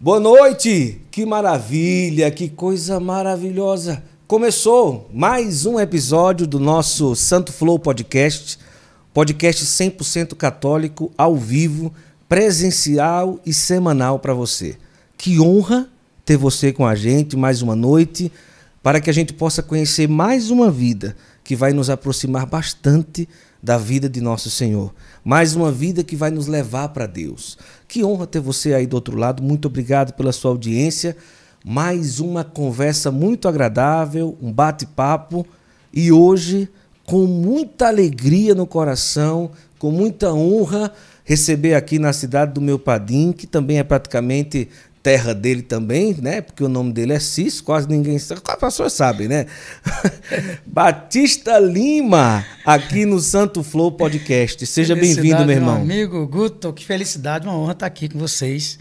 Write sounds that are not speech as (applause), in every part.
Boa noite! Que maravilha, que coisa maravilhosa! Começou mais um episódio do nosso Santo Flow Podcast, podcast 100% católico, ao vivo, presencial e semanal para você. Que honra ter você com a gente mais uma noite, para que a gente possa conhecer mais uma vida que vai nos aproximar bastante da vida de nosso Senhor. Mais uma vida que vai nos levar para Deus. Que honra ter você aí do outro lado. Muito obrigado pela sua audiência. Mais uma conversa muito agradável, um bate-papo e hoje com muita alegria no coração, com muita honra receber aqui na cidade do meu padim, que também é praticamente terra dele também, né? Porque o nome dele é Cis, quase ninguém sabe, as pessoas sabem, né? (laughs) Batista Lima, aqui no Santo Flow Podcast. Seja bem-vindo, meu irmão. Meu amigo Guto, que felicidade, uma honra estar aqui com vocês.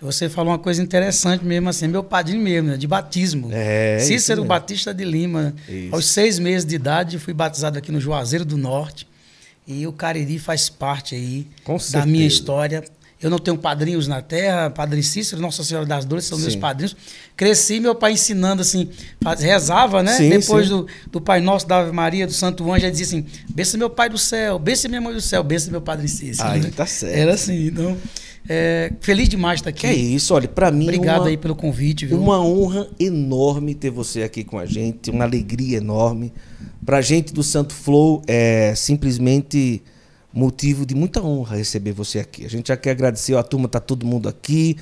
Você falou uma coisa interessante mesmo, assim, meu padrinho mesmo, né, de batismo. É, Cícero Batista de Lima. Isso. Aos seis meses de idade, fui batizado aqui no Juazeiro do Norte. E o Cariri faz parte aí da minha história. Eu não tenho padrinhos na terra, Padre Cícero, Nossa Senhora das Dores são sim. meus padrinhos. Cresci, meu pai ensinando assim, faz, rezava, né? Sim, Depois sim. Do, do Pai Nosso, da Ave Maria, do Santo Anjo, ele dizia assim: bença meu pai do céu, bença minha mãe do céu, bença meu Padre Cícero. Aí né? tá certo. Era assim, então. É, feliz demais estar aqui. Que é isso, olha, para mim. Obrigado uma, aí pelo convite, viu? Uma honra enorme ter você aqui com a gente, uma alegria enorme. Pra gente do Santo Flow, é simplesmente motivo de muita honra receber você aqui. A gente já quer agradecer, ó, a turma está todo mundo aqui.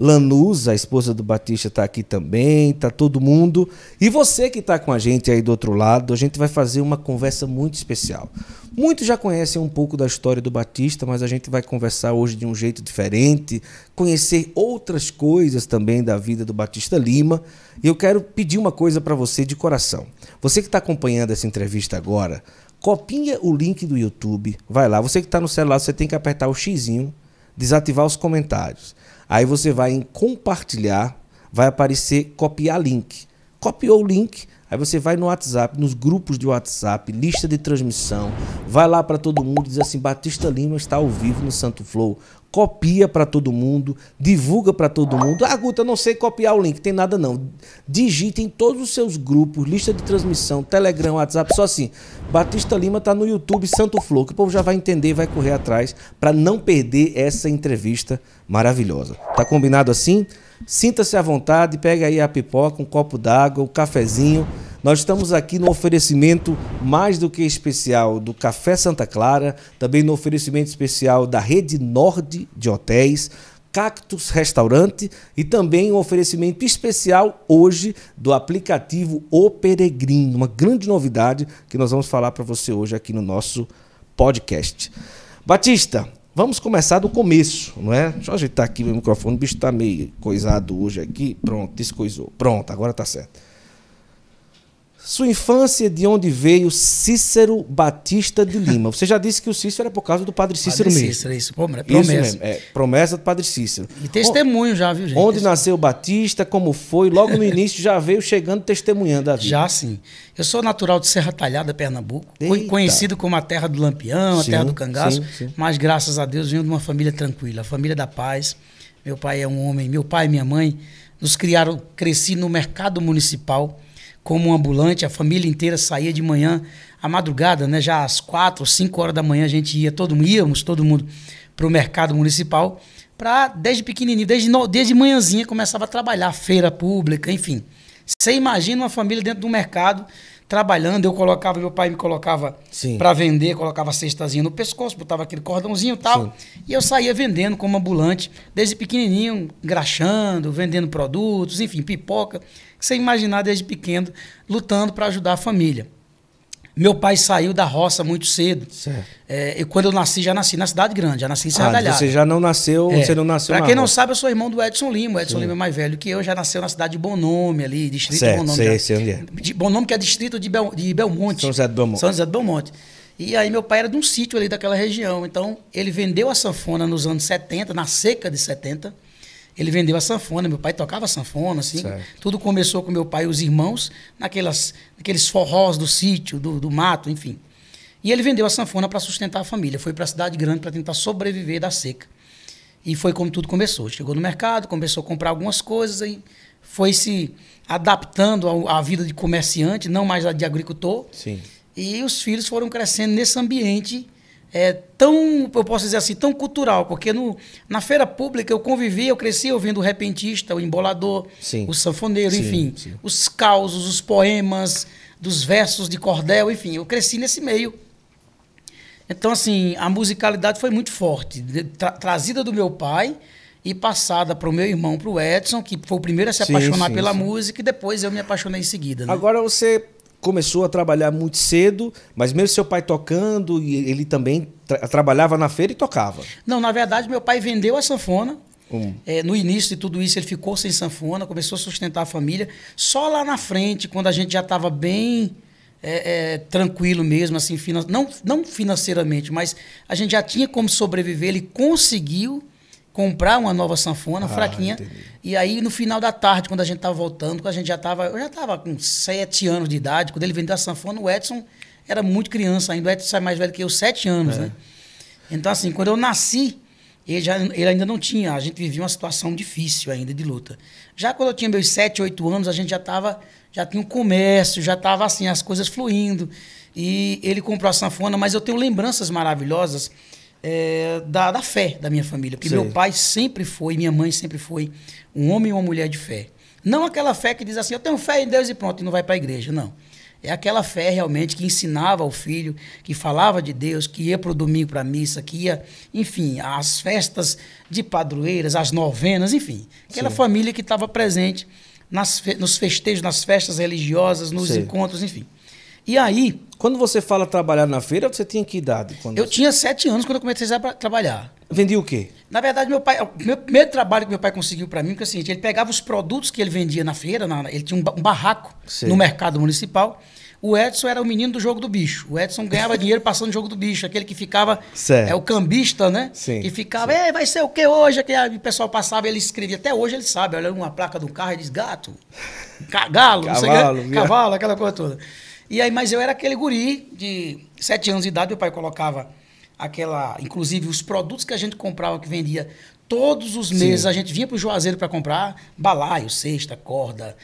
Lanús, a esposa do Batista, está aqui também, está todo mundo. E você que está com a gente aí do outro lado, a gente vai fazer uma conversa muito especial. Muitos já conhecem um pouco da história do Batista, mas a gente vai conversar hoje de um jeito diferente, conhecer outras coisas também da vida do Batista Lima. E eu quero pedir uma coisa para você de coração. Você que está acompanhando essa entrevista agora, Copia o link do YouTube, vai lá. Você que está no celular, você tem que apertar o X, desativar os comentários. Aí você vai em compartilhar, vai aparecer copiar link. Copiou o link, aí você vai no WhatsApp, nos grupos de WhatsApp, lista de transmissão, vai lá para todo mundo e diz assim: Batista Lima está ao vivo no Santo Flow copia para todo mundo, divulga para todo mundo. Ah, Guta, não sei copiar o link, tem nada não. Digite em todos os seus grupos, lista de transmissão, Telegram, WhatsApp, só assim. Batista Lima tá no YouTube Santo Flor, que o povo já vai entender, vai correr atrás para não perder essa entrevista maravilhosa. Tá combinado assim? Sinta-se à vontade, pegue aí a pipoca, um copo d'água, um cafezinho. Nós estamos aqui no oferecimento mais do que especial do Café Santa Clara, também no oferecimento especial da Rede Norte de Hotéis, Cactus Restaurante e também um oferecimento especial hoje do aplicativo O Peregrino, uma grande novidade que nós vamos falar para você hoje aqui no nosso podcast. Batista, Vamos começar do começo, não é? Deixa eu ajeitar aqui meu microfone, o bicho está meio coisado hoje aqui. Pronto, descoisou. Pronto, agora está certo. Sua infância de onde veio Cícero Batista de Lima. Você já disse que o Cícero era por causa do Padre Cícero padre mesmo. Cícero, isso, promessa. Isso mesmo, é, promessa do Padre Cícero. E testemunho já, viu, gente? Onde nasceu Batista, como foi, logo no início já veio chegando testemunhando a vida. Já sim. Eu sou natural de Serra Talhada, Pernambuco, Eita. conhecido como a terra do Lampião, a terra do Cangaço, sim, sim. mas graças a Deus venho de uma família tranquila, família da paz. Meu pai é um homem, meu pai e minha mãe nos criaram, cresci no mercado municipal, como um ambulante, a família inteira saía de manhã, à madrugada, né? Já às quatro, cinco horas da manhã a gente ia, todo íamos todo mundo para o mercado municipal para desde pequenininho, desde desde manhãzinha começava a trabalhar, feira pública, enfim. Você imagina uma família dentro do mercado trabalhando, eu colocava, meu pai me colocava para vender, colocava a cestazinha no pescoço, botava aquele cordãozinho e tal. Sim. E eu saía vendendo como ambulante, desde pequenininho, engraxando, vendendo produtos, enfim, pipoca que você imaginar desde pequeno, lutando para ajudar a família. Meu pai saiu da roça muito cedo. É, quando eu nasci, já nasci na cidade grande, já nasci em Serra ah, Você já não nasceu, é. você não nasceu. Para quem não roça. sabe, eu sou irmão do Edson Lima. O Edson Sim. Lima é mais velho que eu, já nasceu na cidade de Bonome, ali, distrito certo, de Bonome. Sei, sei onde é. De Bonome, que é distrito de, Bel, de Belmonte. São José do Belmonte. São José do Belmonte. E aí meu pai era de um sítio ali daquela região. Então, ele vendeu a sanfona nos anos 70, na seca de 70 ele vendeu a sanfona, meu pai tocava sanfona, assim. Certo. Tudo começou com meu pai e os irmãos, naquelas, naqueles forrós do sítio, do, do mato, enfim. E ele vendeu a sanfona para sustentar a família. Foi para a cidade grande para tentar sobreviver da seca. E foi como tudo começou. Chegou no mercado, começou a comprar algumas coisas e foi se adaptando à vida de comerciante, não mais a de agricultor. Sim. E os filhos foram crescendo nesse ambiente é, tão, eu posso dizer assim, tão cultural, porque no, na feira pública eu convivi, eu cresci ouvindo o repentista, o embolador, sim. o sanfoneiro, sim, enfim, sim. os causos, os poemas, dos versos de cordel, enfim, eu cresci nesse meio. Então, assim, a musicalidade foi muito forte, tra trazida do meu pai e passada para o meu irmão, para o Edson, que foi o primeiro a se apaixonar pela música, e depois eu me apaixonei em seguida. Né? Agora você começou a trabalhar muito cedo, mas mesmo seu pai tocando, ele também tra trabalhava na feira e tocava. Não, na verdade, meu pai vendeu a sanfona. Hum. É, no início de tudo isso, ele ficou sem sanfona, começou a sustentar a família. Só lá na frente, quando a gente já estava bem é, é, tranquilo mesmo, assim, finan não, não financeiramente, mas a gente já tinha como sobreviver, ele conseguiu comprar uma nova sanfona, ah, fraquinha. Entendi. E aí, no final da tarde, quando a gente estava voltando, quando a gente já estava. Eu já estava com sete anos de idade, quando ele vendeu a sanfona, o Edson era muito criança ainda. O Edson é mais velho que eu, sete anos, é. né? Então, assim, quando eu nasci, ele, já, ele ainda não tinha. A gente vivia uma situação difícil ainda de luta. Já quando eu tinha meus sete, oito anos, a gente já estava. Já tinha um comércio, já estava assim, as coisas fluindo. E ele comprou a sanfona, mas eu tenho lembranças maravilhosas é, da, da fé da minha família. Porque Sim. meu pai sempre foi, minha mãe sempre foi um homem e uma mulher de fé. Não aquela fé que diz assim, eu tenho fé em Deus e pronto, e não vai para a igreja, não. É aquela fé realmente que ensinava ao filho, que falava de Deus, que ia para o domingo para a missa, que ia, enfim, às festas de padroeiras, às novenas, enfim. Aquela Sim. família que estava presente nas, nos festejos, nas festas religiosas, nos Sim. encontros, enfim. E aí, quando você fala trabalhar na feira, você tinha que idade? Quando eu você... tinha sete anos quando eu comecei a trabalhar. Vendia o quê? Na verdade, meu pai, meu primeiro trabalho que meu pai conseguiu para mim foi o seguinte: ele pegava os produtos que ele vendia na feira, na, ele tinha um, barraco no mercado municipal. O Edson era o menino do jogo do bicho. O Edson ganhava (laughs) dinheiro passando o jogo do bicho, aquele que ficava. Certo. É o cambista, né? Sim. E ficava, é, vai ser o que hoje? Que o pessoal passava, ele escrevia. Até hoje ele sabe, olha uma placa do carro e diz gato, galo, cavalo, não sei o que, cavalo, aquela coisa toda. E aí, mas eu era aquele guri de sete anos de idade, meu pai colocava aquela, inclusive os produtos que a gente comprava, que vendia todos os meses, Sim. a gente vinha para o Juazeiro para comprar balaio, cesta, corda,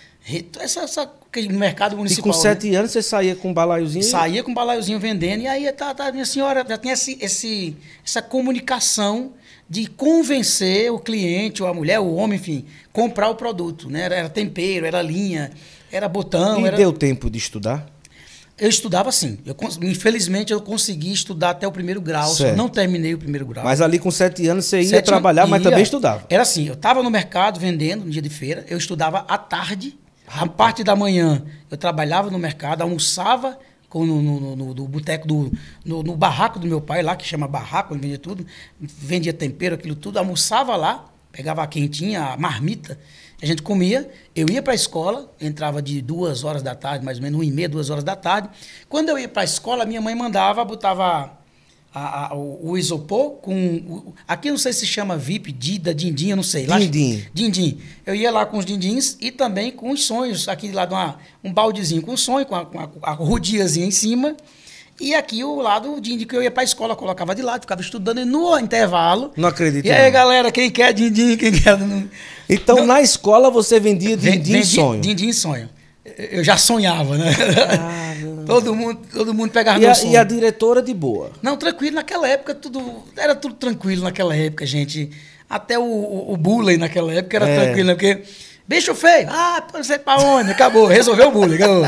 essa, essa mercado municipal. E com né? sete né? anos você saía com um balaiozinho? Saía com um balaiozinho vendendo, e aí tá, tá, minha senhora já tinha esse, esse, essa comunicação de convencer o cliente, ou a mulher, ou o homem, enfim, comprar o produto. Né? Era, era tempero, era linha, era botão. E era... deu tempo de estudar? Eu estudava assim. Eu, infelizmente, eu consegui estudar até o primeiro grau. Certo. Não terminei o primeiro grau. Mas ali com sete anos você ia sete trabalhar, mas também estudava. Era assim, eu estava no mercado vendendo no dia de feira. Eu estudava à tarde. A parte da manhã eu trabalhava no mercado, almoçava com, no, no, no, no boteco, do, no, no, barraco do meu pai lá, que chama barraco, onde vendia tudo. Vendia tempero, aquilo tudo. Almoçava lá, pegava a quentinha, a marmita a gente comia, eu ia para a escola, entrava de duas horas da tarde, mais ou menos, uma e meia, duas horas da tarde. Quando eu ia para a escola, minha mãe mandava, botava a, a, o, o, isopor com. O, aqui não sei se chama VIP, Dida, dindin eu não sei. dindin dindin Eu ia lá com os dindins e também com os sonhos, aqui lá de uma, um baldezinho com sonho, com a, com a, a em cima. E aqui o lado o din que eu ia pra escola, colocava de lado, ficava estudando e no intervalo. Não acredito. E aí, não. galera, quem quer din quem quer. Não... Então, não. na escola você vendia din-din sonho? din sonho. Eu já sonhava, né? Ah, (laughs) todo, mundo, todo mundo pegava e a, sonho. E a diretora de boa? Não, tranquilo. Naquela época, tudo era tudo tranquilo naquela época, gente. Até o, o, o bullying naquela época era é. tranquilo, né? Porque Bicho feio, ah, não sei pra onde, acabou, resolveu o bullying. Acabou.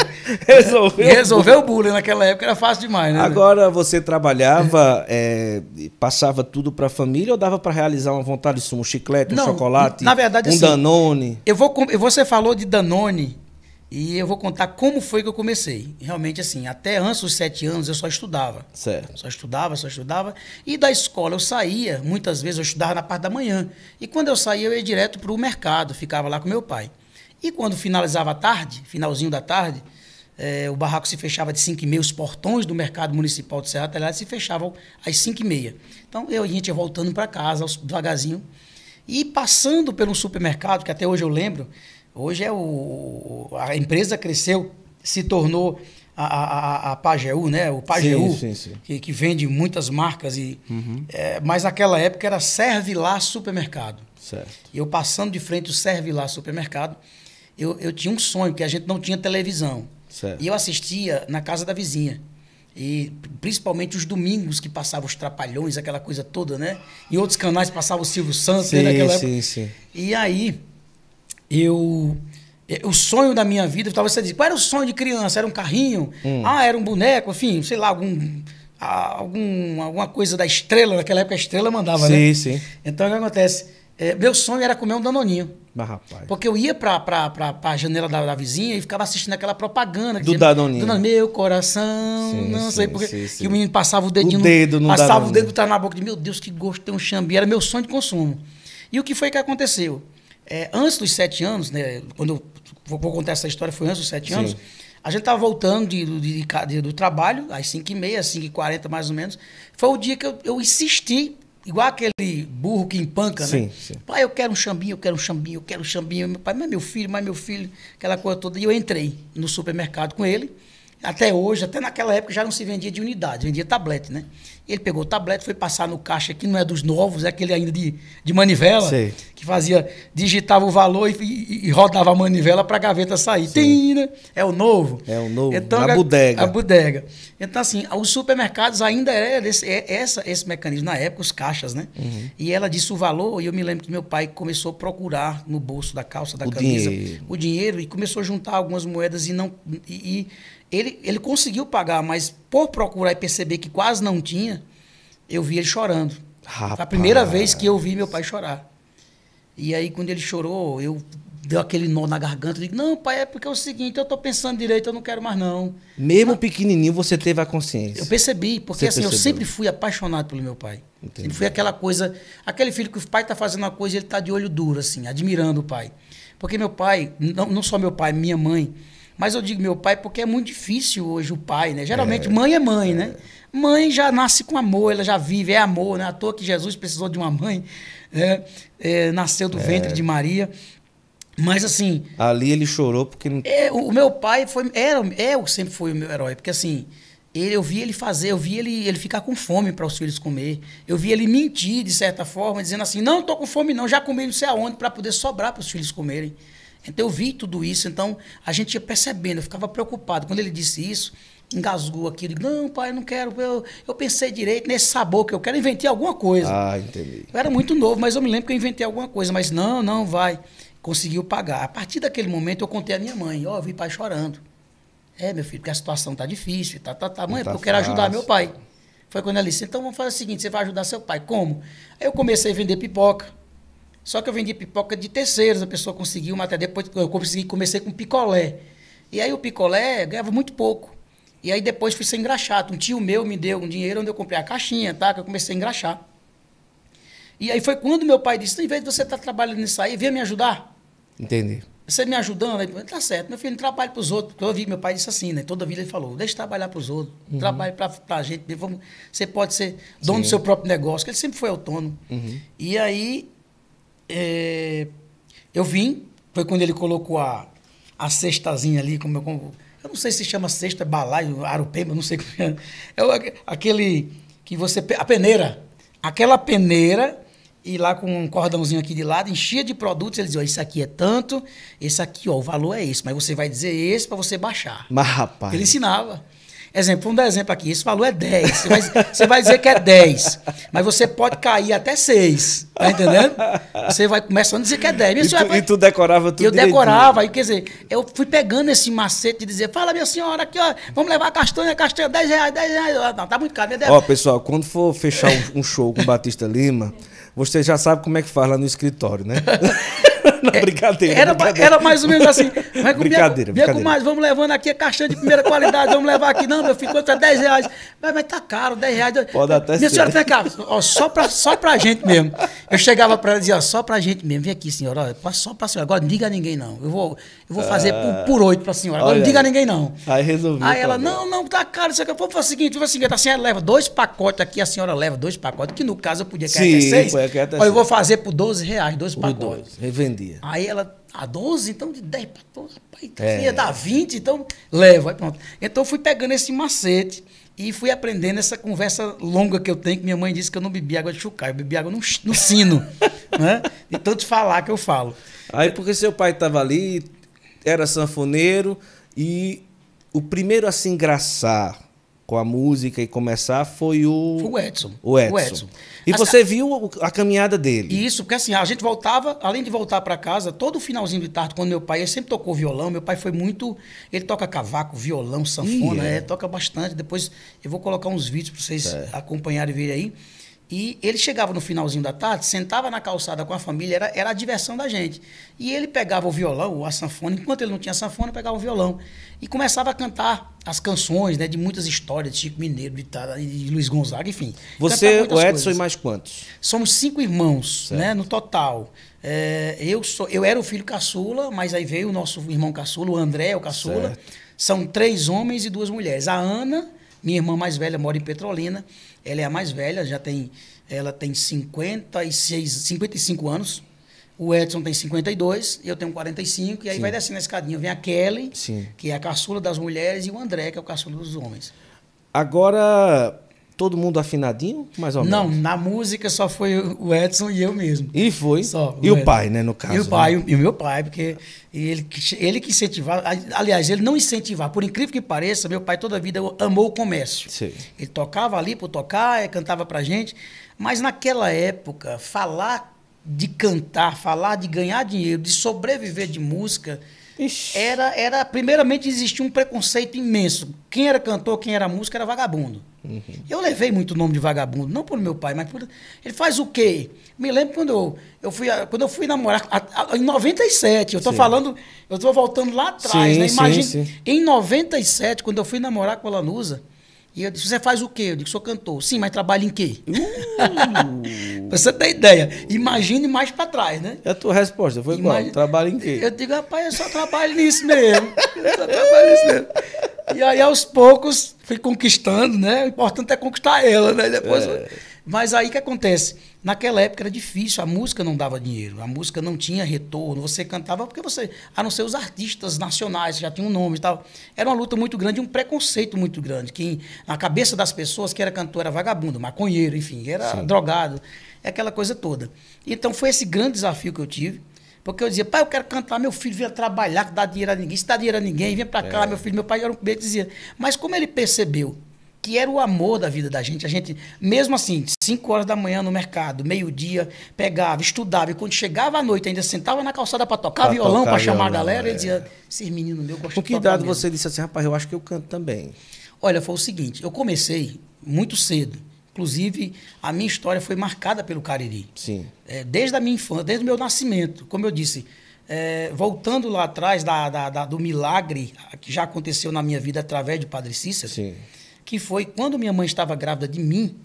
resolveu. (laughs) Resolveu o bullying naquela época, era fácil demais, né? Agora você trabalhava, é, passava tudo pra família ou dava pra realizar uma vontade sumo Um chiclete, um não, chocolate, na verdade, um assim, Danone? Eu vou, você falou de Danone, e eu vou contar como foi que eu comecei. Realmente, assim, até antes dos sete anos eu só estudava. Certo. Só estudava, só estudava. E da escola eu saía, muitas vezes eu estudava na parte da manhã. E quando eu saía, eu ia direto para o mercado, ficava lá com meu pai. E quando finalizava a tarde, finalzinho da tarde, eh, o barraco se fechava de cinco e meia, os portões do mercado municipal de Serra Talhada se fechavam às cinco e meia. Então eu e a gente ia voltando para casa, devagarzinho. E passando pelo supermercado, que até hoje eu lembro, Hoje é o, a empresa cresceu, se tornou a, a, a Pajeú, né? O Pajeú, sim, sim, sim. Que, que, vende muitas marcas. e uhum. é, Mas naquela época era Servilá Supermercado. Certo. E eu passando de frente o Servilá Supermercado, eu, eu tinha um sonho, que a gente não tinha televisão. Certo. E eu assistia na casa da vizinha. E principalmente os domingos que passavam os Trapalhões, aquela coisa toda, né? Em outros canais passava o Silvio Santos. Né, sim, né, sim, época. sim. E aí eu o sonho da minha vida, talvez você diz, qual era o sonho de criança? Era um carrinho? Hum. Ah, era um boneco, enfim, sei lá, algum, algum, alguma coisa da estrela, naquela época a estrela mandava, sim, né? Sim, sim. Então o que acontece? É, meu sonho era comer um danoninho. Mas, ah, rapaz. Porque eu ia pra, pra, pra, pra janela da, da vizinha e ficava assistindo aquela propaganda. Do dizia, danoninho. Do, meu coração, sim, não sim, sei porque. Sim, sim. o menino passava o dedinho. O dedo no Passava danoninho. o dedo, tá na boca. Meu Deus, que gosto, tem um xambi. Era meu sonho de consumo. E o que foi que aconteceu? É, antes dos sete anos, né, quando eu vou, contar essa história, foi antes dos sete Sim. anos, a gente estava voltando de, de, de, do trabalho, às 5 e meia, 5 e 40 mais ou menos. Foi o dia que eu, eu insisti, igual aquele burro que empanca, né? sim, né? Sim. Pai, eu quero um chambinho, eu quero um chambinho, eu quero um chambinho. Meu pai, mas meu filho, mas meu filho, aquela coisa toda. E eu entrei no supermercado com ele até hoje, até naquela época já não se vendia de unidade, vendia tablete, né? Ele pegou o tablete, foi passar no caixa que não é dos novos, é aquele ainda de, de manivela, Sei. que fazia, digitava o valor e, e, e rodava a manivela para a gaveta sair. Tem, né? É o novo. É o novo, então, na a, bodega. A bodega. Então, assim, os supermercados ainda eram é esse, é, essa, esse mecanismo, na época, os caixas, né? Uhum. E ela disse o valor, e eu me lembro que meu pai começou a procurar no bolso da calça, da o camisa, dinheiro. o dinheiro, e começou a juntar algumas moedas e não... e, e ele, ele conseguiu pagar, mas por procurar e perceber que quase não tinha, eu vi ele chorando. Rapaz. A primeira vez que eu vi meu pai chorar. E aí, quando ele chorou, eu deu aquele nó na garganta. Eu digo, não, pai, é porque é o seguinte, eu tô pensando direito, eu não quero mais não. Mesmo ah. pequenininho, você teve a consciência. Eu percebi, porque assim, eu sempre fui apaixonado pelo meu pai. Entendi. foi aquela coisa, aquele filho que o pai tá fazendo uma coisa, e ele tá de olho duro, assim, admirando o pai. Porque meu pai, não, não só meu pai, minha mãe, mas eu digo meu pai porque é muito difícil hoje o pai, né? Geralmente é, mãe é mãe, é. né? Mãe já nasce com amor, ela já vive, é amor, né? À toa que Jesus precisou de uma mãe, né? é, nasceu do é. ventre de Maria. Mas assim. Ali ele chorou porque não. É, o, meu pai foi. Era, é, sempre foi o meu herói, porque assim. Ele, eu vi ele fazer, eu vi ele, ele ficar com fome para os filhos comer. Eu vi ele mentir, de certa forma, dizendo assim: não, estou com fome, não, já comi não sei aonde, para poder sobrar para os filhos comerem. Então eu vi tudo isso, então a gente ia percebendo, eu ficava preocupado. Quando ele disse isso, engasgou aquilo. Não, pai, não quero. Eu, eu pensei direito nesse sabor que eu quero, inventei alguma coisa. Ah, entendi. Eu era muito novo, mas eu me lembro que eu inventei alguma coisa. Mas não, não, vai. Conseguiu pagar. A partir daquele momento eu contei à minha mãe, ó, oh, vi pai chorando. É, meu filho, porque a situação tá difícil, tá, tá, tá. Mãe, tá eu quero ajudar meu pai. Foi quando ela disse, então vamos fazer o seguinte, você vai ajudar seu pai. Como? Aí eu comecei a vender pipoca. Só que eu vendia pipoca de terceiros, a pessoa conseguiu, mas até depois eu consegui, comecei com picolé. E aí o picolé ganhava muito pouco. E aí depois fui ser engraxado. Um tio meu me deu um dinheiro onde eu comprei a caixinha, tá? Que eu comecei a engraxar. E aí foi quando meu pai disse, em vez de você estar tá trabalhando nisso aí, venha me ajudar. Entendi. Você me ajudando, aí, tá certo, meu filho, não trabalhe para os outros. eu ouvi meu pai disse assim, né? Toda vida ele falou, deixa trabalhar para os outros, uhum. trabalhe para a gente. Vamos, você pode ser dono Sim. do seu próprio negócio, que ele sempre foi autônomo. Uhum. E aí é, eu vim, foi quando ele colocou a, a cestazinha ali, como eu, como, eu não sei se chama cesta, é balaio, arupema, não sei como é. é aquele que você. A peneira. Aquela peneira, e lá com um cordãozinho aqui de lado, enchia de produtos, ele dizia: isso aqui é tanto, esse aqui, ó, o valor é esse, mas você vai dizer esse para você baixar. Mas, rapaz. Ele ensinava. Exemplo, vamos dar exemplo aqui. Esse valor é 10. Você vai, você vai dizer que é 10. Mas você pode cair até 6. Tá entendendo? Você vai começando a dizer que é 10. E tu, vai, e tu, decorava tudo Eu direitinho. decorava. E, quer dizer, eu fui pegando esse macete de dizer, fala, minha senhora, aqui, ó, vamos levar a castanha, a castanha, 10 reais, 10 reais. Ah, não, tá muito caro. Né, ó, pessoal, quando for fechar um, um show com o Batista Lima, você já sabe como é que faz lá no escritório, né? (laughs) É, brincadeira, era, brincadeira. Era mais ou menos assim. Vai (laughs) com brincadeira, minha, brincadeira. mais, vamos levando aqui a é caixinha de primeira qualidade, vamos levar aqui. Não, meu filho, quanto é 10 reais? Mas, mas tá caro, 10 reais. Pode até Minha ser. senhora, vem cá, ó, só, pra, só pra gente mesmo. Eu chegava pra ela e dizia, ó, só pra gente mesmo. Vem aqui, senhora, ó, só pra senhora. Agora não diga a ninguém, não. Eu vou, eu vou fazer ah, por oito pra senhora. Agora não diga a ninguém, não. Aí resolvi. Aí ela, não, não, tá caro. Isso aqui. Vou fazer o seguinte, vou fazer o seguinte, a senhora leva dois pacotes aqui, a senhora leva dois pacotes, que no caso eu podia querer Sim, até seis. eu, até ó, eu vou fazer por 12 reais, dois por pacotes. Dois. Revendia. Aí ela, a ah, 12, então de 10 para 12, rapaz, então, é. ia dar 20, então leva. pronto. Então fui pegando esse macete e fui aprendendo essa conversa longa que eu tenho, que minha mãe disse que eu não bebi água de chucar, eu bebi água no, no sino, (laughs) né? De tanto falar que eu falo. Aí porque seu pai estava ali, era sanfoneiro, e o primeiro a se engraçar com a música e começar foi o... Foi o Edson. O Edson. O Edson. E você viu a caminhada dele. Isso, porque assim, a gente voltava, além de voltar para casa, todo finalzinho de tarde, quando meu pai, ele sempre tocou violão, meu pai foi muito. Ele toca cavaco, violão, sanfona, Ih, é. É, toca bastante. Depois eu vou colocar uns vídeos para vocês é. acompanharem e verem aí. E ele chegava no finalzinho da tarde, sentava na calçada com a família, era, era a diversão da gente. E ele pegava o violão, a sanfona, enquanto ele não tinha sanfona, pegava o violão. E começava a cantar as canções né, de muitas histórias, de Chico Mineiro, de, de Luiz Gonzaga, enfim. Você, o Edson coisas. e mais quantos? Somos cinco irmãos, certo. né, no total. É, eu, sou, eu era o filho caçula, mas aí veio o nosso irmão caçula, o André, o caçula. Certo. São três homens e duas mulheres. A Ana, minha irmã mais velha, mora em Petrolina. Ela é a mais velha, já tem, ela tem 56, 55 anos. O Edson tem 52, eu tenho 45, e aí Sim. vai descendo a escadinha. Vem a Kelly, Sim. que é a caçula das mulheres, e o André, que é o caçula dos homens. Agora, Todo mundo afinadinho, mais ou menos? Não, na música só foi o Edson e eu mesmo. E foi? Só. e o, o pai, né, no caso. E o né? pai, né? e o meu pai, porque ele, ele que incentivava. Aliás, ele não incentivava. Por incrível que pareça, meu pai toda a vida amou o comércio. Sim. Ele tocava ali por tocar, eh, cantava pra gente. Mas naquela época, falar de cantar, falar de ganhar dinheiro, de sobreviver de música era, era, primeiramente existia um preconceito imenso. Quem era cantor, quem era músico, era vagabundo. Uhum. Eu levei muito o nome de vagabundo, não por meu pai, mas por. Ele faz o quê? Me lembro quando eu, eu, fui, quando eu fui namorar, a, a, em 97, eu estou falando, eu tô voltando lá atrás, sim, né? Imagina, sim, sim. em 97, quando eu fui namorar com a Lanusa, e eu disse, você faz o quê? Eu digo, sou cantor. Sim, mas trabalha em quê? Uh. (laughs) você tem ideia. Imagine mais para trás, né? É a tua resposta foi Imagine... qual? Trabalha em quê? Eu digo, rapaz, eu só trabalho nisso mesmo. (laughs) eu só trabalho nisso mesmo. E aí, aos poucos, fui conquistando, né? O importante é conquistar ela, né? Depois... É. Eu... Mas aí que acontece? Naquela época era difícil, a música não dava dinheiro, a música não tinha retorno, você cantava porque você, a não ser os artistas nacionais, já tinha um nome e tal. Era uma luta muito grande, um preconceito muito grande. que na cabeça das pessoas, que era cantor era vagabundo, maconheiro, enfim, era Sim. drogado, é aquela coisa toda. Então foi esse grande desafio que eu tive. Porque eu dizia, pai, eu quero cantar, meu filho vinha trabalhar, que dá dinheiro a ninguém. Se dá dinheiro a ninguém, vem pra cá, é. meu filho, meu pai era um bebê, dizia. Mas como ele percebeu que era o amor da vida da gente. A gente, mesmo assim, 5 horas da manhã no mercado, meio-dia, pegava, estudava, e quando chegava à noite ainda sentava na calçada para tocar pra violão, para chamar violão, a galera, é. e dizia, esses menino meu gosta Com que idade mesmo. você disse assim, rapaz, eu acho que eu canto também? Olha, foi o seguinte, eu comecei muito cedo. Inclusive, a minha história foi marcada pelo Cariri. Sim. É, desde a minha infância, desde o meu nascimento. Como eu disse, é, voltando lá atrás da, da, da, do milagre que já aconteceu na minha vida através de Padre Cícero, Sim que foi quando minha mãe estava grávida de mim,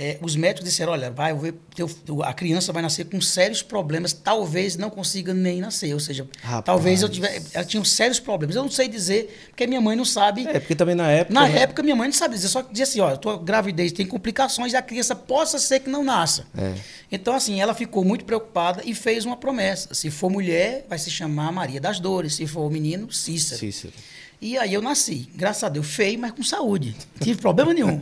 é, os médicos disseram, olha, vai, teu, a criança vai nascer com sérios problemas, talvez não consiga nem nascer, ou seja, Rapaz. talvez eu tiver, ela tinha sérios problemas. Eu não sei dizer, porque minha mãe não sabe. É, porque também na época... Na né? época minha mãe não sabe dizer, só dizia assim, olha, tua gravidez tem complicações, a criança possa ser que não nasça. É. Então, assim, ela ficou muito preocupada e fez uma promessa. Se for mulher, vai se chamar Maria das Dores, se for menino, Cícero. Cícero. E aí eu nasci, graças a Deus, feio, mas com saúde. Não tive problema nenhum.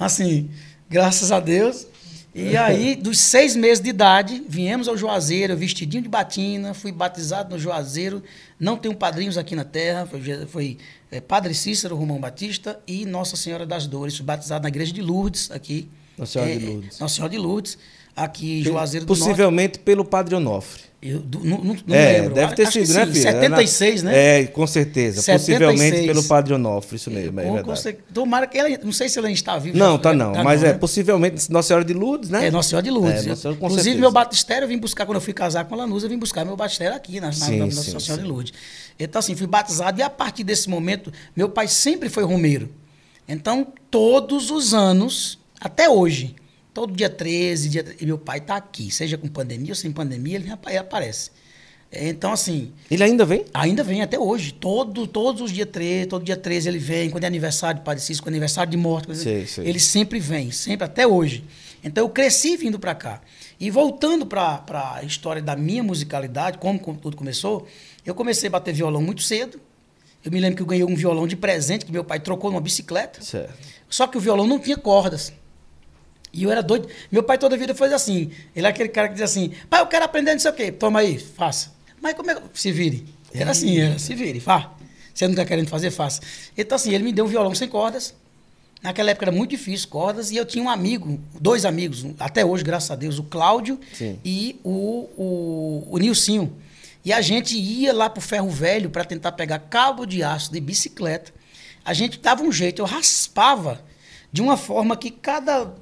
Assim, graças a Deus. E aí, dos seis meses de idade, viemos ao Juazeiro, vestidinho de batina, fui batizado no Juazeiro. Não tenho padrinhos aqui na terra, foi, foi é, Padre Cícero Romão Batista e Nossa Senhora das Dores, batizado na Igreja de Lourdes, aqui. Nossa Senhora é, de é, Lourdes. Nossa Senhora de Lourdes aqui em Juazeiro do Possivelmente Norte. pelo Padre Onofre. Eu do, não, não, não é, lembro. Deve ter Acho sido, né, filho? 76, né? É, com certeza. 76. Possivelmente pelo Padre Onofre, isso mesmo, é, é verdade. tomara que ele. não sei se ela está viva. Não, está tá não, tá mas não, é né? possivelmente Nossa Senhora de Lourdes, né? É, Nossa Senhora de Lourdes. É, Inclusive, certeza. meu batistério eu vim buscar, quando eu fui casar com a Lanusa, eu vim buscar meu batistério aqui na, na, sim, na Nossa sim, Senhora de Lourdes. Então, assim, fui batizado e a partir desse momento, meu pai sempre foi romeiro. Então, todos os anos, até hoje, Todo dia 13, dia, e meu pai está aqui, seja com pandemia ou sem pandemia, ele, vem, ele aparece. É, então, assim. Ele ainda vem? Ainda vem, até hoje. Todo, todos os dias 13, todo dia 13 ele vem. Quando é aniversário de Padre Cícero, quando é aniversário de morte, é- Sim, ele, ele sempre vem, sempre, até hoje. Então, eu cresci vindo para cá. E voltando para a história da minha musicalidade, como, como tudo começou, eu comecei a bater violão muito cedo. Eu me lembro que eu ganhei um violão de presente que meu pai trocou numa bicicleta. Certo. Só que o violão não tinha cordas. E eu era doido. Meu pai toda vida foi assim. Ele é aquele cara que diz assim: pai, eu quero aprender não sei o quê. Toma aí, faça. Mas como é que. Se vire. Era assim, era. Se vire, vá. Você não está querendo fazer, faça. Então, assim, ele me deu um violão sem cordas. Naquela época era muito difícil, cordas, e eu tinha um amigo, dois amigos, até hoje, graças a Deus, o Cláudio e o, o, o Nilcinho. E a gente ia lá pro Ferro Velho para tentar pegar cabo de aço de bicicleta. A gente dava um jeito, eu raspava de uma forma que cada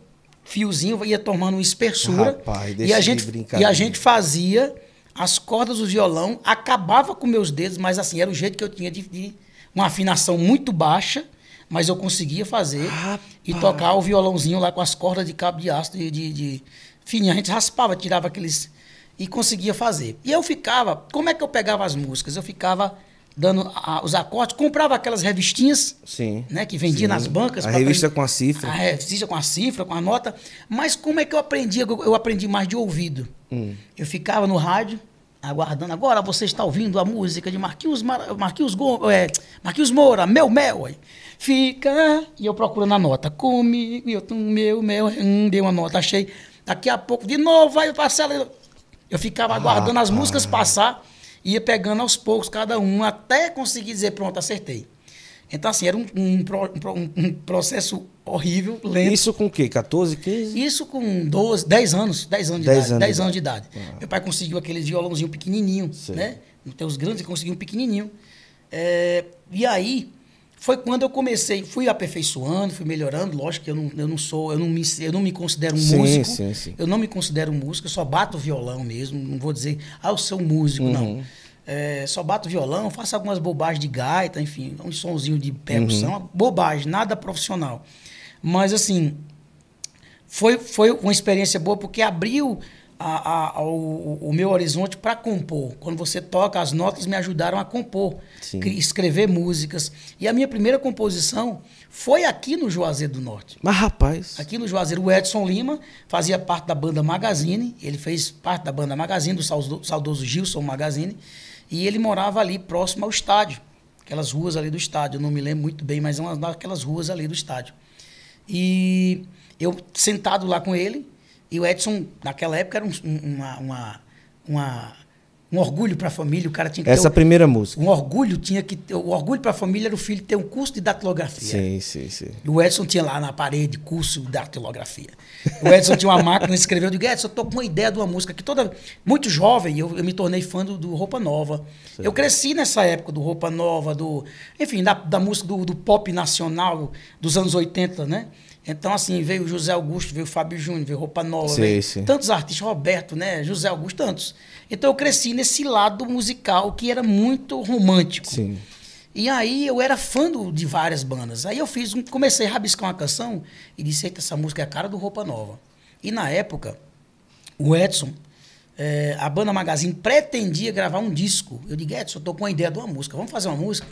fiozinho ia tomando uma espessura. Rapaz, deixa e a gente, brincar. E a gente fazia as cordas do violão, acabava com meus dedos, mas assim, era o jeito que eu tinha de, de uma afinação muito baixa, mas eu conseguia fazer Rapaz. e tocar o violãozinho lá com as cordas de cabo de aço, de, de, de fininha. A gente raspava, tirava aqueles. e conseguia fazer. E eu ficava. Como é que eu pegava as músicas? Eu ficava dando a, os acordes, comprava aquelas revistinhas sim, né, que vendia sim. nas bancas. A revista com a cifra. A revista com a cifra, com a nota. Mas como é que eu aprendi? Eu aprendi mais de ouvido. Hum. Eu ficava no rádio, aguardando. Agora você está ouvindo a música de Marquinhos, Mar... Marquinhos, Go... é... Marquinhos Moura, Meu Mel. Aí. Fica. E eu procurando a nota. Comigo, eu tenho meu mel. Hum, dei uma nota, achei. Daqui a pouco, de novo, vai parcela Eu ficava ah, aguardando as músicas ah. passar ia pegando aos poucos cada um, até conseguir dizer, pronto, acertei. Então, assim, era um, um, um, um processo horrível, lento. Isso com o quê? 14, 15? Isso com 12, 10 anos, 10 anos de idade. Anos 10 anos de idade. Ah. Meu pai conseguiu aquele violãozinho pequenininho, Sim. né? tem os grandes ele conseguiu um pequenininho. É, e aí, foi quando eu comecei, fui aperfeiçoando, fui melhorando. Lógico que eu não, eu não sou, eu não me, eu não me considero um sim, músico. Sim, sim. Eu não me considero um músico, eu só bato violão mesmo. Não vou dizer, ah, eu sou um músico, uhum. não. É, só bato violão, faço algumas bobagens de gaita, enfim, um sonzinho de uhum. percussão, uhum. bobagem, nada profissional. Mas assim, foi, foi uma experiência boa porque abriu a, a, o meu horizonte para compor. Quando você toca, as notas me ajudaram a compor, Sim. escrever músicas. E a minha primeira composição foi aqui no Juazeiro do Norte. Mas rapaz. Aqui no Juazeiro, o Edson Lima fazia parte da banda Magazine, ele fez parte da banda Magazine, do saudoso Gilson Magazine, e ele morava ali próximo ao estádio, aquelas ruas ali do estádio, eu não me lembro muito bem, mas é uma daquelas ruas ali do estádio. E eu sentado lá com ele, e o Edson, naquela época, era um, uma, uma, uma, um orgulho para a família. O cara tinha Essa um, primeira música. Um orgulho tinha que ter, O orgulho para a família era o filho ter um curso de datilografia. Sim, sim, sim. E o Edson tinha lá na parede curso de datilografia. O Edson tinha uma (laughs) máquina, escreveu. Eu digo, Edson, eu tô com uma ideia de uma música que toda. Muito jovem, eu, eu me tornei fã do, do Roupa Nova. Sim. Eu cresci nessa época do Roupa Nova, do. Enfim, da, da música do, do pop nacional dos anos 80, né? Então, assim, veio José Augusto, veio Fábio Júnior, veio Roupa Nova, sim, veio sim. tantos artistas, Roberto, né? José Augusto, tantos. Então eu cresci nesse lado musical que era muito romântico. Sim. E aí eu era fã do, de várias bandas. Aí eu fiz, um, comecei a rabiscar uma canção e disse, eita, essa música é a cara do Roupa Nova. E na época, o Edson, é, a banda Magazine pretendia gravar um disco. Eu digo, Edson, eu tô com a ideia de uma música, vamos fazer uma música?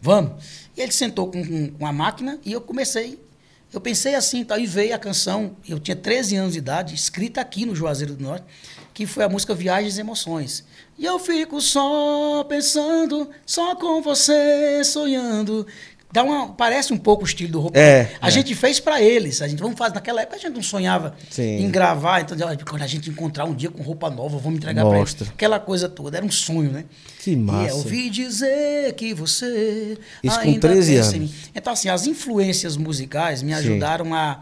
Vamos. E ele sentou com, com, com a máquina e eu comecei eu pensei assim, tal tá, e veio a canção, eu tinha 13 anos de idade, escrita aqui no Juazeiro do Norte, que foi a música Viagens e Emoções. E eu fico só pensando, só com você sonhando, dá uma, parece um pouco o estilo do roupa É, a é. gente fez para eles. A gente vamos fazer naquela época a gente não sonhava Sim. em gravar, então quando a gente encontrar um dia com roupa nova, vamos entregar para eles. Aquela coisa toda, era um sonho, né? Que é, massa. E eu ouvi dizer que você Isso com 13 anos. Então assim, as influências musicais me ajudaram a,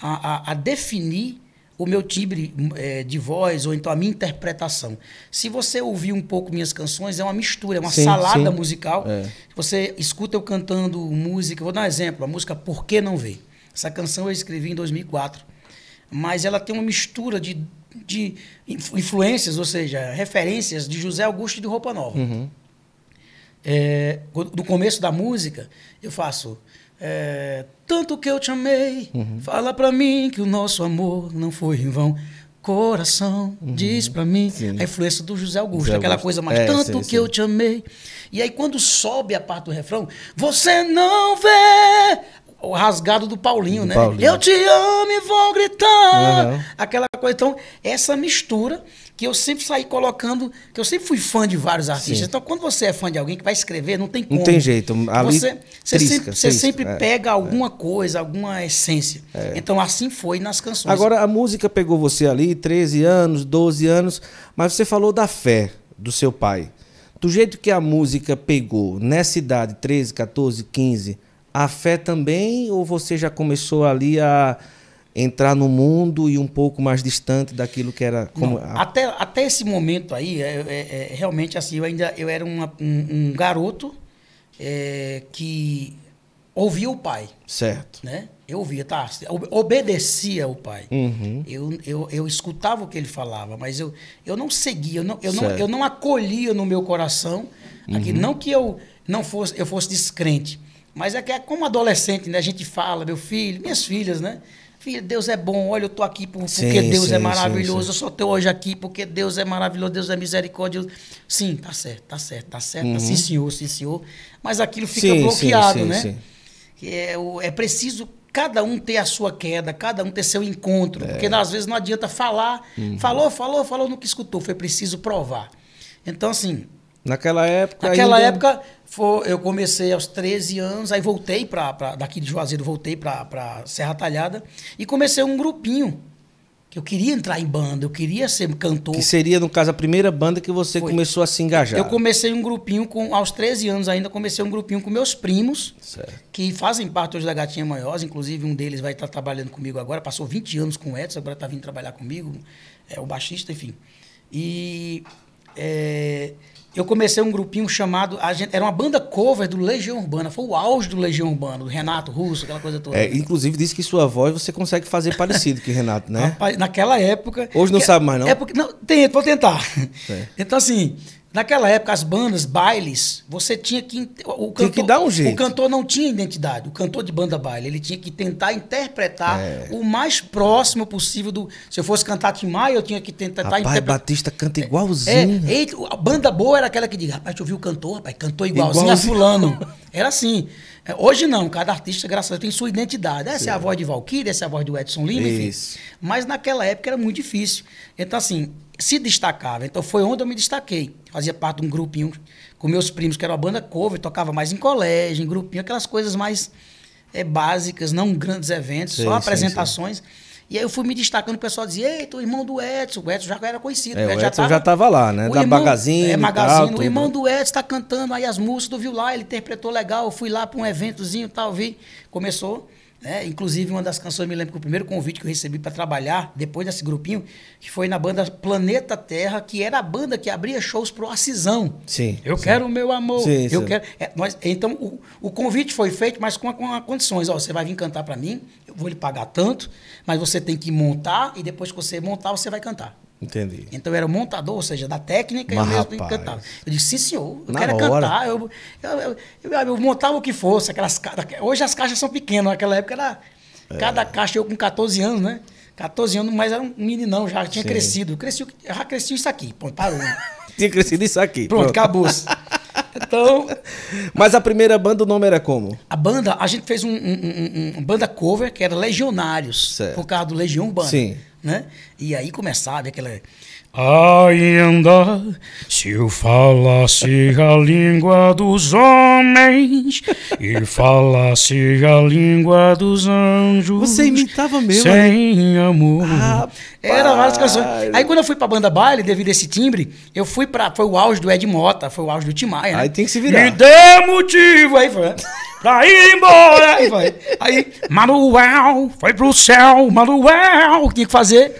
a, a definir o meu timbre é, de voz ou então a minha interpretação. Se você ouvir um pouco minhas canções, é uma mistura, é uma sim, salada sim. musical. É. Você escuta eu cantando música, vou dar um exemplo, a música Por Que Não Vê. Essa canção eu escrevi em 2004, mas ela tem uma mistura de, de influências, ou seja, referências de José Augusto de Roupa Nova. Uhum. É, do começo da música, eu faço... É, tanto que eu te amei, uhum. fala pra mim que o nosso amor não foi em vão. Coração, uhum. diz pra mim. Sim. A influência do José Augusto, José Augusto. aquela coisa, mas é, tanto sim, que sim. eu te amei. E aí, quando sobe a parte do refrão, você não vê o rasgado do Paulinho, do né? Paulinho. Eu te amo e vou gritar. Uhum. Aquela coisa. Então, essa mistura que eu sempre saí colocando, que eu sempre fui fã de vários artistas. Sim. Então, quando você é fã de alguém que vai escrever, não tem como. Não tem jeito. Ali, você, você trisca, sempre, trisca, você sempre é, pega é. alguma é. coisa, alguma essência. É. Então, assim foi nas canções. Agora, a música pegou você ali, 13 anos, 12 anos, mas você falou da fé do seu pai. Do jeito que a música pegou, nessa idade, 13, 14, 15, a fé também, ou você já começou ali a entrar no mundo e um pouco mais distante daquilo que era como Não, a... até até esse momento aí é, é, é, realmente assim eu ainda eu era uma, um, um, garoto é, que ouvia o pai certo né eu ouvia tá obedecia o pai uhum. eu, eu, eu escutava o que ele falava mas eu, eu não seguia eu não eu, não, eu não acolhia no meu coração uhum. não que eu não fosse eu fosse descrente mas é que é como adolescente, né? A gente fala, meu filho, minhas filhas, né? Filho, Deus é bom, olha, eu tô aqui porque sim, Deus é sim, é maravilhoso, sim, eu só tô hoje aqui porque Deus é maravilhoso, Deus é misericórdia. Sim, tá certo, tá certo, tá certo, uhum. sim senhor, sim senhor. Mas aquilo fica bloqueado, né? é, é preciso cada um ter a sua queda, cada um ter seu encontro, é. porque às vezes não adianta falar, uhum. falou, falou, falou, que escutou, foi preciso provar. Então, assim... Naquela época... Naquela ainda... época eu comecei aos 13 anos, aí voltei para daqui de Juazeiro, voltei para Serra Talhada e comecei um grupinho. Que eu queria entrar em banda, eu queria ser cantor. Que seria, no caso, a primeira banda que você Foi. começou a se engajar. Eu comecei um grupinho com, aos 13 anos ainda, comecei um grupinho com meus primos, certo. que fazem parte hoje da Gatinha Maiosa. Inclusive, um deles vai estar trabalhando comigo agora, passou 20 anos com o Edson, agora está vindo trabalhar comigo, é o baixista, enfim. E. É, eu comecei um grupinho chamado. Gente, era uma banda cover do Legião Urbana. Foi o auge do Legião Urbana, do Renato Russo, aquela coisa toda. É, inclusive, disse que sua voz você consegue fazer parecido que Renato, né? Rapaz, naquela época. Hoje não que, sabe mais, não? É porque, não tem, vou tentar. É. Então, assim, Naquela época, as bandas, bailes, você tinha que. O cantor, que dar um jeito. O cantor não tinha identidade. O cantor de banda baile, ele tinha que tentar interpretar é. o mais próximo possível do. Se eu fosse cantar Tim Maia, eu tinha que tentar rapaz, interpretar. Batista canta é, igualzinho. É, é, a banda boa era aquela que diga, rapaz, tu ouviu o cantor, rapaz, cantou igualzinho, igualzinho. a fulano. (laughs) Era assim. É, hoje não, cada artista, graças a Deus, tem sua identidade. Essa Sim. é a voz de Valkyrie, essa é a voz do Edson Lima, Isso. enfim. Mas naquela época era muito difícil. Então, assim, se destacava. Então foi onde eu me destaquei. Fazia parte de um grupinho com meus primos, que era uma banda cover, tocava mais em colégio, em grupinho, aquelas coisas mais é, básicas, não grandes eventos, sim, só apresentações. Sim, E aí eu fui me destacando, o pessoal dizia, ei o é irmão do Edson, o Edson já era conhecido. É, né? o Edson, já, estava lá, né? Da irmão, Magazine. É, Magazine. Tal, o irmão tudo. do Edson tá cantando aí as músicas do Viu lá, ele interpretou legal, eu fui lá para um eventozinho e tal, vi. Começou. Né? Inclusive, uma das canções, me lembro que o primeiro convite que eu recebi para trabalhar, depois desse grupinho, que foi na banda Planeta Terra, que era a banda que abria shows pro Acisão. Sim. Eu sim. quero o meu amor. Sim, eu sim. quero. É, nós, então, o, o, convite foi feito, mas com, com condições. Ó, você vai vir cantar para mim, eu vou lhe pagar tanto, mas você tem que montar e depois que você montar, você vai cantar. Entendi. Então eu era montador, ou seja, da técnica Mas, eu mesmo rapaz. cantava. Eu disse, sim, senhor, eu quero hora. cantar. Eu, eu, eu, eu, montava o que fosse, aquelas Hoje as caixas são pequenas, naquela época era. É. Cada caixa, eu com 14 anos, né? 14 anos, mas era um meninão, já tinha sim. crescido. Eu cresci, já cresci isso aqui. Pronto, parou. (laughs) tinha crescido isso aqui. Pronto, pronto. acabou. (laughs) Então. Mas a primeira banda, o nome era como? A banda, a gente fez um, um, um, um banda cover que era Legionários, certo. por causa do Legião Urbana. Sim. Né? E aí começava aquela Ainda se eu falasse a língua dos homens e falasse a língua dos anjos. Você imitava mesmo? Sem amor. Ah, Era várias canções. Aí quando eu fui pra banda baile, devido a esse timbre, eu fui pra. Foi o auge do Ed Mota, foi o auge do Timaya. Né? Aí tem que se virar. Me dê motivo. Aí foi. Né? pra ir embora. Aí foi. Aí, Manuel, foi pro céu, Manuel, o que tinha que fazer?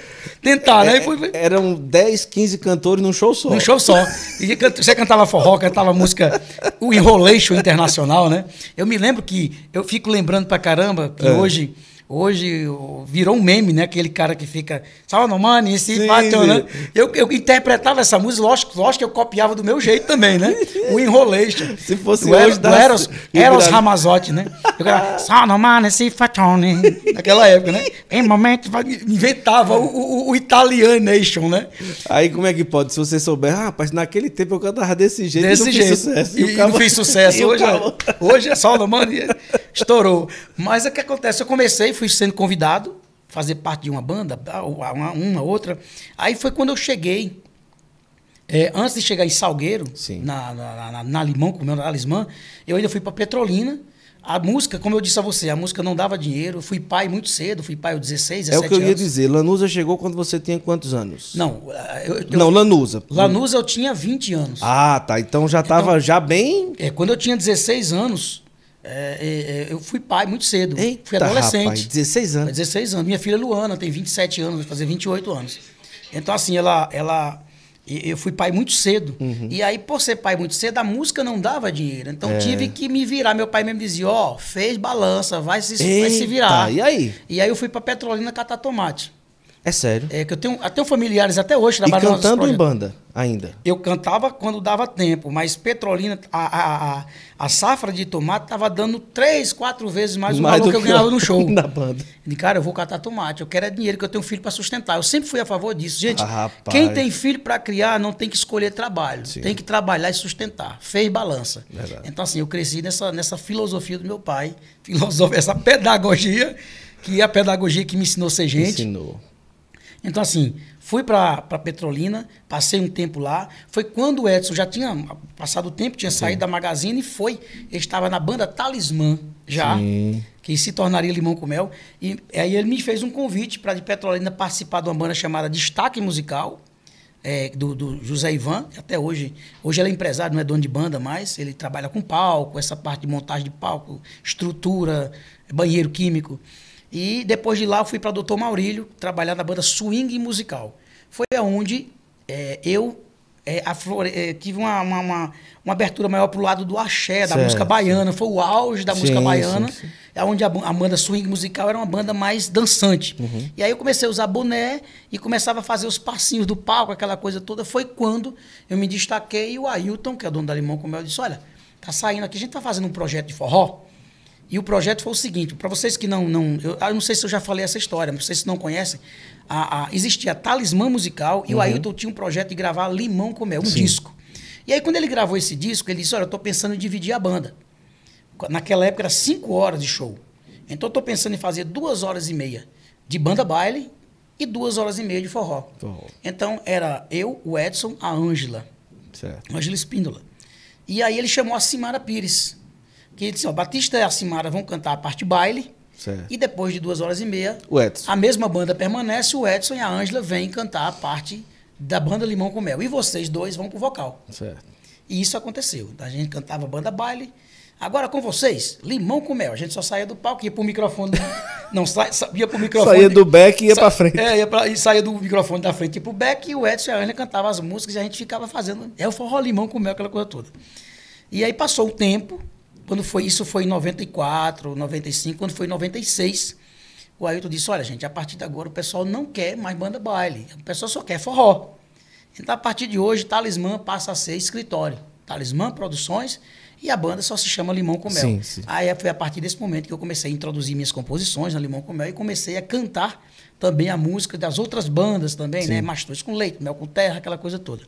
tentar, né? É, foi... Eram 10, 15 cantores num show só. Num show só. E você cantava forró, cantava música, o enroleixo internacional, né? Eu me lembro que, eu fico lembrando pra caramba que é. hoje Hoje virou um meme, né? Aquele cara que fica, salva no money, esse bateu, né? Eu, eu interpretava essa música, lógico, lógico que eu copiava do meu jeito também, né? O Enrolation. Se fosse do hoje, do Eros, Eros Ramazotti, né? Eu era, no money, esse fatone. (laughs) Naquela época, né? Em momento, inventava o, o, o Italianation, né? Aí como é que pode? Se você souber, ah, rapaz, naquele tempo eu cantava desse jeito desse e não jeito. fiz sucesso. E, e cabo... não fiz (laughs) sucesso. hoje, é, hoje é salva no money, estourou. Mas o que acontece? Eu comecei fui sendo convidado a fazer parte de uma banda, uma, uma outra. Aí foi quando eu cheguei. É, antes de chegar em Salgueiro, na, na, na, na, Limão, com o meu talismã, eu ainda fui para Petrolina. A música, como eu disse a você, a música não dava dinheiro. Eu fui pai muito cedo, fui pai aos 16, 17 anos. É o que eu ia anos. dizer. Lanusa chegou quando você tinha quantos anos? Não, eu, eu, não, Lanusa. Lanusa eu tinha 20 anos. Ah, tá. Então já estava então, já bem. É, quando eu tinha 16 anos, é, é, é, eu fui pai muito cedo. Eita, fui adolescente. Rapaz, 16 anos. 16 anos. Minha filha é Luana tem 27 anos, vai fazer 28 anos. Então, assim, ela. ela eu fui pai muito cedo. Uhum. E aí, por ser pai muito cedo, a música não dava dinheiro. Então, é. tive que me virar. Meu pai mesmo dizia: Ó, oh, fez balança, vai se, Eita, vai se virar. E aí? E aí, eu fui para Petrolina catar tomate. É sério? É que eu tenho, até familiares até hoje trabalhando. E cantando em banda ainda? Eu cantava quando dava tempo, mas Petrolina, a, a, a safra de tomate estava dando três, quatro vezes mais, mais o valor que eu ganhava no show. (laughs) Na banda. De cara, eu vou catar tomate, eu quero é dinheiro que eu tenho filho para sustentar. Eu sempre fui a favor disso. Gente, ah, quem tem filho para criar não tem que escolher trabalho, Sim. tem que trabalhar e sustentar. Fez balança. Verdade. Então assim, eu cresci nessa, nessa filosofia do meu pai, (laughs) filosofia, essa pedagogia, que é a pedagogia que me ensinou a ser gente. Ensinou então, assim, fui para Petrolina, passei um tempo lá. Foi quando o Edson já tinha passado o tempo, tinha Sim. saído da Magazine e foi. Ele estava na banda Talismã já, Sim. que se tornaria Limão com Mel. E aí ele me fez um convite para de Petrolina participar de uma banda chamada Destaque Musical. É, do, do, José Ivan, até hoje. Hoje ele é empresário, não é dono de banda mais. Ele trabalha com palco, essa parte de montagem de palco, estrutura, banheiro químico. E depois de lá eu fui para o Dr. Maurílio trabalhar na banda Swing Musical. Foi aonde é, eu é, é, tive uma, uma, uma, uma, abertura maior pro lado do axé, da certo, música baiana. Foi o auge da sim, música baiana, sim, sim. É onde a, a, banda Swing Musical era uma banda mais dançante. Uhum. E aí eu comecei a usar boné e começava a fazer os passinhos do palco, aquela coisa toda. Foi quando eu me destaquei e o Ailton, que é o dono da Limão com disse, olha, tá saindo aqui, a gente tá fazendo um projeto de forró. E o projeto foi o seguinte, para vocês que não... não eu, eu, ah, não sei se eu já falei essa história, mas vocês não conhecem, a, a, existia Talismã Musical e uhum. o Ailton tinha um projeto de gravar Limão com Mel, um Sim. disco. E aí, quando ele gravou esse disco, ele disse, olha, eu estou pensando em dividir a banda. Naquela época era cinco horas de show. Então, eu estou pensando em fazer duas horas e meia de banda baile e duas horas e meia de forró. forró. Então, era eu, o Edson, a Ângela. Ângela Espíndola. E aí ele chamou a Simara Pires, que disse, ó, Batista e a Simara vão cantar a parte baile. Certo. E depois de duas horas e meia, a mesma banda permanece, o Edson e a Ângela vêm cantar a parte da banda Limão com Mel. E vocês dois vão pro vocal. Certo. E isso aconteceu. A gente cantava a banda baile. Agora com vocês, Limão com Mel. A gente só saía do palco, ia pro microfone. (laughs) Não, saia, ia pro microfone. Saía do back e ia sa, pra frente. É, ia pra, e saía do microfone da frente ia pro back e o Edson e a Ângela cantavam as músicas e a gente ficava fazendo. É o forró Limão com Mel, aquela coisa toda. E aí passou o tempo. Quando foi isso, foi em 94, 95, quando foi em 96, o Ailton disse, olha, gente, a partir de agora o pessoal não quer mais banda baile, o pessoal só quer forró. Então, a partir de hoje, Talismã passa a ser escritório. Talismã Produções e a banda só se chama Limão com Mel. Sim, sim. Aí foi a partir desse momento que eu comecei a introduzir minhas composições na Limão com Mel e comecei a cantar também a música das outras bandas também, né? sim. né? Mastros com Leite, Mel com Terra, aquela coisa toda.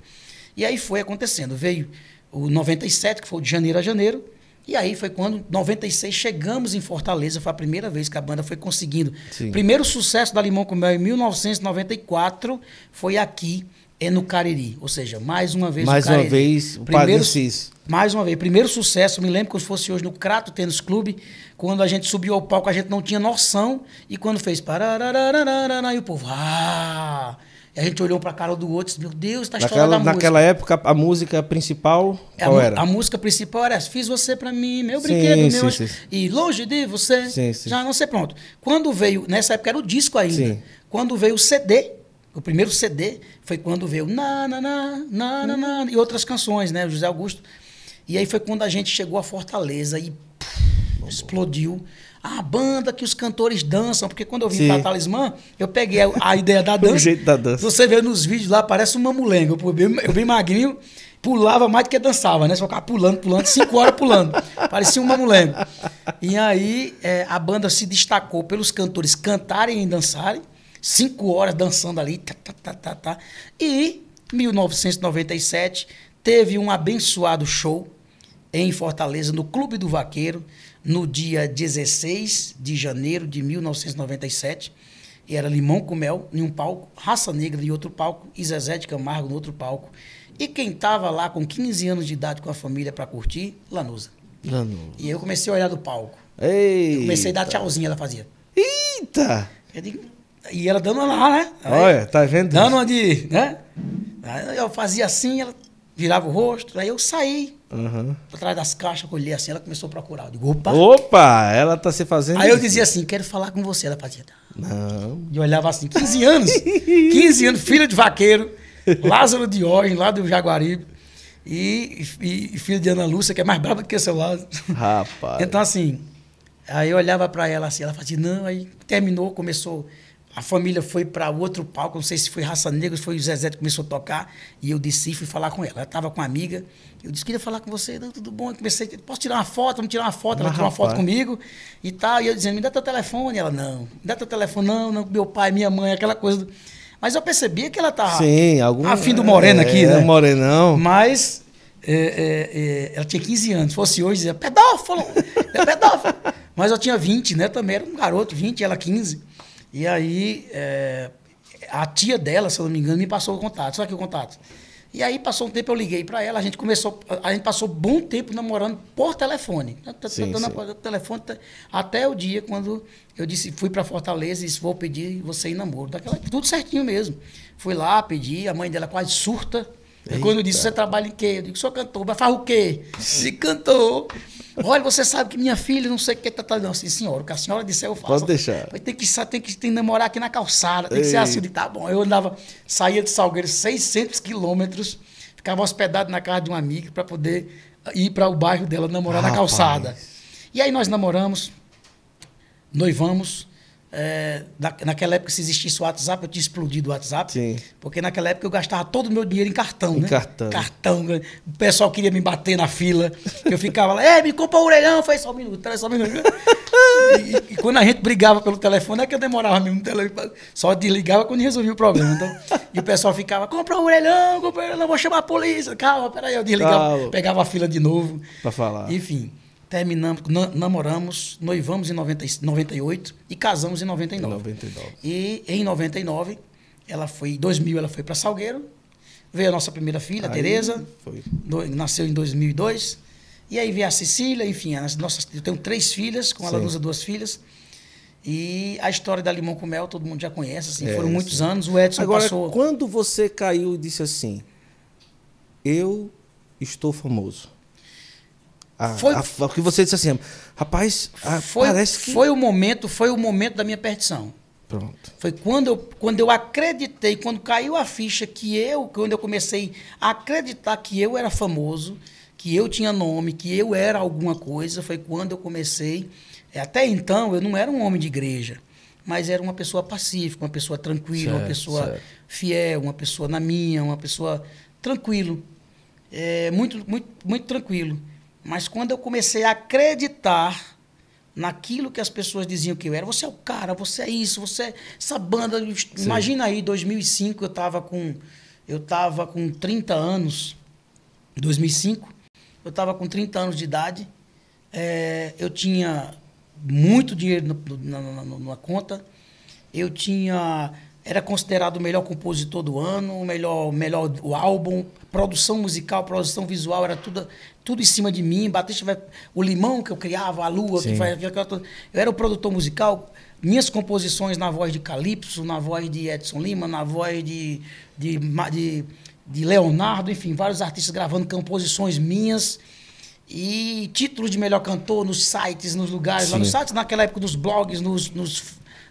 E aí foi acontecendo. Veio o 97, que foi de janeiro a janeiro, e aí foi quando, em 96, chegamos em Fortaleza. Foi a primeira vez que a banda foi conseguindo. Sim. Primeiro sucesso da Limão com Mel em 1994 foi aqui, é no Cariri. Ou seja, mais uma vez mais o Cariri. Mais uma vez, o primeiro, Cis. Mais uma vez, primeiro sucesso, me lembro que fosse hoje no Crato Tênis Clube, quando a gente subiu ao palco, a gente não tinha noção, e quando fez... E o povo... Ah! E a gente olhou para a cara do outro e disse, meu Deus, tá estourando a música. Naquela época, a música principal, é, qual a, era? A música principal era Fiz Você para Mim, Meu sim, Brinquedo, sim, Meu... Sim, e Longe de Você, sim, sim. já não sei, pronto. Quando veio, nessa época era o disco ainda. Quando veio o CD, o primeiro CD foi quando veio na na na na na, na e outras canções, né, o José Augusto. E aí foi quando a gente chegou a Fortaleza e pff, explodiu a banda que os cantores dançam. Porque quando eu vim Sim. pra Talismã, eu peguei a, a ideia da (laughs) dança. o jeito da dança. Você vê nos vídeos lá, parece um mamulengo. Eu bem, eu bem magrinho, pulava mais do que dançava, né? Só ficava pulando, pulando, cinco horas pulando. (laughs) Parecia um mamulengo. E aí é, a banda se destacou pelos cantores cantarem e dançarem. Cinco horas dançando ali. Tá, tá, tá, tá, tá. E 1997 teve um abençoado show em Fortaleza, no Clube do Vaqueiro no dia 16 de janeiro de 1997. E era Limão com Mel em um palco, Raça Negra em outro palco e Zezé de Camargo no outro palco. E quem estava lá com 15 anos de idade com a família para curtir, Lanusa. Lanusa. E eu comecei a olhar do palco. Ei. comecei a dar tchauzinho, ela fazia. Eita! e ela dando lá, né? Aí, Olha, tá vendo? Dando onde, né? Aí eu fazia assim, ela virava o rosto, aí eu saí. Uhum. Atrás das caixas, eu olhei assim, ela começou a procurar. Eu digo, opa! Opa, ela tá se fazendo. Aí isso. eu dizia assim: quero falar com você. Ela fazia. Não. E olhava assim, 15 anos. 15 (laughs) anos, filho de vaqueiro, Lázaro de Diógenes, lá do Jaguaribe. E, e, e filho de Ana Lúcia, que é mais brava do que seu Lázaro. Rapaz. Então, assim, aí eu olhava para ela assim, ela fazia, não, aí terminou, começou a família foi para outro palco, não sei se foi Raça Negra, foi o Zezé que começou a tocar, e eu desci e fui falar com ela. Ela estava com uma amiga, eu disse, queria falar com você, tudo bom? Eu comecei, posso tirar uma foto? Vamos tirar uma foto. Ela ah, tirou uma rapaz. foto comigo e tal, e eu dizendo, me dá teu telefone. Ela, não, me dá teu telefone, não, não, meu pai, minha mãe, aquela coisa. Do... Mas eu percebia que ela estava Sim, afim do moreno é, aqui, né? morenão. Mas é, é, é ela tinha 15 anos, fosse hoje, dizia, pedófilo, é pedófilo. Mas eu tinha 20, né, também, era um garoto, 20, ela 15. E aí, é, a tia dela, se eu não me engano, me passou o contato. Só que é o contato. E aí passou um tempo, eu liguei para ela, a gente começou, a gente passou bom tempo namorando por telefone. Tá, tá, tá, sim, telefone até o dia quando eu disse, fui para Fortaleza e disse, vou pedir você em namoro. Daquela, tudo certinho mesmo. Fui lá, pedi, a mãe dela quase surta. Eita. E quando eu disse, você trabalha em quê? Eu digo, sou cantor, mas faz o quê? Se cantou Olha, você sabe que minha filha não sei o que tá, tá. assim, senhora, o que a senhora disse eu faço. Pode deixar. Mas tem que, tem que, tem que namorar aqui na calçada, tem Ei. que ser assim. Tá bom, eu andava, saía de Salgueiro 600 quilômetros, ficava hospedado na casa de um amigo para poder ah, ir para o bairro dela namorar ah, na calçada. Rapaz. E aí nós namoramos, noivamos, é, na, naquela época, se existisse o WhatsApp, eu tinha explodido o WhatsApp. Sim. Porque naquela época eu gastava todo o meu dinheiro em cartão, em né? Cartão. cartão. Né? O pessoal queria me bater na fila. Eu ficava lá, é, me compra o orelhão, faz só um minuto, só um minuto. Né? e, e, quando a gente brigava pelo telefone, é que eu demorava mesmo. Só desligava quando resolvia o problema. Então, e o pessoal ficava, compra o orelhão, compra o orelhão, vou chamar a polícia. Calma, peraí, eu desligava, Calma. pegava a fila de novo. Pra falar. Enfim terminamos, namoramos, noivamos em 90, 98 e casamos em 99. 99. E em 99, ela foi, em 2000 ela foi para Salgueiro, veio a nossa primeira filha, aí, Tereza, do, nasceu em 2002, e aí veio a Cecília, enfim, as nossas, eu tenho três filhas, com ela duas filhas, e a história da Limão com Mel todo mundo já conhece, assim, é, foram muitos sim. anos, o Edson Agora, passou... quando você caiu e disse assim, eu estou famoso, a, ah, foi, a, ah, a, que você disse assim, rapaz, a, ah, foi, parece que... Foi o momento, foi o momento da minha perdição. Pronto. Foi quando eu, quando eu acreditei, quando caiu a ficha que eu, quando eu comecei a acreditar que eu era famoso, que eu tinha nome, que eu era alguma coisa, foi quando eu comecei. É, até então, eu não era um homem de igreja, mas era uma pessoa pacífica, uma pessoa tranquila, certo, uma pessoa certo. fiel, uma pessoa na minha, uma pessoa tranquilo. É, muito, muito, muito tranquilo. Mas quando eu comecei a acreditar naquilo que as pessoas diziam que eu era, você é o cara, você é isso, você é essa banda. Sim. Imagina aí, 2005 eu estava com eu tava com 30 anos. 2005, eu estava com 30 anos de idade. É, eu tinha muito dinheiro no, na, na, na conta. Eu tinha era considerado o melhor compositor do ano, o melhor, melhor o álbum, produção musical, produção visual, era tudo tudo em cima de mim. Batista vai. O limão que eu criava, a lua, Sim. que vai. Eu era o produtor musical. Minhas composições na voz de Calypso, na voz de Edson Lima, na voz de, de, de, de Leonardo, enfim, vários artistas gravando composições minhas e títulos de melhor cantor nos sites, nos lugares, Sim. lá nos sites, naquela época dos blogs, nos, nos,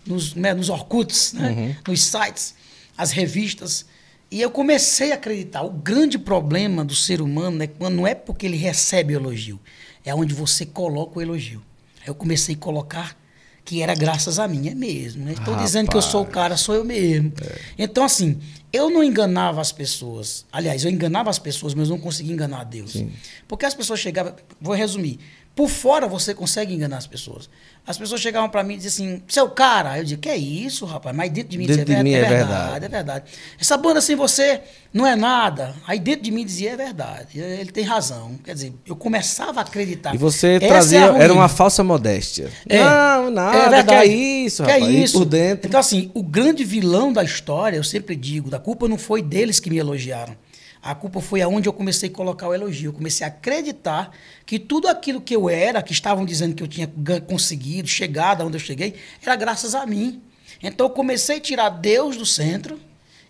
nos, né, nos Orkuts, né? Uhum. nos sites, as revistas. E eu comecei a acreditar. O grande problema do ser humano é quando não é porque ele recebe o elogio, é onde você coloca o elogio. Aí eu comecei a colocar que era graças a mim, é mesmo. Né? Estou dizendo que eu sou o cara, sou eu mesmo. É. Então, assim, eu não enganava as pessoas. Aliás, eu enganava as pessoas, mas não conseguia enganar Deus. Sim. Porque as pessoas chegavam. Vou resumir. Por fora você consegue enganar as pessoas. As pessoas chegavam para mim e diziam assim, seu cara. Eu digo, que é isso, rapaz? Mas dentro de mim, dentro dizia, de mim é, é verdade, verdade, é verdade. Essa banda sem você não é nada. Aí dentro de mim dizia, é verdade, ele tem razão. Quer dizer, eu começava a acreditar. E você Essa é trazia, é era uma falsa modéstia. É, não, nada, é, que é isso, que é rapaz. É isso. por dentro. Então assim, o grande vilão da história, eu sempre digo, da culpa não foi deles que me elogiaram. A culpa foi aonde eu comecei a colocar o elogio. Eu comecei a acreditar que tudo aquilo que eu era, que estavam dizendo que eu tinha conseguido, chegado aonde eu cheguei, era graças a mim. Então eu comecei a tirar Deus do centro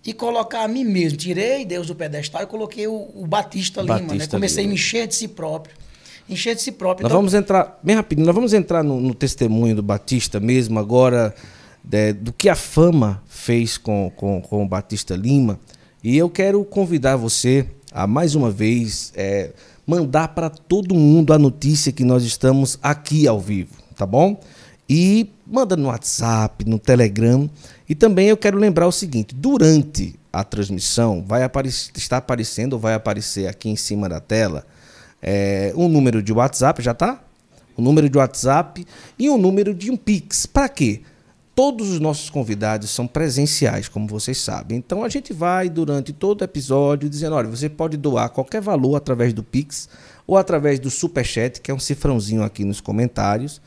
e colocar a mim mesmo. Tirei Deus do pedestal e coloquei o, o Batista, Batista Lima. Né? Comecei Lima. a me encher de si próprio. Encher de si próprio. Nós então... vamos entrar, bem rapidinho, nós vamos entrar no, no testemunho do Batista mesmo agora, do que a fama fez com, com, com o Batista Lima e eu quero convidar você a mais uma vez é, mandar para todo mundo a notícia que nós estamos aqui ao vivo, tá bom? E manda no WhatsApp, no Telegram. E também eu quero lembrar o seguinte: durante a transmissão vai aparecer, está aparecendo, vai aparecer aqui em cima da tela é, um número de WhatsApp, já tá? O um número de WhatsApp e o um número de um Pix. Para quê? Todos os nossos convidados são presenciais, como vocês sabem. Então a gente vai durante todo o episódio dizendo: olha, você pode doar qualquer valor através do Pix ou através do Superchat, que é um cifrãozinho aqui nos comentários.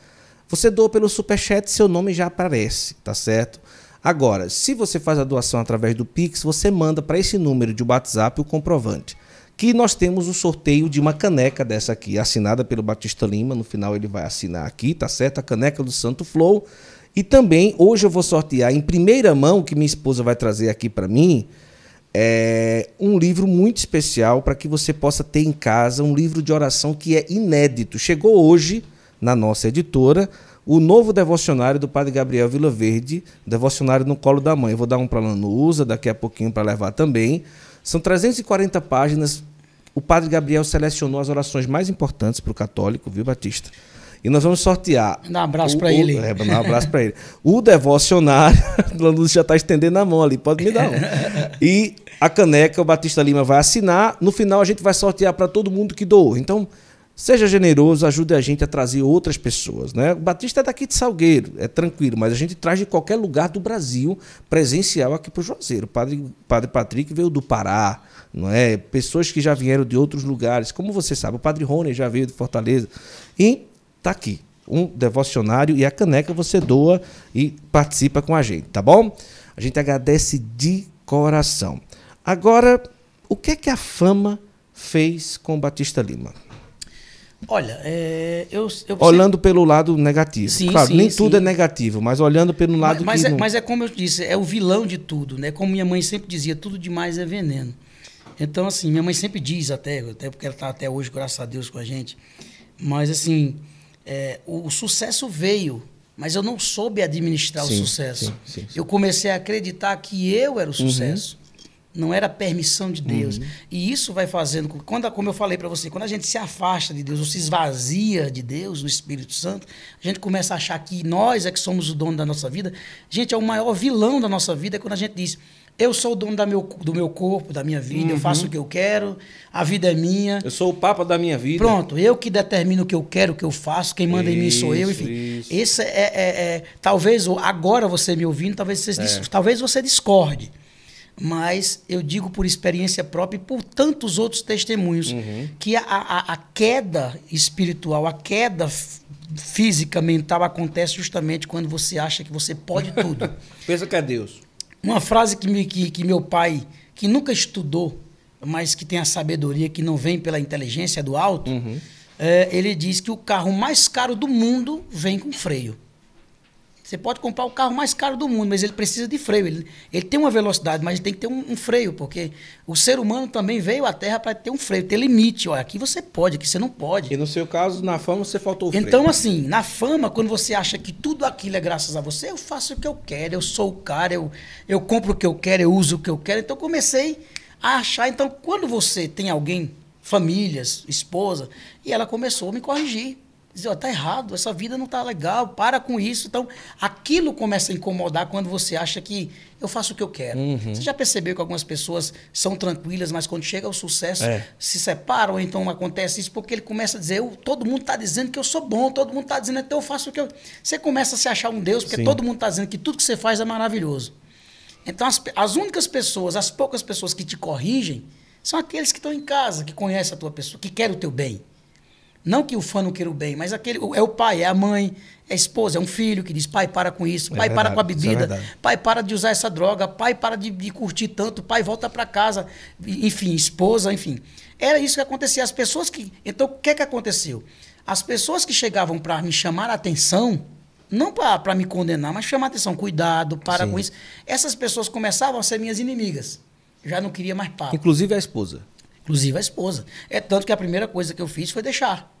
Você doa pelo Superchat, seu nome já aparece, tá certo? Agora, se você faz a doação através do Pix, você manda para esse número de WhatsApp o comprovante. Que nós temos o sorteio de uma caneca dessa aqui, assinada pelo Batista Lima. No final ele vai assinar aqui, tá certo? A caneca do Santo Flow e também, hoje eu vou sortear em primeira mão, que minha esposa vai trazer aqui para mim, é um livro muito especial para que você possa ter em casa, um livro de oração que é inédito. Chegou hoje na nossa editora o novo devocionário do Padre Gabriel Vila Verde, devocionário no colo da mãe. Eu vou dar um para Lanusa daqui a pouquinho para levar também. São 340 páginas. O Padre Gabriel selecionou as orações mais importantes para o católico, viu, Batista? E nós vamos sortear. Dá um abraço para ele. É, um abraço para ele. O devocionário, (laughs) o já está estendendo a mão ali, pode me dar um. E a caneca, o Batista Lima vai assinar. No final, a gente vai sortear para todo mundo que doou. Então, seja generoso, ajude a gente a trazer outras pessoas. Né? O Batista é daqui de Salgueiro, é tranquilo, mas a gente traz de qualquer lugar do Brasil presencial aqui para o Juazeiro. O padre, padre Patrick veio do Pará não é? Pessoas que já vieram de outros lugares, como você sabe, o Padre Rony já veio de Fortaleza. E Está aqui um devocionário e a caneca você doa e participa com a gente, tá bom? A gente agradece de coração. Agora, o que é que a fama fez com Batista Lima? Olha, é, eu, eu, Olhando pelo lado negativo. Sim, claro, sim, nem sim. tudo é negativo, mas olhando pelo lado mas, mas, é, não... mas é como eu disse, é o vilão de tudo, né? Como minha mãe sempre dizia, tudo demais é veneno. Então, assim, minha mãe sempre diz até, até porque ela está até hoje, graças a Deus, com a gente. Mas, assim, é, o, o, sucesso veio, mas eu não soube administrar sim, o sucesso. Sim, eu comecei a acreditar que eu era o uhum. sucesso. Uhum. Não era permissão de Deus. Uhum. E isso vai fazendo. Quando, como eu falei para você, quando a gente se afasta de Deus, ou se esvazia de Deus, do Espírito Santo, a gente começa a achar que nós é que somos o dono da nossa vida. Gente, é o maior vilão da nossa vida é quando a gente diz: eu sou o dono da meu, do meu corpo, da minha vida, uhum. eu faço o uhum. que eu quero, a vida é minha. Eu sou o papa da minha vida. Pronto, eu que determino o que eu quero, o que eu faço, quem manda isso, em mim sou eu, enfim. Isso. Esse é, é, é, é, Talvez agora você me ouvindo, talvez você, é. talvez você discorde. Mas eu digo por experiência própria e por tantos outros testemunhos uhum. que a, a, a queda espiritual, a queda física, mental acontece justamente quando você acha que você pode tudo. (laughs) Pensa que é Deus. Uma frase que, me, que, que meu pai, que nunca estudou, mas que tem a sabedoria que não vem pela inteligência do alto, uhum. é, ele diz que o carro mais caro do mundo vem com freio. Você pode comprar o carro mais caro do mundo, mas ele precisa de freio. Ele, ele tem uma velocidade, mas ele tem que ter um, um freio, porque o ser humano também veio à Terra para ter um freio, ter limite. Olha, aqui você pode, aqui você não pode. E no seu caso, na fama, você faltou o freio. Então, assim, na fama, quando você acha que tudo aquilo é graças a você, eu faço o que eu quero, eu sou o cara, eu, eu compro o que eu quero, eu uso o que eu quero. Então, comecei a achar. Então, quando você tem alguém, famílias, esposa, e ela começou a me corrigir dizer, ó, tá errado, essa vida não tá legal, para com isso. Então, aquilo começa a incomodar quando você acha que eu faço o que eu quero. Uhum. Você já percebeu que algumas pessoas são tranquilas, mas quando chega o sucesso, é. se separam, então acontece isso, porque ele começa a dizer, eu, todo mundo tá dizendo que eu sou bom, todo mundo tá dizendo, então eu faço o que eu... Você começa a se achar um Deus, porque Sim. todo mundo tá dizendo que tudo que você faz é maravilhoso. Então, as, as únicas pessoas, as poucas pessoas que te corrigem, são aqueles que estão em casa, que conhecem a tua pessoa, que querem o teu bem. Não que o fã não queira o bem, mas aquele é o pai, é a mãe, é a esposa, é um filho que diz: pai, para com isso, é pai, é verdade, para com a é bebida, é pai, para de usar essa droga, pai, para de, de curtir tanto, pai, volta para casa, enfim, esposa, enfim. Era isso que acontecia. As pessoas que. Então, o que é que aconteceu? As pessoas que chegavam para me chamar a atenção, não para me condenar, mas chamar a atenção, cuidado, para Sim. com isso, essas pessoas começavam a ser minhas inimigas. Já não queria mais papo. Inclusive a esposa inclusive a esposa. É tanto que a primeira coisa que eu fiz foi deixar.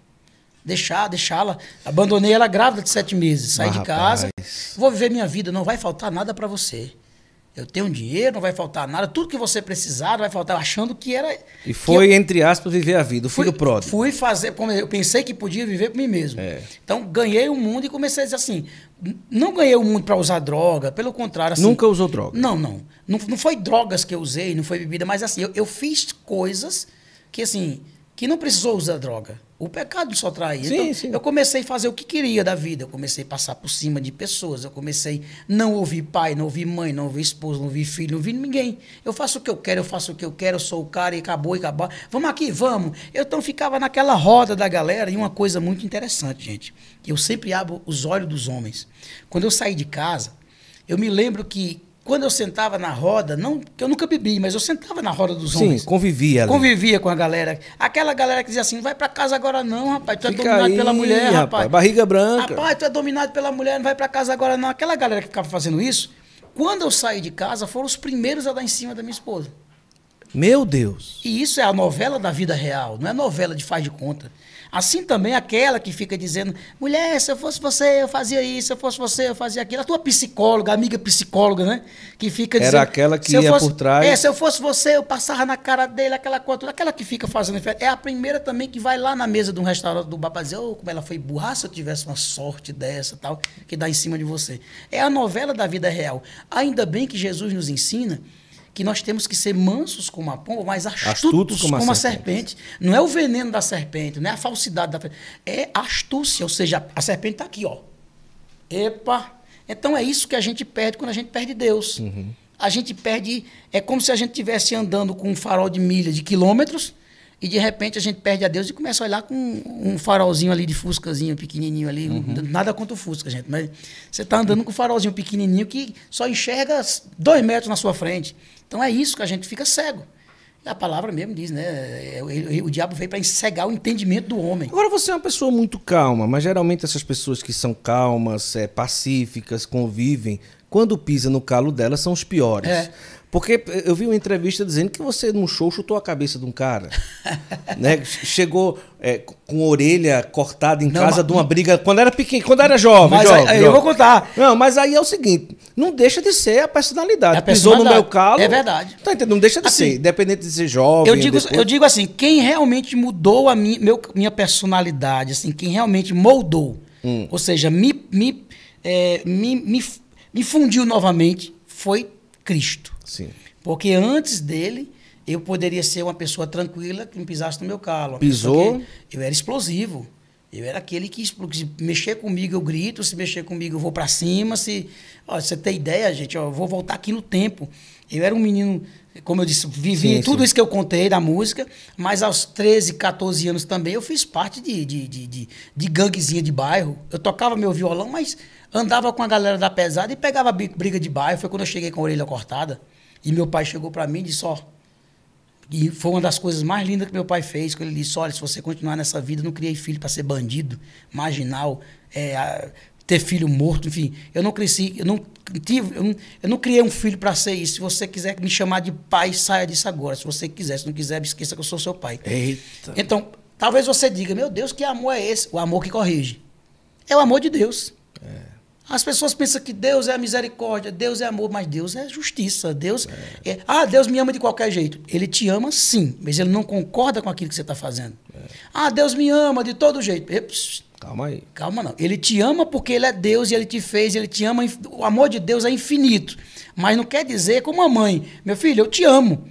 Deixar, deixá-la. Abandonei ela grávida de sete meses. Saí ah, de casa, rapaz. vou viver minha vida, não vai faltar nada para você. Eu tenho dinheiro, não vai faltar nada. Tudo que você precisar, não vai faltar. Achando que era. E foi, eu, entre aspas, viver a vida, o filho fui, pródigo. Fui fazer, como eu pensei que podia viver por mim mesmo. É. Então, ganhei o mundo e comecei a dizer assim: não ganhei muito para usar droga, pelo contrário. Assim, Nunca usou droga? Não, não, não. Não foi drogas que eu usei, não foi bebida, mas assim, eu, eu fiz coisas que, assim, que não precisou usar droga. O pecado só trai. Sim, então, sim. Eu comecei a fazer o que queria da vida. Eu comecei a passar por cima de pessoas. Eu comecei a não ouvir pai, não ouvir mãe, não ouvir esposa, não ouvir filho, não ouvir ninguém. Eu faço o que eu quero, eu faço o que eu quero, eu sou o cara e acabou, e acabou. Vamos aqui, vamos. Eu então ficava naquela roda da galera e uma coisa muito interessante, gente. Eu sempre abro os olhos dos homens. Quando eu saí de casa, eu me lembro que quando eu sentava na roda, não, que eu nunca bebi, mas eu sentava na roda dos homens. Sim, convivia. Ali. Convivia com a galera. Aquela galera que dizia assim: vai para casa agora não, rapaz, tu é dominado aí, pela mulher, rapaz. rapaz. Barriga branca. Rapaz, tu é dominado pela mulher, não vai para casa agora não. Aquela galera que ficava fazendo isso, quando eu saí de casa, foram os primeiros a dar em cima da minha esposa. Meu Deus. E isso é a novela da vida real, não é novela de faz de conta. Assim também aquela que fica dizendo, mulher, se eu fosse você, eu fazia isso, se eu fosse você, eu fazia aquilo. A tua psicóloga, amiga psicóloga, né? Que fica dizendo. Era aquela que ia fosse, por trás. É, se eu fosse você, eu passava na cara dele, aquela coisa, aquela que fica fazendo É a primeira também que vai lá na mesa de um restaurante do bar dizer, oh, como ela foi burra, se eu tivesse uma sorte dessa tal, que dá em cima de você. É a novela da vida real. Ainda bem que Jesus nos ensina que nós temos que ser mansos como a pomba, mas astutos, astutos como, como a, serpente. a, serpente. Não é o veneno da serpente, não é a falsidade da serpente. É astúcia, ou seja, a serpente está aqui, ó. Epa! Então é isso que a gente perde quando a gente perde Deus. Uhum. A gente perde. É como se a gente estivesse andando com um farol de milhas, de quilômetros, e de repente a gente perde a Deus e começa a olhar com um farolzinho ali de fuscazinho pequenininho ali. Uhum. Nada contra o fusca, gente, mas você está andando com um farolzinho pequenininho que só enxerga dois metros na sua frente. Então é isso que a gente fica cego. A palavra mesmo diz, né? É, o diabo veio para ensegar o entendimento do homem. Agora você é uma pessoa muito calma, mas geralmente essas pessoas que são calmas, é, pacíficas, convivem, quando pisa no calo delas são os piores. É. Porque eu vi uma entrevista dizendo que você, num show, chutou a cabeça de um cara. (laughs) né? Chegou é, com a orelha cortada em não, casa mas... de uma briga. Quando era pequeno, quando era jovem. Mas jovem, aí, jovem. eu vou contar. Não, mas aí é o seguinte: não deixa de ser a personalidade. É a personalidade. Pisou no meu calo. É verdade. Tá entendendo? Não deixa de assim, ser. Independente de ser jovem. Eu digo, depois... eu digo assim: quem realmente mudou a minha, meu, minha personalidade, assim, quem realmente moldou, hum. ou seja, me, me, é, me, me, me fundiu novamente, foi Cristo. Sim. Porque antes dele, eu poderia ser uma pessoa tranquila que não pisasse no meu calo. Pisou? Eu era explosivo. Eu era aquele que, se mexer comigo eu grito, se mexer comigo eu vou para cima, se... Ó, você tem ideia, gente, ó, eu vou voltar aqui no tempo. Eu era um menino, como eu disse, vivi sim, tudo sim. isso que eu contei da música, mas aos 13, 14 anos também eu fiz parte de, de, de, de, de ganguezinha de bairro. Eu tocava meu violão, mas andava com a galera da pesada e pegava briga de bairro. Foi quando eu cheguei com a orelha cortada. E meu pai chegou para mim e disse: Ó. E foi uma das coisas mais lindas que meu pai fez, quando ele disse: Olha, se você continuar nessa vida, não criei filho para ser bandido, marginal, é, ter filho morto, enfim. Eu não cresci, eu não tive, eu não, eu não criei um filho para ser isso. Se você quiser me chamar de pai, saia disso agora. Se você quiser, se não quiser, esqueça que eu sou seu pai. Eita. Então, talvez você diga: Meu Deus, que amor é esse? O amor que corrige. É o amor de Deus. É. As pessoas pensam que Deus é misericórdia, Deus é amor, mas Deus é justiça. Deus é. É, ah, Deus me ama de qualquer jeito. Ele te ama sim, mas ele não concorda com aquilo que você está fazendo. É. Ah, Deus me ama de todo jeito. Eps, calma aí. Calma não. Ele te ama porque ele é Deus e ele te fez, ele te ama. O amor de Deus é infinito. Mas não quer dizer como a mãe, meu filho, eu te amo,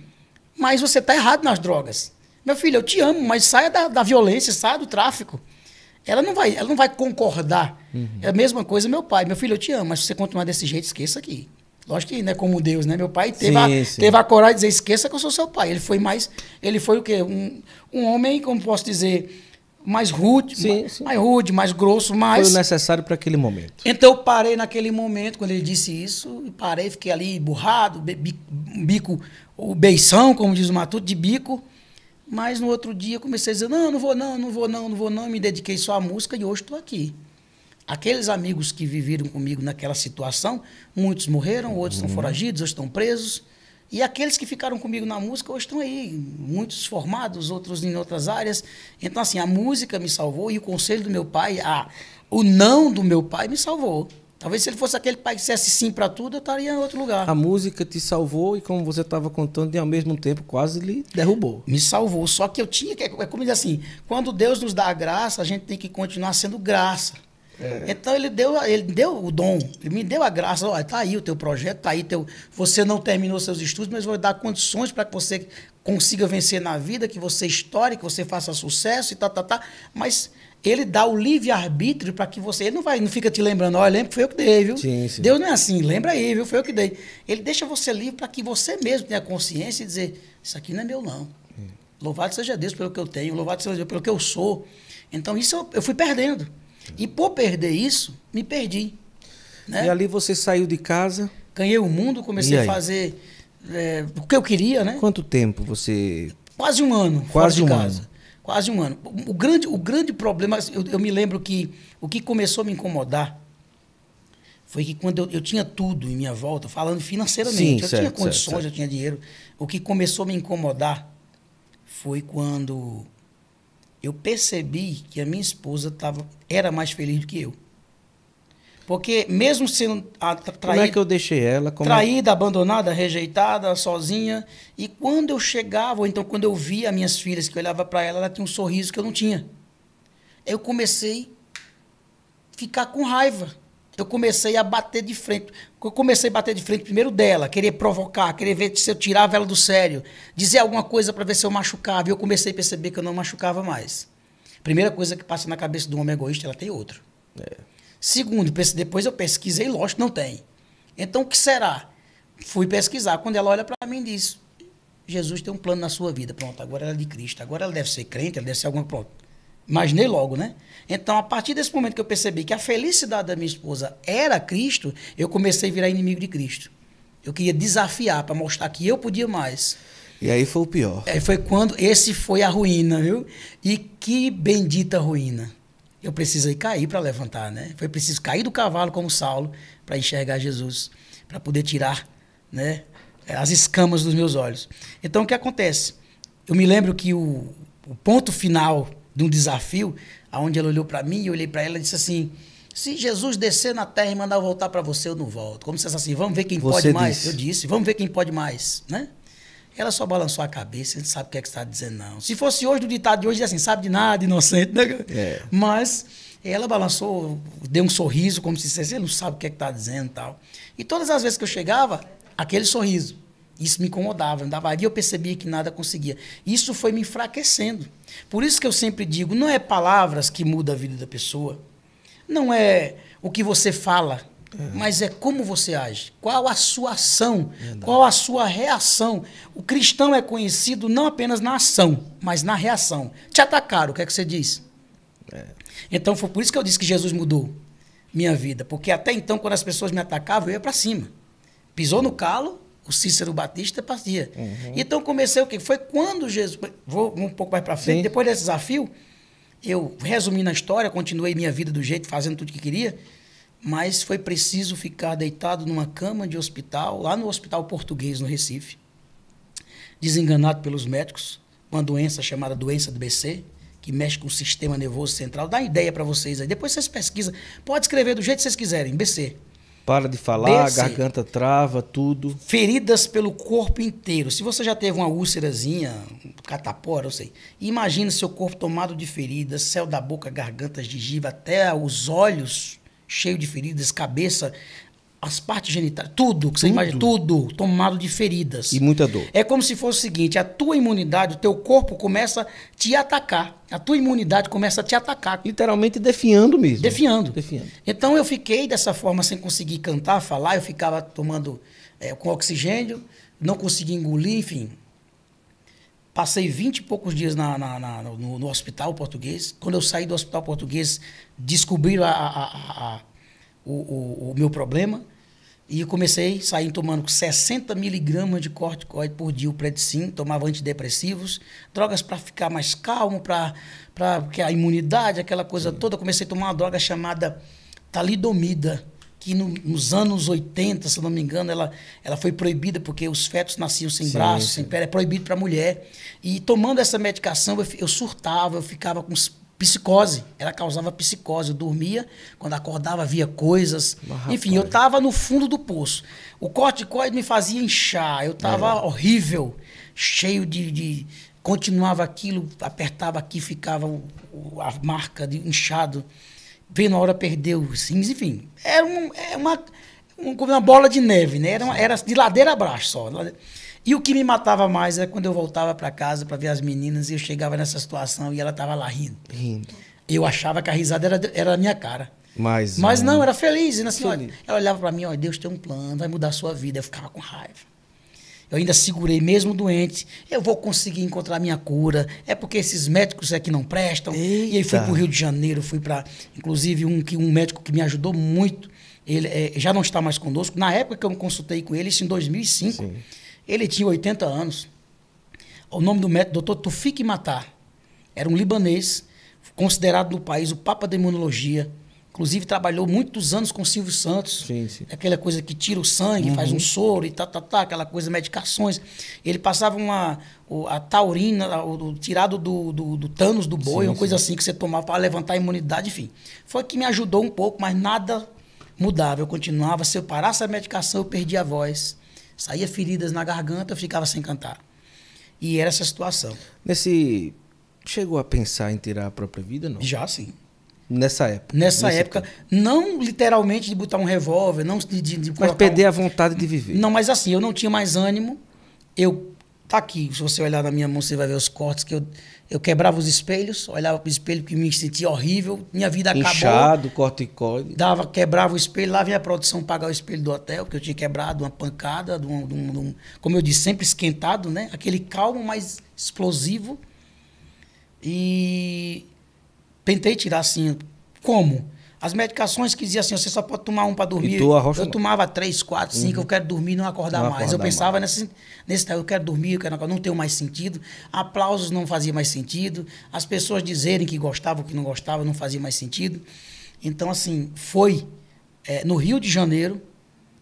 mas você está errado nas drogas. Meu filho, eu te amo, mas saia da, da violência, saia do tráfico ela não vai, ela não vai concordar. Uhum. É a mesma coisa meu pai. Meu filho, eu te amo, mas se você continuar desse jeito, esqueça aqui. Lógico que, né, como Deus, né? Meu pai teve, sim, a, sim. teve a coragem de dizer, esqueça que eu sou seu pai. Ele foi mais, ele foi o quê? Um, um homem, como posso dizer, mais rude, sim, mais, mais, rude, mais grosso, mais... Foi o necessário para aquele momento. Então eu parei naquele momento, quando ele disse isso, parei, fiquei ali burrado, bico, bico o beição, como diz o Matuto, de bico. Mas no outro dia comecei a dizer, não, não vou não, não vou não, não vou não, me dediquei só à música e hoje estou aqui. Aqueles amigos que viveram comigo naquela situação, muitos morreram, outros uhum. estão foragidos, outros estão presos. E aqueles que ficaram comigo na música hoje estão aí, muitos formados, outros em outras áreas. Então, assim, a música me salvou e o conselho do meu pai, a, o não do meu pai me salvou. Talvez se ele fosse aquele pai que dissesse sim para tudo, eu estaria em outro lugar. A música te salvou e, como você estava contando, e ao mesmo tempo quase lhe derrubou. Me salvou. Só que eu tinha que. É como dizer assim: quando Deus nos dá a graça, a gente tem que continuar sendo graça. É. Então ele deu, ele deu o dom, ele me deu a graça. Olha, tá aí o teu projeto, tá aí teu. Você não terminou seus estudos, mas vou dar condições para que você consiga vencer na vida, que você estoure, que você faça sucesso e tá, tá, tá. Mas ele dá o livre-arbítrio para que você. Ele não vai, não fica te lembrando, olha, lembra que foi eu que dei, viu? Sim, sim. Deus não é assim, lembra aí, viu? Foi eu que dei. Ele deixa você livre para que você mesmo tenha consciência e dizer, isso aqui não é meu, não. Louvado seja Deus pelo que eu tenho, louvado seja Deus pelo que eu sou. Então, isso eu, eu fui perdendo. E por perder isso, me perdi. Né? E ali você saiu de casa. Ganhei o mundo, comecei a fazer é, o que eu queria, né? Quanto tempo você. Quase um ano. Quase um ano. Quase um ano. O grande, o grande problema, eu, eu me lembro que o que começou a me incomodar foi que quando eu, eu tinha tudo em minha volta, falando financeiramente, Sim, eu certo, tinha condições, certo, certo. eu tinha dinheiro. O que começou a me incomodar foi quando eu percebi que a minha esposa tava, era mais feliz do que eu. Porque mesmo sendo traída... Como é que eu deixei ela? Como... É traída, abandonada, rejeitada, sozinha. E quando eu chegava, ou então quando eu via minhas filhas, que eu olhava para ela, ela tinha um sorriso que eu não tinha. Eu comecei a ficar com raiva. Eu comecei a bater de frente. Eu comecei a bater de frente primeiro dela, querer provocar, querer ver se eu tirava ela do sério, dizer alguma coisa para ver se eu machucava. E eu comecei a perceber que eu não machucava mais. Primeira coisa que passa na cabeça de um homem egoísta, ela tem outro. É. Segundo, depois eu pesquisei, lógico, não tem. Então, o que será? Fui pesquisar. Quando ela olha para mim e diz: Jesus tem um plano na sua vida. Pronto, agora ela é de Cristo. Agora ela deve ser crente, ela deve ser alguma. Pronto. Imaginei logo, né? Então, a partir desse momento que eu percebi que a felicidade da minha esposa era Cristo, eu comecei a virar inimigo de Cristo. Eu queria desafiar para mostrar que eu podia mais. E aí foi o pior. Aí é, foi quando. Esse foi a ruína, viu? E que bendita ruína eu precisei cair para levantar, né? Foi preciso cair do cavalo como Saulo para enxergar Jesus, para poder tirar, né, as escamas dos meus olhos. Então o que acontece? Eu me lembro que o, o ponto final de um desafio, aonde ela olhou para mim e eu olhei para ela e disse assim: se Jesus descer na terra e mandar eu voltar para você, eu não volto. Como se fosse assim, vamos ver quem você pode disse. mais. Eu disse, vamos ver quem pode mais, né? Ela só balançou a cabeça, ele sabe o que é que está dizendo, não. Se fosse hoje, do ditado de hoje, assim, sabe de nada, inocente, né? É. Mas ela balançou, deu um sorriso, como se dissesse, ele não sabe o que é que está dizendo e tal. E todas as vezes que eu chegava, aquele sorriso. Isso me incomodava, andava dava eu percebia que nada conseguia. Isso foi me enfraquecendo. Por isso que eu sempre digo, não é palavras que mudam a vida da pessoa, não é o que você fala é. Mas é como você age, qual a sua ação, Verdade. qual a sua reação. O cristão é conhecido não apenas na ação, mas na reação. Te atacaram, o que é que você diz? É. Então foi por isso que eu disse que Jesus mudou minha vida, porque até então, quando as pessoas me atacavam, eu ia para cima. Pisou no calo, o Cícero Batista partia. Uhum. Então comecei o quê? Foi quando Jesus. Vou um pouco mais para frente, Sim. depois desse desafio, eu, resumi na história, continuei minha vida do jeito, fazendo tudo que queria mas foi preciso ficar deitado numa cama de hospital, lá no Hospital Português, no Recife, desenganado pelos médicos, uma doença chamada doença do BC, que mexe com o sistema nervoso central. Dá ideia para vocês aí, depois vocês pesquisam. Pode escrever do jeito que vocês quiserem, BC. Para de falar, BC. garganta trava, tudo. Feridas pelo corpo inteiro. Se você já teve uma úlcerazinha, um catapora, não sei. Imagina seu corpo tomado de feridas, céu da boca, garganta, gengiva, até os olhos cheio de feridas, cabeça, as partes genitais, tudo que você tudo. imagina, tudo tomado de feridas. E muita dor. É como se fosse o seguinte: a tua imunidade, o teu corpo começa a te atacar. A tua imunidade começa a te atacar. Literalmente definhando mesmo. Defiando. Defiando. Então eu fiquei dessa forma, sem conseguir cantar, falar, eu ficava tomando é, com oxigênio, não conseguia engolir, enfim. Passei 20 e poucos dias na, na, na no, no, hospital português. Quando eu saí do hospital português, descobriram a, a, a, a o, o, o, meu problema. E comecei comecei sair tomando 60 miligramas de corticoide por dia, o predicin, tomava antidepressivos, drogas para ficar mais calmo, para a imunidade, aquela coisa toda. comecei a tomar uma droga chamada talidomida que no, nos anos 80, se não me engano, ela, ela foi proibida porque os fetos nasciam sem sim, braço, sim. sem pele, é proibido para mulher. E tomando essa medicação, eu, eu surtava, eu ficava com psicose. Ela causava psicose. Eu dormia, quando acordava, via coisas. Mas, Enfim, rapaz. eu estava no fundo do poço. O corticoide me fazia inchar. Eu estava é. horrível, cheio de, de. Continuava aquilo, apertava aqui, ficava o, o, a marca de inchado hora perdeu os rins, enfim. Era, é um, era é uma, um, uma bola de neve, né? Era, uma, era de ladeira abaixo só. E o que me matava mais era quando eu voltava para casa para ver as meninas e eu chegava nessa situação e ela tava lá rindo. Rindo. Eu achava que a risada era, era a minha cara. Mas, Mas não, era feliz. Né? Assim, feliz. Ela olhava para mim, ó, Deus tem um plano, vai mudar a sua vida. Eu ficava com raiva eu ainda segurei, mesmo doente, eu vou conseguir encontrar minha cura. É porque esses médicos aqui é não prestam. Eita. E aí fui para o Rio de Janeiro, fui para. Inclusive, um, que, um médico que me ajudou muito, ele é, já não está mais conosco. Na época que eu me consultei com ele, isso em 2005, Sim. ele tinha 80 anos. O nome do médico, doutor Tufik Matar. Era um libanês, considerado no país o Papa da Imunologia Inclusive, trabalhou muitos anos com o Silvio Santos. Sim, sim. Aquela coisa que tira o sangue, uhum. faz um soro e tá, tá, tá, aquela coisa, medicações. Ele passava uma, a taurina, o, o tirado do, do, do Thanos, do boi, sim, uma coisa assim que você tomava para levantar a imunidade, enfim. Foi que me ajudou um pouco, mas nada mudava. Eu continuava. Se eu parasse a medicação, eu perdia a voz. Saía feridas na garganta, eu ficava sem cantar. E era essa situação. Nesse. Chegou a pensar em tirar a própria vida, não? Já sim. Nessa época. Nessa, época, época, Não literalmente de botar um revólver, não de, de, de Mas perder um... a vontade de viver. Não, mas assim, eu não tinha mais ânimo. Eu. Tá aqui. Se você olhar na minha mão, você vai ver os cortes que eu. Eu quebrava os espelhos, olhava para o espelho que me sentia horrível, minha vida acabou. Inchado, corticóide. Dava, quebrava o espelho, lá vinha a produção pagar o espelho do hotel, que eu tinha quebrado uma pancada, de um, de um, de um, como eu disse, sempre esquentado, né? Aquele calmo, mas explosivo. E Tentei tirar assim. Como? As medicações que diziam assim, você só pode tomar um para dormir. eu tomava três, quatro, cinco, uhum. eu quero dormir e não acordar não mais. Acordar eu pensava mais. nesse, nesse eu quero dormir, eu quero acordar, não tenho mais sentido. Aplausos não fazia mais sentido. As pessoas dizerem que gostavam, que não gostavam, não fazia mais sentido. Então, assim, foi é, no Rio de Janeiro,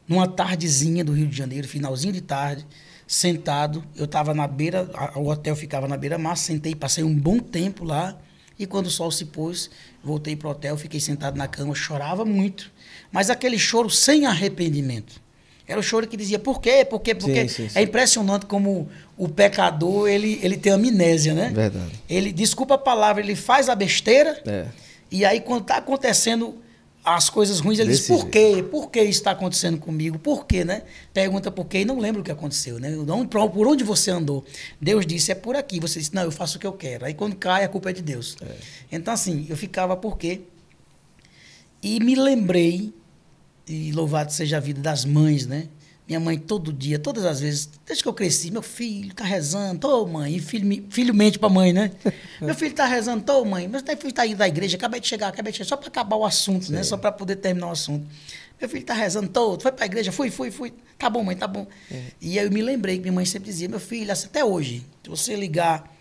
numa tardezinha do Rio de Janeiro, finalzinho de tarde, sentado, eu estava na beira, o hotel ficava na beira-mar, sentei, passei um bom tempo lá e quando o sol se pôs, voltei pro hotel, fiquei sentado na cama, chorava muito. Mas aquele choro sem arrependimento. Era o choro que dizia, por quê? Por quê? Porque sim, sim, sim. é impressionante como o pecador, ele, ele tem amnésia, né? Verdade. Ele, desculpa a palavra, ele faz a besteira. É. E aí quando tá acontecendo as coisas ruins, ele diz, por quê? Por que isso está acontecendo comigo? Por quê, né? Pergunta por quê e não lembra o que aconteceu, né? Por onde você andou? Deus disse, é por aqui. Você disse, não, eu faço o que eu quero. Aí quando cai, a culpa é de Deus. É. Então, assim, eu ficava por quê? E me lembrei, e louvado seja a vida das mães, né? Minha mãe todo dia, todas as vezes, desde que eu cresci, meu filho tá rezando, ô mãe, e filho, filho mente pra mãe, né? (laughs) meu filho tá rezando, ô mãe, mas meu filho tá indo da igreja, acabei de chegar, acabei de chegar, só para acabar o assunto, Sim. né? Só para poder terminar o assunto. Meu filho tá rezando todo, foi pra igreja, fui, fui, fui. Tá bom, mãe, tá bom. É. E aí eu me lembrei que minha mãe sempre dizia, meu filho, assim, até hoje, se você ligar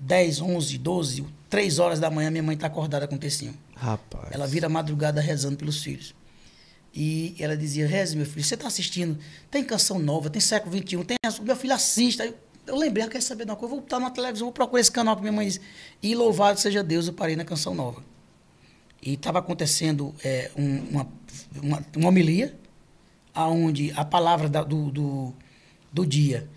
10, 11, 12, 3 horas da manhã, minha mãe tá acordada com o tecinho. Rapaz. Ela vira madrugada rezando pelos filhos. E ela dizia, Rez, meu filho, você está assistindo, tem canção nova, tem século XXI, tem... meu filho assista. Eu, eu lembrei, ela ah, quer saber de uma coisa, vou estar na televisão, vou procurar esse canal com minha mãe E louvado seja Deus, eu parei na canção nova. E estava acontecendo é, um, uma, uma, uma homilia, onde a palavra da, do, do, do dia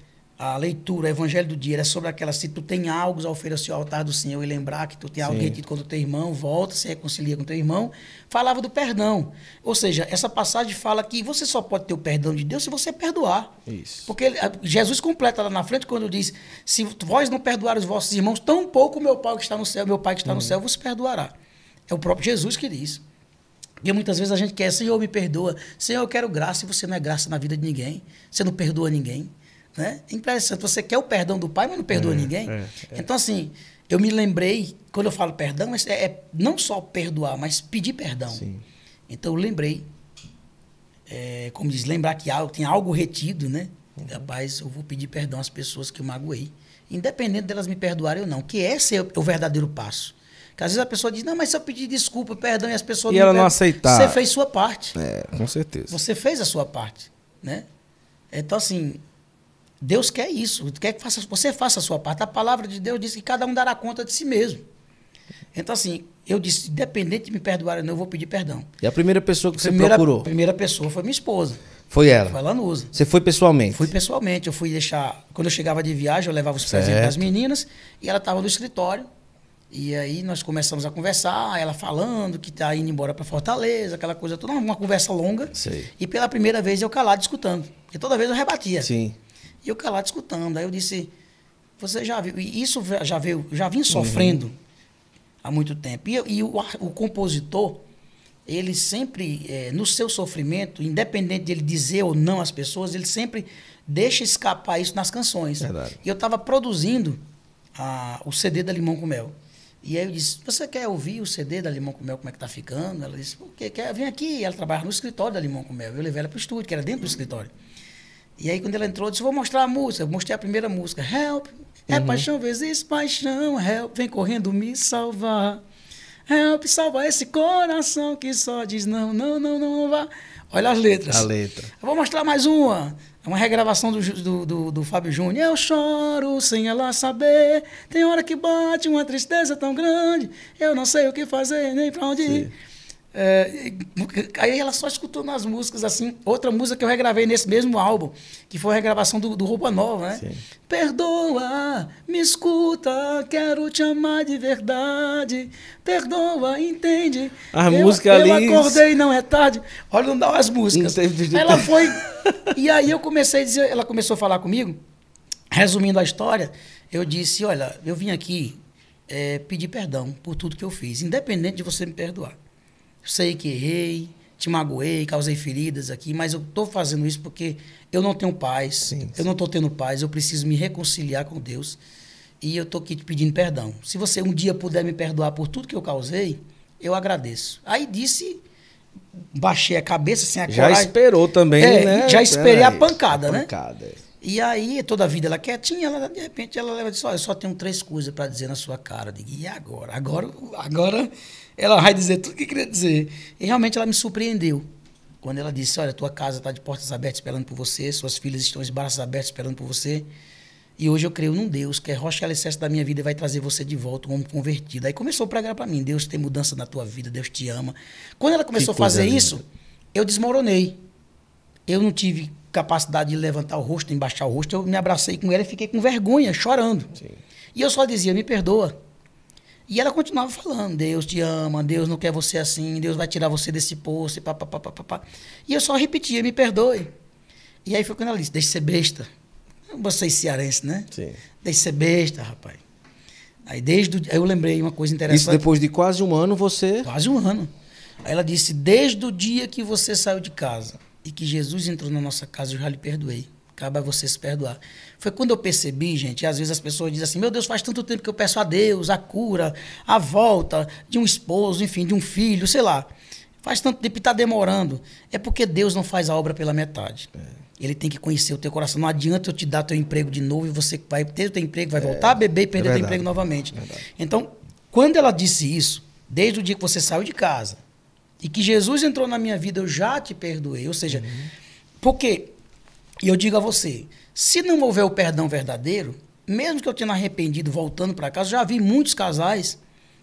a leitura, o evangelho do dia, era sobre aquela, se tu tem algo a oferecer ao altar do Senhor e lembrar que tu tem algo retido contra o teu irmão, volta, se reconcilia com o teu irmão, falava do perdão. Ou seja, essa passagem fala que você só pode ter o perdão de Deus se você perdoar. Isso. Porque eh, Jesus completa lá na frente quando diz, se vós não perdoar os vossos irmãos, tão pouco meu Pai que está no céu, meu Pai que está hum. no céu, vos perdoará. É o próprio Jesus que diz. e muitas vezes a gente quer, Senhor, me perdoa. Senhor, eu quero graça e você não é graça na vida de ninguém. Você não perdoa ninguém. Né? É interessante, você quer o perdão do pai, mas não perdoa é, ninguém. É, é. então, assim, eu me lembrei, quando eu falo perdão, é, é, não só perdoar, mas pedir perdão. Sim. Então, eu lembrei, é, como diz, lembrar que algo, tem algo retido, né? Uhum. Rapaz, eu vou pedir perdão às pessoas que eu magoei, independente delas me perdoarem ou não, que esse é o verdadeiro passo. Porque às vezes a pessoa diz, não, mas se eu pedir desculpa, perdão, e as pessoas e não. ela não aceitar. Você fez sua parte. É, com certeza. Você fez a sua parte, né? Então, assim, Deus quer isso, quer que faça, você faça a sua parte. A palavra de Deus diz que cada um dará conta de si mesmo. Então, assim, eu disse, independente de me perdoar ou não, eu vou pedir perdão. E a primeira pessoa que primeira, você procurou? A primeira pessoa foi minha esposa. Foi ela? Foi ela usa. Você foi pessoalmente? Fui pessoalmente. Eu fui deixar... Quando eu chegava de viagem, eu levava os presentes das meninas e ela estava no escritório. E aí nós começamos a conversar, ela falando que está indo embora para Fortaleza, aquela coisa toda, uma conversa longa. Sei. E pela primeira vez eu calado, escutando. Porque toda vez eu rebatia. Sim. E eu calado escutando. Aí eu disse, você já viu? E isso já veio, já vim sofrendo uhum. há muito tempo. E, e o, o, compositor, ele sempre, é, no seu sofrimento, independente de ele dizer ou não às pessoas, ele sempre deixa escapar isso nas canções. Verdade. E eu estava produzindo a, o CD da Limão com Mel. E aí eu disse, você quer ouvir o CD da Limão com Mel, como é que tá ficando? Ela disse, o quê? Quer? Vem aqui. Ela trabalha no escritório da Limão com Mel. Eu levei ela para o estúdio, que era dentro do escritório. E aí, quando ela entrou, eu disse: Vou mostrar a música. Mostrei a primeira música, Help. É uhum. paixão vezes paixão, help, vem correndo me salvar. Help, salva esse coração que só diz não, não, não, não, não vá. Olha as letras. A letra. Eu vou mostrar mais uma. É uma regravação do, do, do, do Fábio Júnior. Eu choro sem ela saber. Tem hora que bate uma tristeza tão grande. Eu não sei o que fazer, nem pra onde Sim. ir. É, aí ela só escutou nas músicas, assim. Outra música que eu regravei nesse mesmo álbum, que foi a regravação do, do Roupa Nova, né? Sim. Perdoa, me escuta, quero te amar de verdade. Perdoa, entende? A eu, música eu ali. Eu acordei, não é tarde. Olha, não dá as músicas. Entendi. Ela foi. e aí eu comecei a dizer, ela começou a falar comigo, resumindo a história, eu disse: Olha, eu vim aqui é, pedir perdão por tudo que eu fiz, independente de você me perdoar sei que errei, te magoei, causei feridas aqui, mas eu estou fazendo isso porque eu não tenho paz, sim, eu não estou tendo paz, eu preciso me reconciliar com Deus e eu estou aqui te pedindo perdão. Se você um dia puder me perdoar por tudo que eu causei, eu agradeço. Aí disse, baixei a cabeça sem assim, Já esperou também, é, né? Já esperei é, a pancada, a né? Pancada. É. E aí, toda a vida ela é quietinha, ela, de repente ela leva e diz, olha, eu só tenho três coisas para dizer na sua cara. digo, e agora? Agora, agora ela vai dizer tudo o que queria dizer. E realmente ela me surpreendeu. Quando ela disse, olha, tua casa está de portas abertas esperando por você, suas filhas estão de braços abertos esperando por você. E hoje eu creio num Deus que é rocha e alicerce da minha vida e vai trazer você de volta, um homem convertido. Aí começou a pregar para mim, Deus tem mudança na tua vida, Deus te ama. Quando ela começou a fazer linda. isso, eu desmoronei. Eu não tive capacidade de levantar o rosto, de embaixar o rosto. Eu me abracei com ela e fiquei com vergonha, chorando. Sim. E eu só dizia, me perdoa. E ela continuava falando: Deus te ama, Deus não quer você assim, Deus vai tirar você desse poço, e pá, pá, pá, pá, pá, pá. E eu só repetia: me perdoe. E aí foi quando ela disse: deixa ser besta. Vocês cearense, né? Sim. Deixa ser besta, rapaz. Aí desde. Aí eu lembrei uma coisa interessante. Isso depois de quase um ano você. Quase um ano. Aí ela disse: desde o dia que você saiu de casa e que Jesus entrou na nossa casa, eu já lhe perdoei acaba você se perdoar. Foi quando eu percebi, gente, às vezes as pessoas dizem assim: meu Deus, faz tanto tempo que eu peço a Deus a cura, a volta de um esposo, enfim, de um filho, sei lá. Faz tanto tempo e está demorando. É porque Deus não faz a obra pela metade. É. Ele tem que conhecer o teu coração. Não adianta eu te dar teu emprego de novo e você vai ter o teu emprego, vai é. voltar a beber e perder é o teu emprego novamente. É então, quando ela disse isso, desde o dia que você saiu de casa e que Jesus entrou na minha vida, eu já te perdoei. Ou seja, uhum. porque e eu digo a você, se não houver o perdão verdadeiro, mesmo que eu tenha arrependido voltando para casa, já vi muitos casais.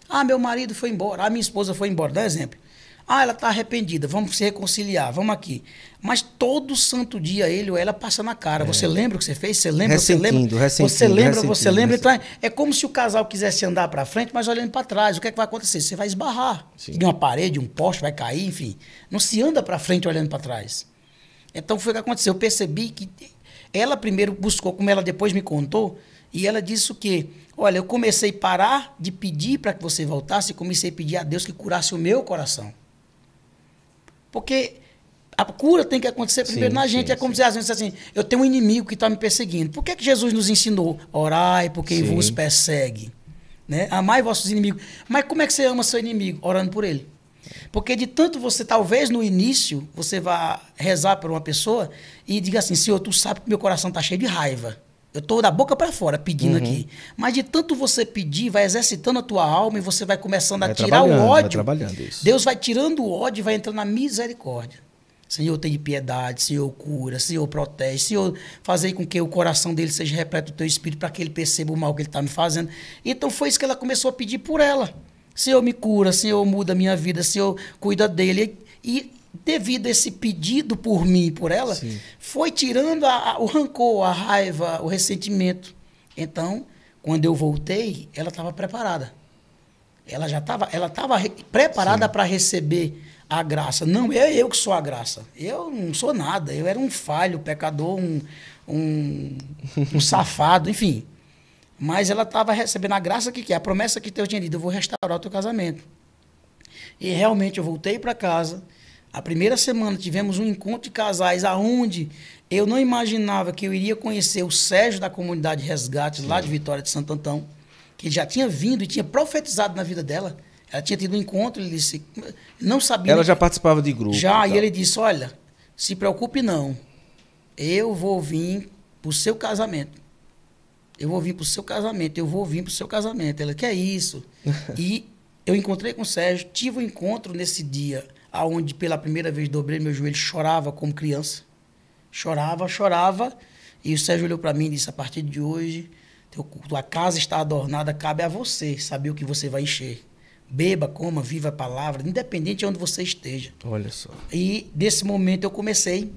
Ah, meu marido foi embora, ah, minha esposa foi embora, dá exemplo. Ah, ela está arrependida, vamos se reconciliar, vamos aqui. Mas todo santo dia ele ou ela passa na cara. É. Você lembra o que você fez? Você lembra? Ressentindo, você lembra? Ressentindo, você lembra? Ressentindo, você lembra? Então, é, é como se o casal quisesse andar para frente, mas olhando para trás. O que é que vai acontecer? Você vai esbarrar Sim. de uma parede, um poste, vai cair, enfim. Não se anda para frente olhando para trás. Então foi o que aconteceu. Eu percebi que ela primeiro buscou, como ela depois me contou, e ela disse o quê? Olha, eu comecei a parar de pedir para que você voltasse e comecei a pedir a Deus que curasse o meu coração. Porque a cura tem que acontecer primeiro sim, na gente. Sim, é como sim. se às vezes assim, eu tenho um inimigo que está me perseguindo. Por que, que Jesus nos ensinou? Orai por quem vos persegue. Né? Amai vossos inimigos. Mas como é que você ama seu inimigo? Orando por ele. Porque de tanto você, talvez no início, você vá rezar por uma pessoa e diga assim: Senhor, tu sabe que meu coração está cheio de raiva. Eu estou da boca para fora pedindo uhum. aqui. Mas de tanto você pedir, vai exercitando a tua alma e você vai começando vai a tirar o ódio. Vai Deus vai tirando o ódio e vai entrando na misericórdia. Senhor, tem piedade, Senhor, cura, Senhor, protege, Senhor, fazer com que o coração dele seja repleto do teu espírito para que ele perceba o mal que ele está me fazendo. Então foi isso que ela começou a pedir por ela. Se eu me cura, se eu mudo a minha vida, se eu cuido dele. E devido a esse pedido por mim e por ela, Sim. foi tirando a, a, o rancor, a raiva, o ressentimento. Então, quando eu voltei, ela estava preparada. Ela já estava ela tava preparada para receber a graça. Não é eu que sou a graça. Eu não sou nada. Eu era um falho, pecador, um, um, um (laughs) safado, enfim. Mas ela estava recebendo a graça que quer, a promessa que Deus tinha dito: eu vou restaurar o teu casamento. E realmente eu voltei para casa. A primeira semana tivemos um encontro de casais aonde eu não imaginava que eu iria conhecer o Sérgio da comunidade Resgate, lá de Vitória de Santo Antão, que já tinha vindo e tinha profetizado na vida dela. Ela tinha tido um encontro, ele disse, não sabia. Ela já participava de grupo. Já, e ele disse: Olha, se preocupe não, eu vou vir para o seu casamento eu vou vir pro seu casamento, eu vou vir pro seu casamento. Ela, que é isso? (laughs) e eu encontrei com o Sérgio, tive um encontro nesse dia, aonde pela primeira vez dobrei meu joelho, chorava como criança. Chorava, chorava. E o Sérgio olhou para mim e disse: a partir de hoje, teu, tua casa está adornada, cabe a você saber o que você vai encher. Beba, coma, viva a palavra, independente de onde você esteja. Olha só. E desse momento eu comecei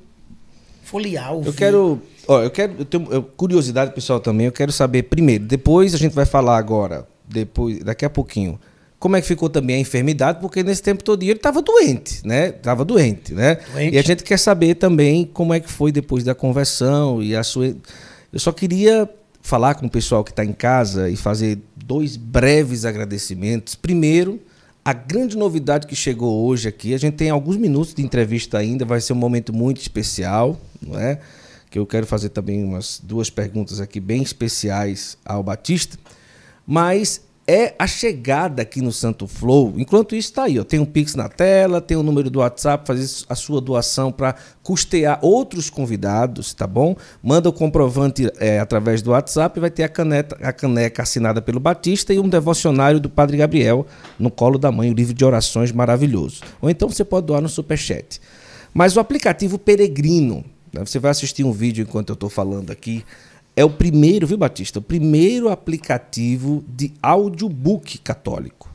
Folhear o Eu quero. Ó, eu quero. Eu tenho curiosidade, pessoal, também. Eu quero saber primeiro. Depois a gente vai falar agora, depois, daqui a pouquinho. Como é que ficou também a enfermidade? Porque nesse tempo todo ele estava doente, né? Estava doente, né? Doente. E a gente quer saber também como é que foi depois da conversão e a sua. Eu só queria falar com o pessoal que está em casa e fazer dois breves agradecimentos. Primeiro, a grande novidade que chegou hoje aqui, a gente tem alguns minutos de entrevista ainda, vai ser um momento muito especial não é? Que eu quero fazer também umas duas perguntas aqui bem especiais ao Batista. Mas é a chegada aqui no Santo Flow. Enquanto isso, está aí. Ó, tem um Pix na tela, tem o um número do WhatsApp, fazer a sua doação para custear outros convidados, tá bom? Manda o comprovante é, através do WhatsApp, vai ter a, caneta, a caneca assinada pelo Batista e um devocionário do Padre Gabriel no colo da mãe, o um livro de orações maravilhoso. Ou então você pode doar no Superchat. Mas o aplicativo Peregrino, né? Você vai assistir um vídeo enquanto eu estou falando aqui. É o primeiro, viu, Batista? O primeiro aplicativo de audiobook católico.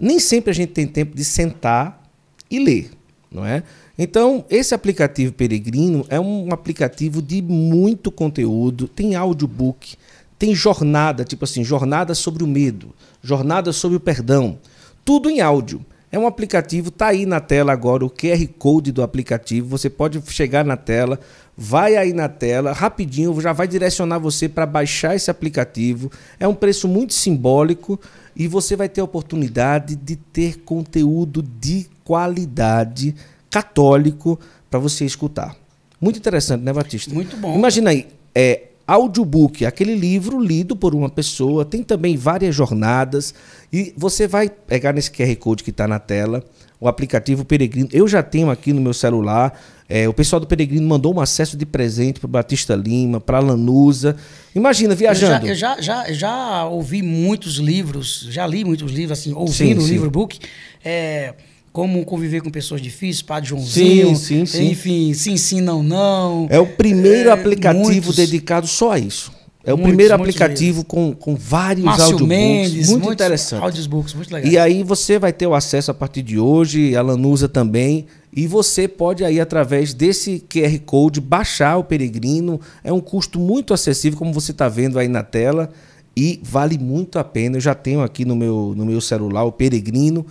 Nem sempre a gente tem tempo de sentar e ler, não é? Então, esse aplicativo Peregrino é um aplicativo de muito conteúdo, tem audiobook, tem jornada, tipo assim, jornada sobre o medo, jornada sobre o perdão, tudo em áudio. É um aplicativo, tá aí na tela agora o QR Code do aplicativo. Você pode chegar na tela, vai aí na tela, rapidinho, já vai direcionar você para baixar esse aplicativo. É um preço muito simbólico e você vai ter a oportunidade de ter conteúdo de qualidade católico para você escutar. Muito interessante, né, Batista? Muito bom. Imagina aí, é, audiobook, aquele livro lido por uma pessoa, tem também várias jornadas e você vai pegar nesse QR Code que está na tela, o aplicativo Peregrino. Eu já tenho aqui no meu celular. É, o pessoal do Peregrino mandou um acesso de presente para Batista Lima, para Lanusa. Imagina, viajando. Eu já, eu já, já, já, ouvi muitos livros, já li muitos livros, assim, ouvindo sim, sim. o livro book. É como conviver com pessoas difíceis, Padre Joãozinho, sim, sim, sim. enfim, sim, sim, não, não. É o primeiro é, aplicativo muitos, dedicado só a isso. É o muitos, primeiro aplicativo com, com vários Márcio audiobooks, Mendes, muito interessante. Audiobooks, muito legal. E aí você vai ter o acesso a partir de hoje, a Lanusa também, e você pode aí através desse QR Code baixar o Peregrino, é um custo muito acessível, como você está vendo aí na tela, e vale muito a pena. Eu já tenho aqui no meu, no meu celular o Peregrino,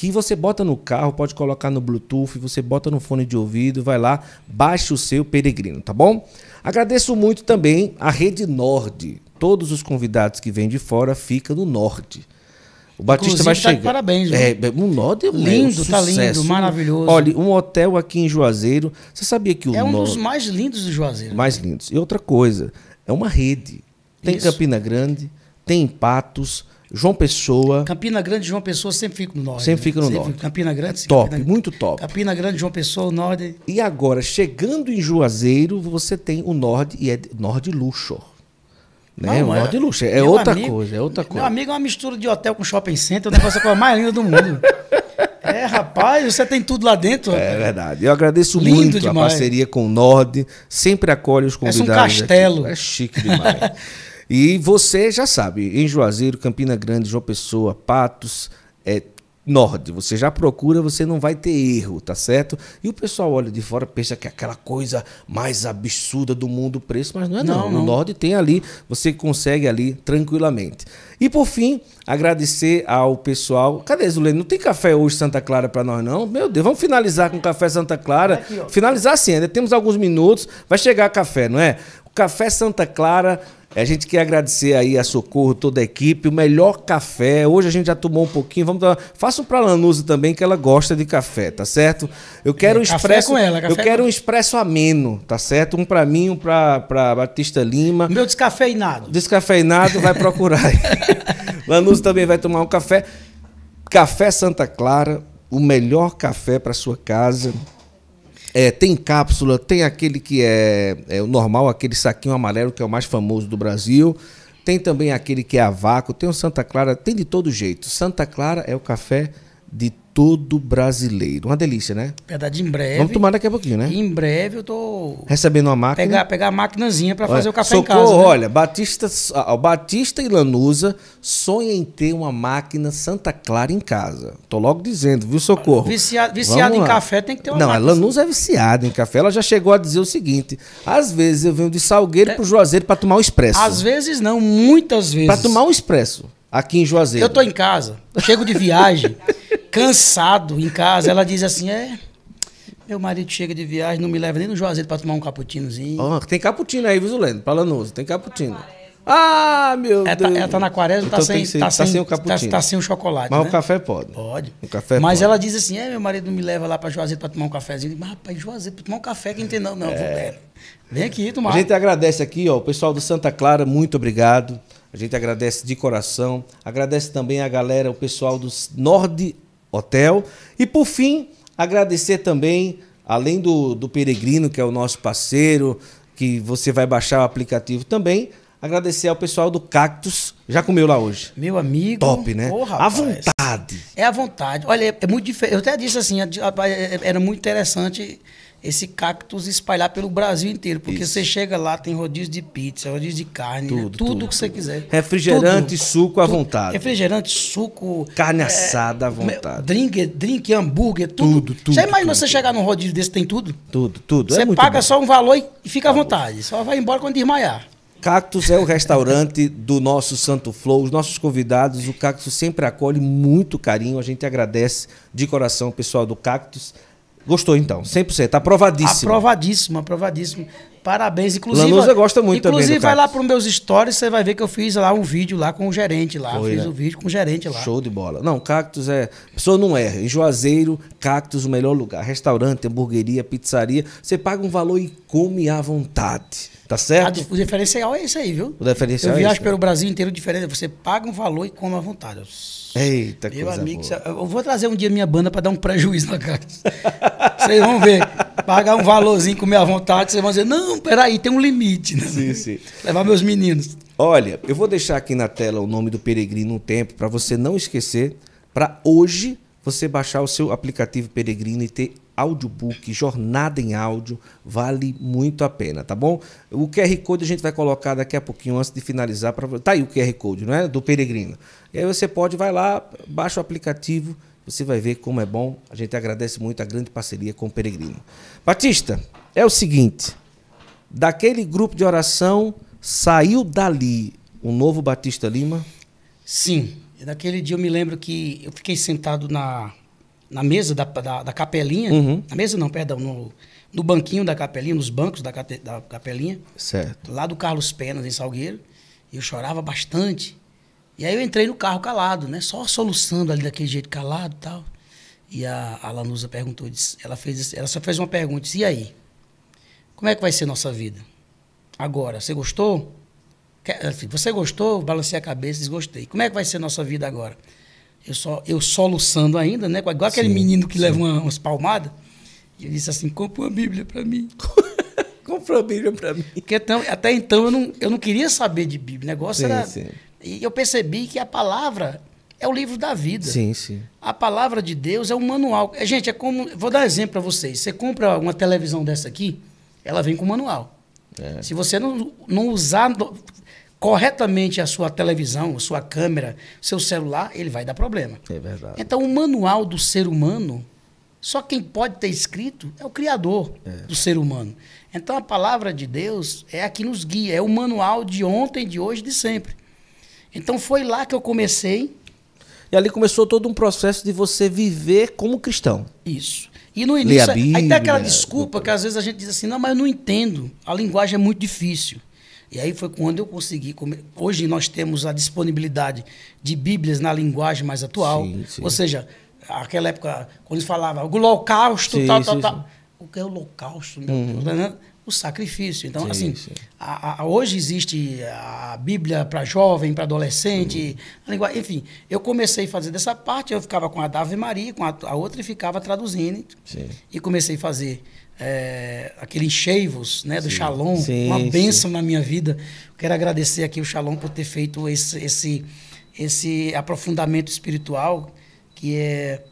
que você bota no carro, pode colocar no Bluetooth, você bota no fone de ouvido, vai lá, baixa o seu peregrino, tá bom? Agradeço muito também a Rede Norte. Todos os convidados que vêm de fora ficam no Norte. O Batista Inclusive, vai tá chegar. parabéns, mano. É, é, um Norte é lindo, um tá lindo, maravilhoso. Olha, um hotel aqui em Juazeiro. Você sabia que o É um dos mais lindos do Juazeiro. Mais lindos. E outra coisa, é uma rede. Tem Isso. Campina Grande, tem Patos, João Pessoa. Campina Grande João Pessoa sempre fica no norte. Sempre né? fica no sempre norte. Fica. Campina Grande. Sim, top, Campina... muito top. Campina Grande, João Pessoa, o norte. E agora, chegando em Juazeiro, você tem o norte e é norte luxo. Né? Não, o norte é, luxo. É outra amigo, coisa, é outra coisa. Meu amigo, é uma mistura de hotel com shopping center, o negócio é a coisa mais linda do mundo. (laughs) É, rapaz, você tem tudo lá dentro. É verdade. Eu agradeço Lindo muito demais. a parceria com o Nord. Sempre acolhe os é convidados. É um castelo. Aqui. É chique demais. (laughs) E você já sabe, em Juazeiro, Campina Grande, João Pessoa, Patos, é, Norte, você já procura, você não vai ter erro, tá certo? E o pessoal olha de fora pensa que é aquela coisa mais absurda do mundo o preço, mas não é não. não. No Norte tem ali, você consegue ali tranquilamente. E por fim, agradecer ao pessoal. Cadê, Zulene? Não tem café hoje Santa Clara para nós, não? Meu Deus, vamos finalizar com café Santa Clara. Aqui, finalizar sim, ainda temos alguns minutos. Vai chegar café, não é? O Café Santa Clara, a gente quer agradecer aí a Socorro, toda a equipe, o melhor café. Hoje a gente já tomou um pouquinho, vamos dar... faça para Lanusa também que ela gosta de café, tá certo? Eu é, quero um expresso, com ela, eu quero um expresso ameno, tá certo? Um para mim, um para para Batista Lima. Meu descafeinado. Descafeinado vai procurar. (laughs) Lanusa também vai tomar um café. Café Santa Clara, o melhor café para sua casa é, tem cápsula, tem aquele que é, é, o normal, aquele saquinho amarelo que é o mais famoso do Brasil. Tem também aquele que é a vácuo, tem o Santa Clara, tem de todo jeito. Santa Clara é o café de todo brasileiro. Uma delícia, né? Verdade, em breve. Vamos tomar daqui a pouquinho, né? Em breve eu tô. Recebendo uma máquina. Pegar, pegar a maquinazinha para fazer o café socorro, em casa. Né? Olha, Batista, ó, ah, Batista e Lanusa sonham em ter uma máquina Santa Clara em casa. Tô logo dizendo, viu, socorro? Viciado, viciado em café tem que ter uma Não, máquina. a Lanusa é viciada em café. Ela já chegou a dizer o seguinte: às vezes eu venho de Salgueiro é... pro Juazeiro para tomar um expresso. Às vezes não, muitas vezes. Para tomar um expresso aqui em Juazeiro. Eu tô em casa, chego de viagem. (laughs) cansado em casa, ela diz assim: é. Meu marido chega de viagem, não me leva nem no Juazeiro para tomar um cappuccinozinho. Oh, tem cappuccino aí, visulendo Palanoso, tem cappuccino. Tá ah, meu ela Deus. Tá, ela tá na quaresma, tá então tá, tá, sem, ser, tá, sem, tá sem o cappuccino. Tá, tá, sem o chocolate. Mas né? o café pode. Pode. O café Mas pode. ela diz assim: é, meu marido não me leva lá para Juazeiro para tomar um cafezinho. Mas, rapaz, Juazeiro, pra tomar um café, quem tem não, não. É. Vem aqui tomar. A gente agradece aqui, ó, o pessoal do Santa Clara, muito obrigado. A gente agradece de coração. Agradece também a galera, o pessoal do Norte Hotel. E por fim, agradecer também, além do, do Peregrino, que é o nosso parceiro, que você vai baixar o aplicativo também, agradecer ao pessoal do Cactus. Já comeu lá hoje? Meu amigo. Top, né? a vontade. É a vontade. Olha, é muito diferente. Eu até disse assim, é, é, era muito interessante esse cactus espalhar pelo Brasil inteiro. Porque Isso. você chega lá, tem rodízio de pizza, rodízio de carne, né? tudo, né? tudo, tudo que você quiser. Refrigerante, tudo. suco à tudo. vontade. Refrigerante, suco. Carne é, assada à vontade. Drink, drink hambúrguer, tudo. Tudo, tudo. Você imagina você chegar num rodízio desse, tem tudo? Tudo, tudo. Você é paga só um valor e fica à vontade. Só vai embora quando desmaiar. Cactus é o restaurante (laughs) do nosso Santo Flow. Os nossos convidados, o Cactus sempre acolhe muito carinho. A gente agradece de coração o pessoal do Cactus. Gostou então, 100%, aprovadíssimo. Aprovadíssimo, aprovadíssimo. Parabéns, inclusive. Lanusa gosta muito inclusive, também. Inclusive, vai lá para os meus stories, você vai ver que eu fiz lá um vídeo lá com o gerente lá. Foi, fiz né? um vídeo com o gerente lá. Show de bola. Não, Cactus é. A pessoa não erra. Em Juazeiro, Cactus, o melhor lugar. Restaurante, hamburgueria, pizzaria. Você paga um valor e come à vontade. Tá certo? A, o diferencial é isso aí, viu? O diferencial Eu é viajo é esse, pelo Brasil inteiro diferente. Você paga um valor e come à vontade. Eita, Meu coisa amigo, boa. eu vou trazer um dia minha banda para dar um prejuízo na casa. (laughs) Vocês vão ver. Pagar um valorzinho, comer à vontade, vocês vão dizer, não, peraí, tem um limite. Né? Sim, sim. Levar meus meninos. Olha, eu vou deixar aqui na tela o nome do Peregrino um tempo para você não esquecer, para hoje você baixar o seu aplicativo Peregrino e ter audiobook, jornada em áudio, vale muito a pena, tá bom? O QR Code a gente vai colocar daqui a pouquinho antes de finalizar para Tá aí o QR Code, não é? Do Peregrino. E aí você pode vai lá, baixa o aplicativo, você vai ver como é bom. A gente agradece muito a grande parceria com o Peregrino. Batista, é o seguinte, daquele grupo de oração saiu dali o novo Batista Lima? Sim. E naquele dia eu me lembro que eu fiquei sentado na, na mesa da, da, da capelinha. Uhum. Na mesa não, perdão, no, no banquinho da capelinha, nos bancos da, da capelinha. Certo. Lá do Carlos Penas, em Salgueiro. E eu chorava bastante. E aí eu entrei no carro calado, né? Só soluçando ali daquele jeito calado e tal. E a, a Lanusa perguntou, ela, fez, ela só fez uma pergunta, disse, e aí? Como é que vai ser nossa vida? Agora, você gostou? Assim, você gostou? Balancei a cabeça, desgostei. Como é que vai ser a nossa vida agora? Eu, só, eu soluçando ainda, né? Igual aquele menino que sim. leva uma, umas palmadas. E ele disse assim: compra uma Bíblia para mim. (laughs) compra uma Bíblia para mim. Porque então, até então eu não, eu não queria saber de Bíblia. O negócio sim, era. E eu percebi que a palavra é o livro da vida. Sim, sim. A palavra de Deus é um manual. É, gente, é como. Vou dar um exemplo para vocês. Você compra uma televisão dessa aqui, ela vem com manual. É. Se você não, não usar, corretamente a sua televisão, a sua câmera, seu celular, ele vai dar problema. É verdade. Então, o manual do ser humano, só quem pode ter escrito é o Criador é. do ser humano. Então, a palavra de Deus é a que nos guia, é o manual de ontem, de hoje, de sempre. Então, foi lá que eu comecei. E ali começou todo um processo de você viver como cristão. Isso. E no início, Bíblia, aí tem aquela desculpa que às vezes a gente diz assim, não, mas eu não entendo, a linguagem é muito difícil. E aí foi quando eu consegui. Hoje nós temos a disponibilidade de Bíblias na linguagem mais atual. Sim, sim. Ou seja, aquela época, quando eles falavam o holocausto, sim, tal, tal, tal. O que é holocausto, uhum. Né? O sacrifício. Então, assim, a, a, hoje existe a Bíblia para jovem, para adolescente, uhum. enfim. Eu comecei a fazer dessa parte, eu ficava com a da Ave Maria, com a, a outra, e ficava traduzindo. E comecei a fazer é, aqueles né, do sim, Shalom, sim, uma bênção sim. na minha vida. Quero agradecer aqui o Shalom por ter feito esse, esse, esse aprofundamento espiritual, que é,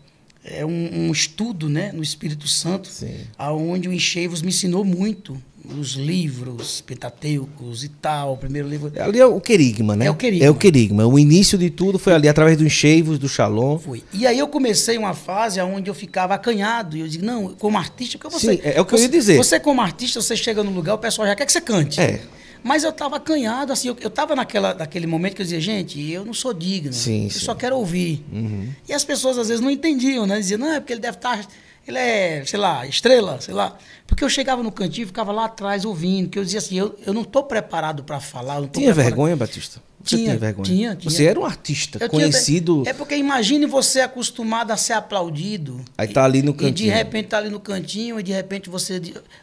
é um, um estudo né, no Espírito Santo, aonde o Encheivos me ensinou muito, os livros pentateucos e tal, o primeiro livro. É, ali é o querigma, né? É o querigma. É o querigma. O início de tudo foi ali através dos encheivos, do Shalom. Foi. E aí eu comecei uma fase onde eu ficava acanhado. E eu digo, não, como artista, porque você. Sim, é, é o que você, eu ia dizer. Você, como artista, você chega no lugar, o pessoal já quer que você cante. É. Mas eu estava acanhado, assim, eu, estava naquela, naquele momento que eu dizia, gente, eu não sou digno. Sim, eu sim. só quero ouvir. Uhum. E as pessoas às vezes não entendiam, né? Diziam, não, é porque ele deve estar. Tá ele é, sei lá, estrela, sei lá. Porque eu chegava no cantinho, ficava lá atrás ouvindo, que eu dizia assim, eu, eu não estou preparado para falar. tinha preparado. vergonha, Batista? Você tinha, tinha vergonha? Tinha, tinha. Você era um artista eu conhecido. Tinha, é porque imagine você acostumado a ser aplaudido. Aí tá ali no cantinho. E de repente tá ali no cantinho, e de repente você.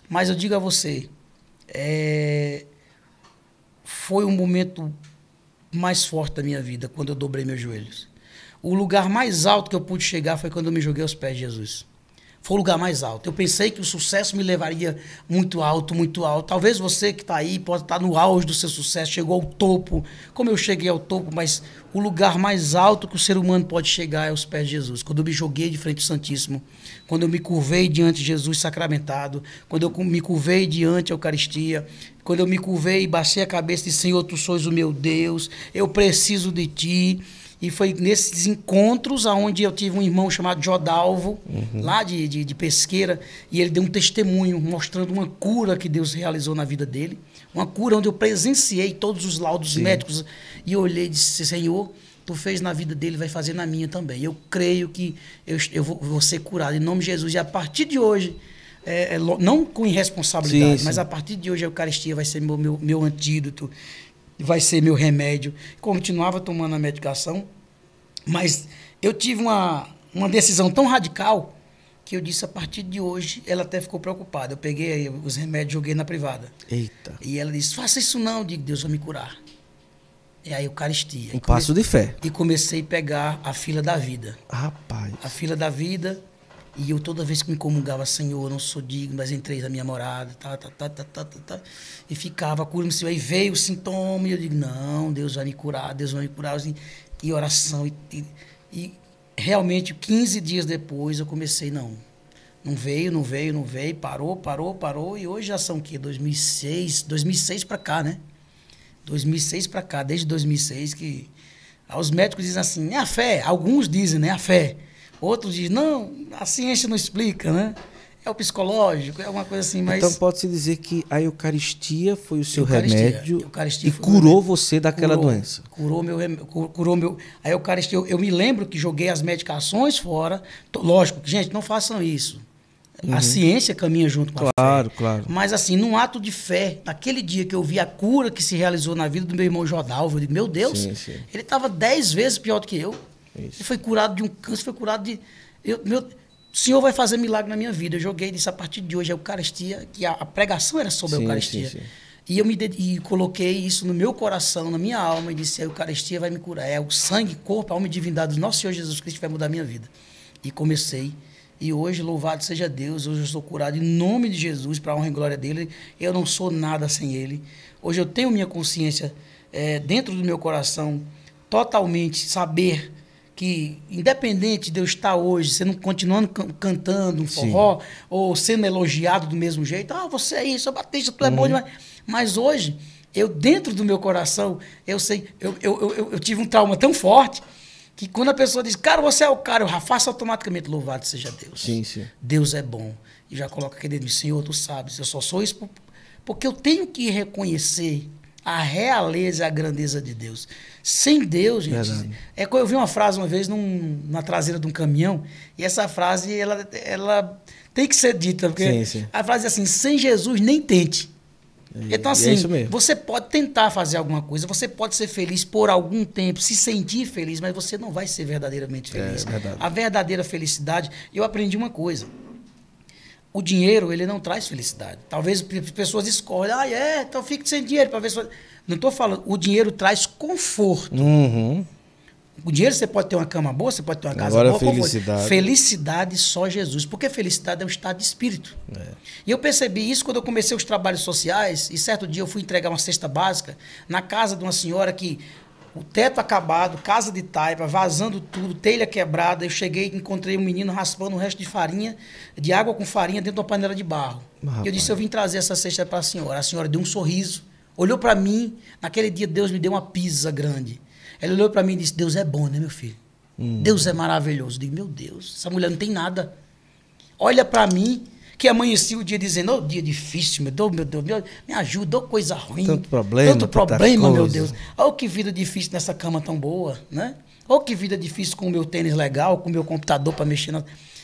Mas eu digo a você, é, foi um momento mais forte da minha vida, quando eu dobrei meus joelhos. O lugar mais alto que eu pude chegar foi quando eu me joguei aos pés de Jesus foi o lugar mais alto. Eu pensei que o sucesso me levaria muito alto, muito alto. Talvez você que está aí possa estar tá no auge do seu sucesso, chegou ao topo, como eu cheguei ao topo, mas o lugar mais alto que o ser humano pode chegar é aos pés de Jesus. Quando eu me joguei de frente ao Santíssimo, quando eu me curvei diante de Jesus sacramentado, quando eu me curvei diante da Eucaristia, quando eu me curvei e baixei a cabeça e disse, Senhor, Tu sois o meu Deus, eu preciso de Ti. E foi nesses encontros aonde eu tive um irmão chamado Jodalvo, uhum. lá de, de, de, Pesqueira, e ele deu um testemunho mostrando uma cura que Deus realizou na vida dele. Uma cura onde eu presenciei todos os laudos Sim. médicos e olhei e disse: Senhor, tu fez na vida dele, vai fazer na minha também. Eu creio que eu, eu vou, vou ser curado em nome de Jesus. E a partir de hoje, é, é, não com irresponsabilidade, sim, sim. mas a partir de hoje a Eucaristia vai ser meu, meu, meu antídoto vai ser meu remédio. Continuava tomando a medicação, mas eu tive uma, uma decisão tão radical que eu disse a partir de hoje, ela até ficou preocupada. Eu peguei os remédios, joguei na privada. Eita. E ela disse: "Faça isso não", digo: "Deus vai me curar". É a Eucaristia. Um passo de fé. E comecei a pegar a fila da vida. Rapaz. A fila da vida e eu toda vez que me comungava, Senhor, não sou digno, mas entrei na minha morada, tá, tá, tá, tá, tá, tá, tá. E ficava, cura-me, Senhor. Aí veio o sintoma, e eu digo, não, Deus vai me curar, Deus vai me curar. Assim, e oração. E, e, e realmente, 15 dias depois, eu comecei, não. Não veio, não veio, não veio, parou, parou, parou. E hoje já são o quê? 2006, 2006 para cá, né? 2006 para cá, desde 2006 que... Os médicos dizem assim, é a fé. Alguns dizem, né? É a fé. Outro diz, não, a ciência não explica, né? É o psicológico, é uma coisa assim, mas... Então pode-se dizer que a Eucaristia foi o seu Eucaristia, remédio Eucaristia e curou você daquela curou, doença. Curou meu... Curou meu a Eucaristia, eu, eu, me lembro que joguei as medicações fora. Lógico, gente, não façam isso. Uhum. A ciência caminha junto com claro, a fé. Claro, claro. Mas assim, num ato de fé, naquele dia que eu vi a cura que se realizou na vida do meu irmão Jodalvo, eu digo, meu Deus, sim, sim. ele estava dez vezes pior do que eu. Isso. Ele foi curado de um câncer, foi curado de. Eu, meu, o Senhor vai fazer milagre na minha vida. Eu joguei disso a partir de hoje a Eucaristia, que a, a pregação era sobre sim, a Eucaristia. Sim, sim. E eu me e coloquei isso no meu coração, na minha alma, e disse: a Eucaristia vai me curar. É o sangue, corpo, alma e divindade do nosso Senhor Jesus Cristo vai mudar a minha vida. E comecei. E hoje, louvado seja Deus, hoje eu sou curado em nome de Jesus, para a honra e glória dele. Eu não sou nada sem ele. Hoje eu tenho minha consciência é, dentro do meu coração, totalmente saber que, independente de eu estar hoje, você não continuando cantando um forró, Sim. ou sendo elogiado do mesmo jeito, ah, você é isso, Batista, tu é uhum. bom demais. Mas hoje, eu dentro do meu coração, eu sei, eu, eu, eu, eu, tive um trauma tão forte que quando a pessoa diz, cara, você é o cara, eu faço automaticamente, louvado seja Deus. Sim, sim. Deus é bom. E já coloca aqui dentro, Senhor, tu sabes, eu só sou isso porque eu tenho que reconhecer a realeza e é a grandeza de Deus. Sem Deus, gente. Verdade. É, eu vi uma frase uma vez num, na traseira de um caminhão, e essa frase ela, ela tem que ser dita, porque sim, sim. a frase é assim: sem Jesus nem tente. É, então, e, então, assim, é você pode tentar fazer alguma coisa, você pode ser feliz por algum tempo, se sentir feliz, mas você não vai ser verdadeiramente feliz. É, verdade. A verdadeira felicidade, eu aprendi uma coisa o dinheiro ele não traz felicidade. Talvez as pessoas escolhem, ah, é, então fique sem dinheiro para ver se. Não estou falando, o dinheiro traz conforto. Uhum. O dinheiro você pode ter uma cama boa, você pode ter uma casa Agora boa. Felicidade. felicidade só Jesus, porque felicidade é um estado de espírito. É. E eu percebi isso quando eu comecei os trabalhos sociais, e certo dia eu fui entregar uma cesta básica na casa de uma senhora que o teto acabado, casa de taipa, vazando tudo, telha quebrada. Eu cheguei, encontrei um menino raspando um resto de farinha, de água com farinha dentro de uma panela de barro. Ah, eu disse, eu vim trazer essa cesta para a senhora. A senhora deu um sorriso, olhou para mim. Naquele dia Deus me deu uma pizza grande. Ela olhou para mim e disse, Deus é bom, né, meu filho? Hum. Deus é maravilhoso. Eu digo, meu Deus, essa mulher não tem nada. Olha para mim que amanhecia o dia dizendo, ô oh, dia difícil, meu Deus, meu Deus, me ajuda, ô coisa ruim. Tanto problema. Tanto problema, meu Deus. Ô oh, que vida difícil nessa cama tão boa, né? Ó, que vida difícil com o meu tênis legal, com o meu computador para mexer. Na...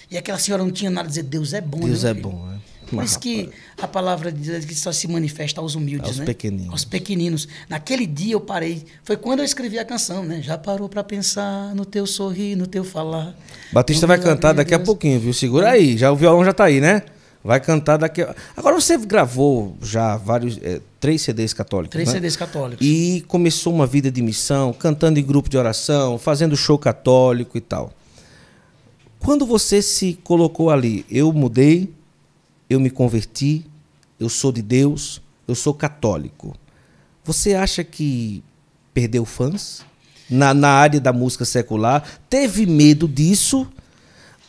E aquela senhora não tinha nada a dizer, Deus é bom. Deus né, é filho? bom, é. Né? Por isso que a palavra de Deus que só se manifesta aos humildes, aos né? pequeninos. Aos pequeninos. Naquele dia eu parei. Foi quando eu escrevi a canção, né? Já parou para pensar no teu sorrir, no teu falar. Batista vai cantar daqui a pouquinho, viu? Segura aí. Já o violão já tá aí, né? Vai cantar daqui. Agora você gravou já vários é, três CDs católicos. Três né? CDs católicos. E começou uma vida de missão, cantando em grupo de oração, fazendo show católico e tal. Quando você se colocou ali, eu mudei, eu me converti, eu sou de Deus, eu sou católico. Você acha que perdeu fãs na, na área da música secular? Teve medo disso?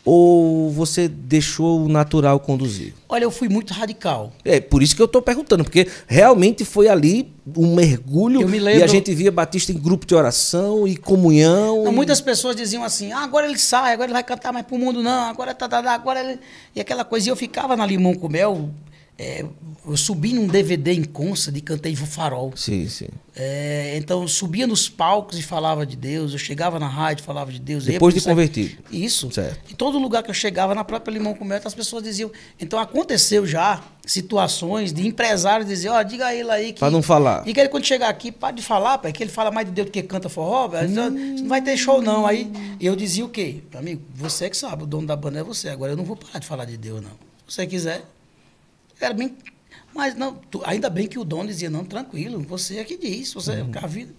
ou você deixou o natural conduzir? Olha, eu fui muito radical. É, por isso que eu estou perguntando, porque realmente foi ali um mergulho eu me lembro... e a gente via Batista em grupo de oração e comunhão. Não, e... Muitas pessoas diziam assim: ah, agora ele sai, agora ele vai cantar mais pro mundo, não, agora tá, tá, tá agora ele... E aquela coisa, e eu ficava na limão com mel, é, eu subi num DVD em Consa de cantei Farol. Sim, sim. É, então eu subia nos palcos e falava de Deus, eu chegava na rádio falava de Deus. Depois de convertido. Isso. Certo. Em todo lugar que eu chegava, na própria Limão com as pessoas diziam. Então aconteceu já situações de empresários dizer, ó, oh, diga a ele aí que. Pra não falar. e que ele quando chegar aqui, para de falar, pai, que ele fala mais de Deus do que canta forró, hum. não vai ter show, não. Aí eu dizia o quê? Amigo, você que sabe, o dono da banda é você. Agora eu não vou parar de falar de Deus, não. Se você quiser. Era bem. Mas não, tu, ainda bem que o dono dizia, não, tranquilo, você é que diz, você, uhum. a, vida,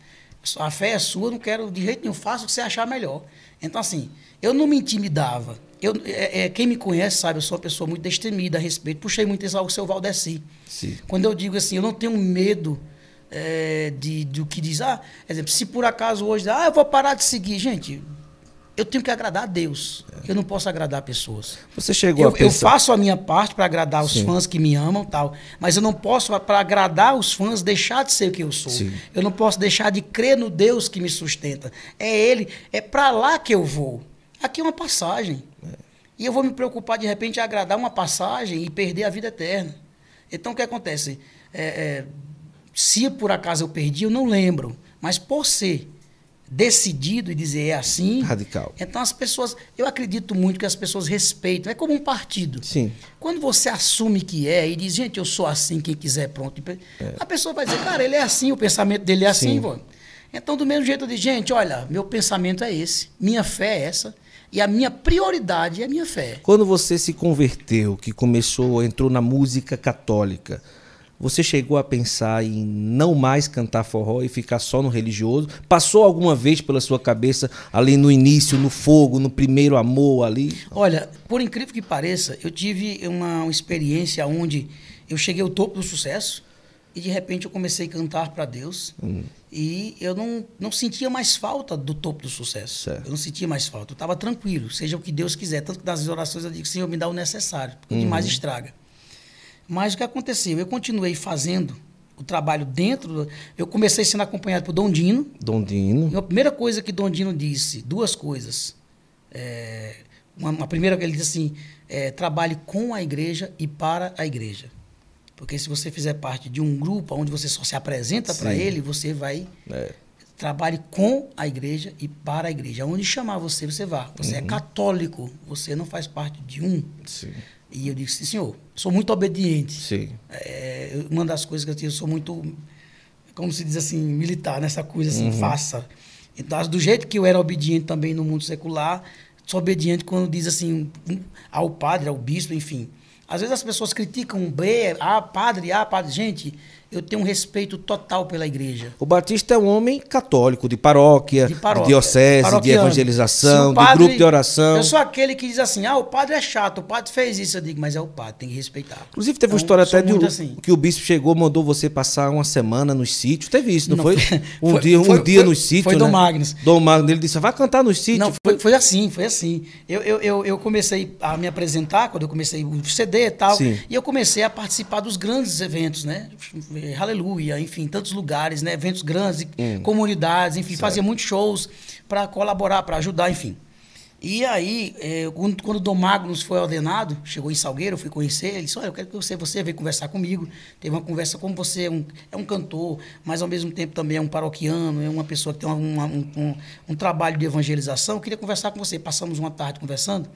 a fé é sua, não quero de jeito nenhum, faça o que você achar melhor. Então, assim, eu não me intimidava. Eu, é, é, quem me conhece sabe, eu sou uma pessoa muito destemida a respeito. Puxei muito isso ao seu Valdeci. Sim. Quando eu digo assim, eu não tenho medo é, de, do que diz. Ah, exemplo, se por acaso hoje, ah, eu vou parar de seguir. Gente, eu tenho que agradar a Deus. É. Eu não posso agradar pessoas. Você chegou eu, a pensar... Eu faço a minha parte para agradar os Sim. fãs que me amam tal, mas eu não posso, para agradar os fãs, deixar de ser o que eu sou. Sim. Eu não posso deixar de crer no Deus que me sustenta. É Ele, é para lá que eu vou. Aqui é uma passagem. É. E eu vou me preocupar, de repente, em agradar uma passagem e perder a vida eterna. Então, o que acontece? É, é se por acaso eu perdi, eu não lembro. Mas por ser decidido e dizer é assim. Radical. Então as pessoas, eu acredito muito que as pessoas respeitam, é como um partido. Sim. Quando você assume que é e diz, gente, eu sou assim, quem quiser, pronto. É. A pessoa vai dizer, cara, ele é assim, o pensamento dele é assim, vô. Então, do mesmo jeito, eu digo, gente, olha, meu pensamento é esse, minha fé é essa, e a minha prioridade é a minha fé. Quando você se converteu, que começou, entrou na música católica, você chegou a pensar em não mais cantar forró e ficar só no religioso? Passou alguma vez pela sua cabeça ali no início, no fogo, no primeiro amor ali? Olha, por incrível que pareça, eu tive uma, uma experiência onde eu cheguei ao topo do sucesso e de repente eu comecei a cantar para Deus hum. e eu não, não sentia mais falta do topo do sucesso. Certo. Eu não sentia mais falta. Eu estava tranquilo, seja o que Deus quiser. Tanto que nas orações eu digo, Senhor, me dá o necessário, porque hum. o demais estraga. Mas o que aconteceu? Eu continuei fazendo o trabalho dentro. Eu comecei sendo acompanhado por Dondino. Dondino. E a primeira coisa que Dondino disse, duas coisas. É, uma, uma primeira que ele disse assim: é, trabalhe com a igreja e para a igreja. Porque se você fizer parte de um grupo onde você só se apresenta para ele, você vai. É. Trabalhe com a igreja e para a igreja. Onde chamar você, você vá. Você é uhum. é católico, você não faz parte de um. Sim. E eu digo, sim, senhor, sou muito obediente. Sim. É, uma das coisas que eu tenho, eu sou muito, como se diz assim, militar nessa né? coisa, assim, uhum. faça. Então, do jeito que eu era obediente também no mundo secular, sou obediente quando diz assim, ao padre, ao bispo, enfim. Às vezes as pessoas criticam, B, ah, padre, ah, padre. Gente, eu tenho um respeito total pela igreja. O Batista é um homem católico, de paróquia, de, paróquia, de diocese, de evangelização, padre, de grupo de oração. Eu sou aquele que diz assim: ah, o padre é chato, o padre fez isso. Eu digo, mas é o padre, tem que respeitar. Inclusive, teve então, uma história até de assim. que o bispo chegou, mandou você passar uma semana nos sítios. Teve isso, não, não foi? (laughs) Um foi, dia, um dia foi, nos sítios. Foi né? Dom Magnus. Dom Magnus, ele disse: vai cantar nos sítios. Não, foi, foi assim, foi assim. Eu, eu, eu, eu, comecei a me apresentar quando eu comecei o CD e tal. Sim. E eu comecei a participar dos grandes eventos, né? Eh, Aleluia, enfim, tantos lugares, né? Eventos grandes, hum. comunidades, enfim, certo. fazia muitos shows para colaborar, para ajudar, enfim. E aí, é, quando, quando o Dom Magnus foi ordenado, chegou em Salgueiro, eu fui conhecer, ele disse, olha, eu quero que você, você conversar comigo. Teve uma conversa como você é um, é um cantor, mas ao mesmo tempo também é um paroquiano, é uma pessoa que tem uma, um, um, um trabalho de evangelização, eu queria conversar com você. Passamos uma tarde conversando.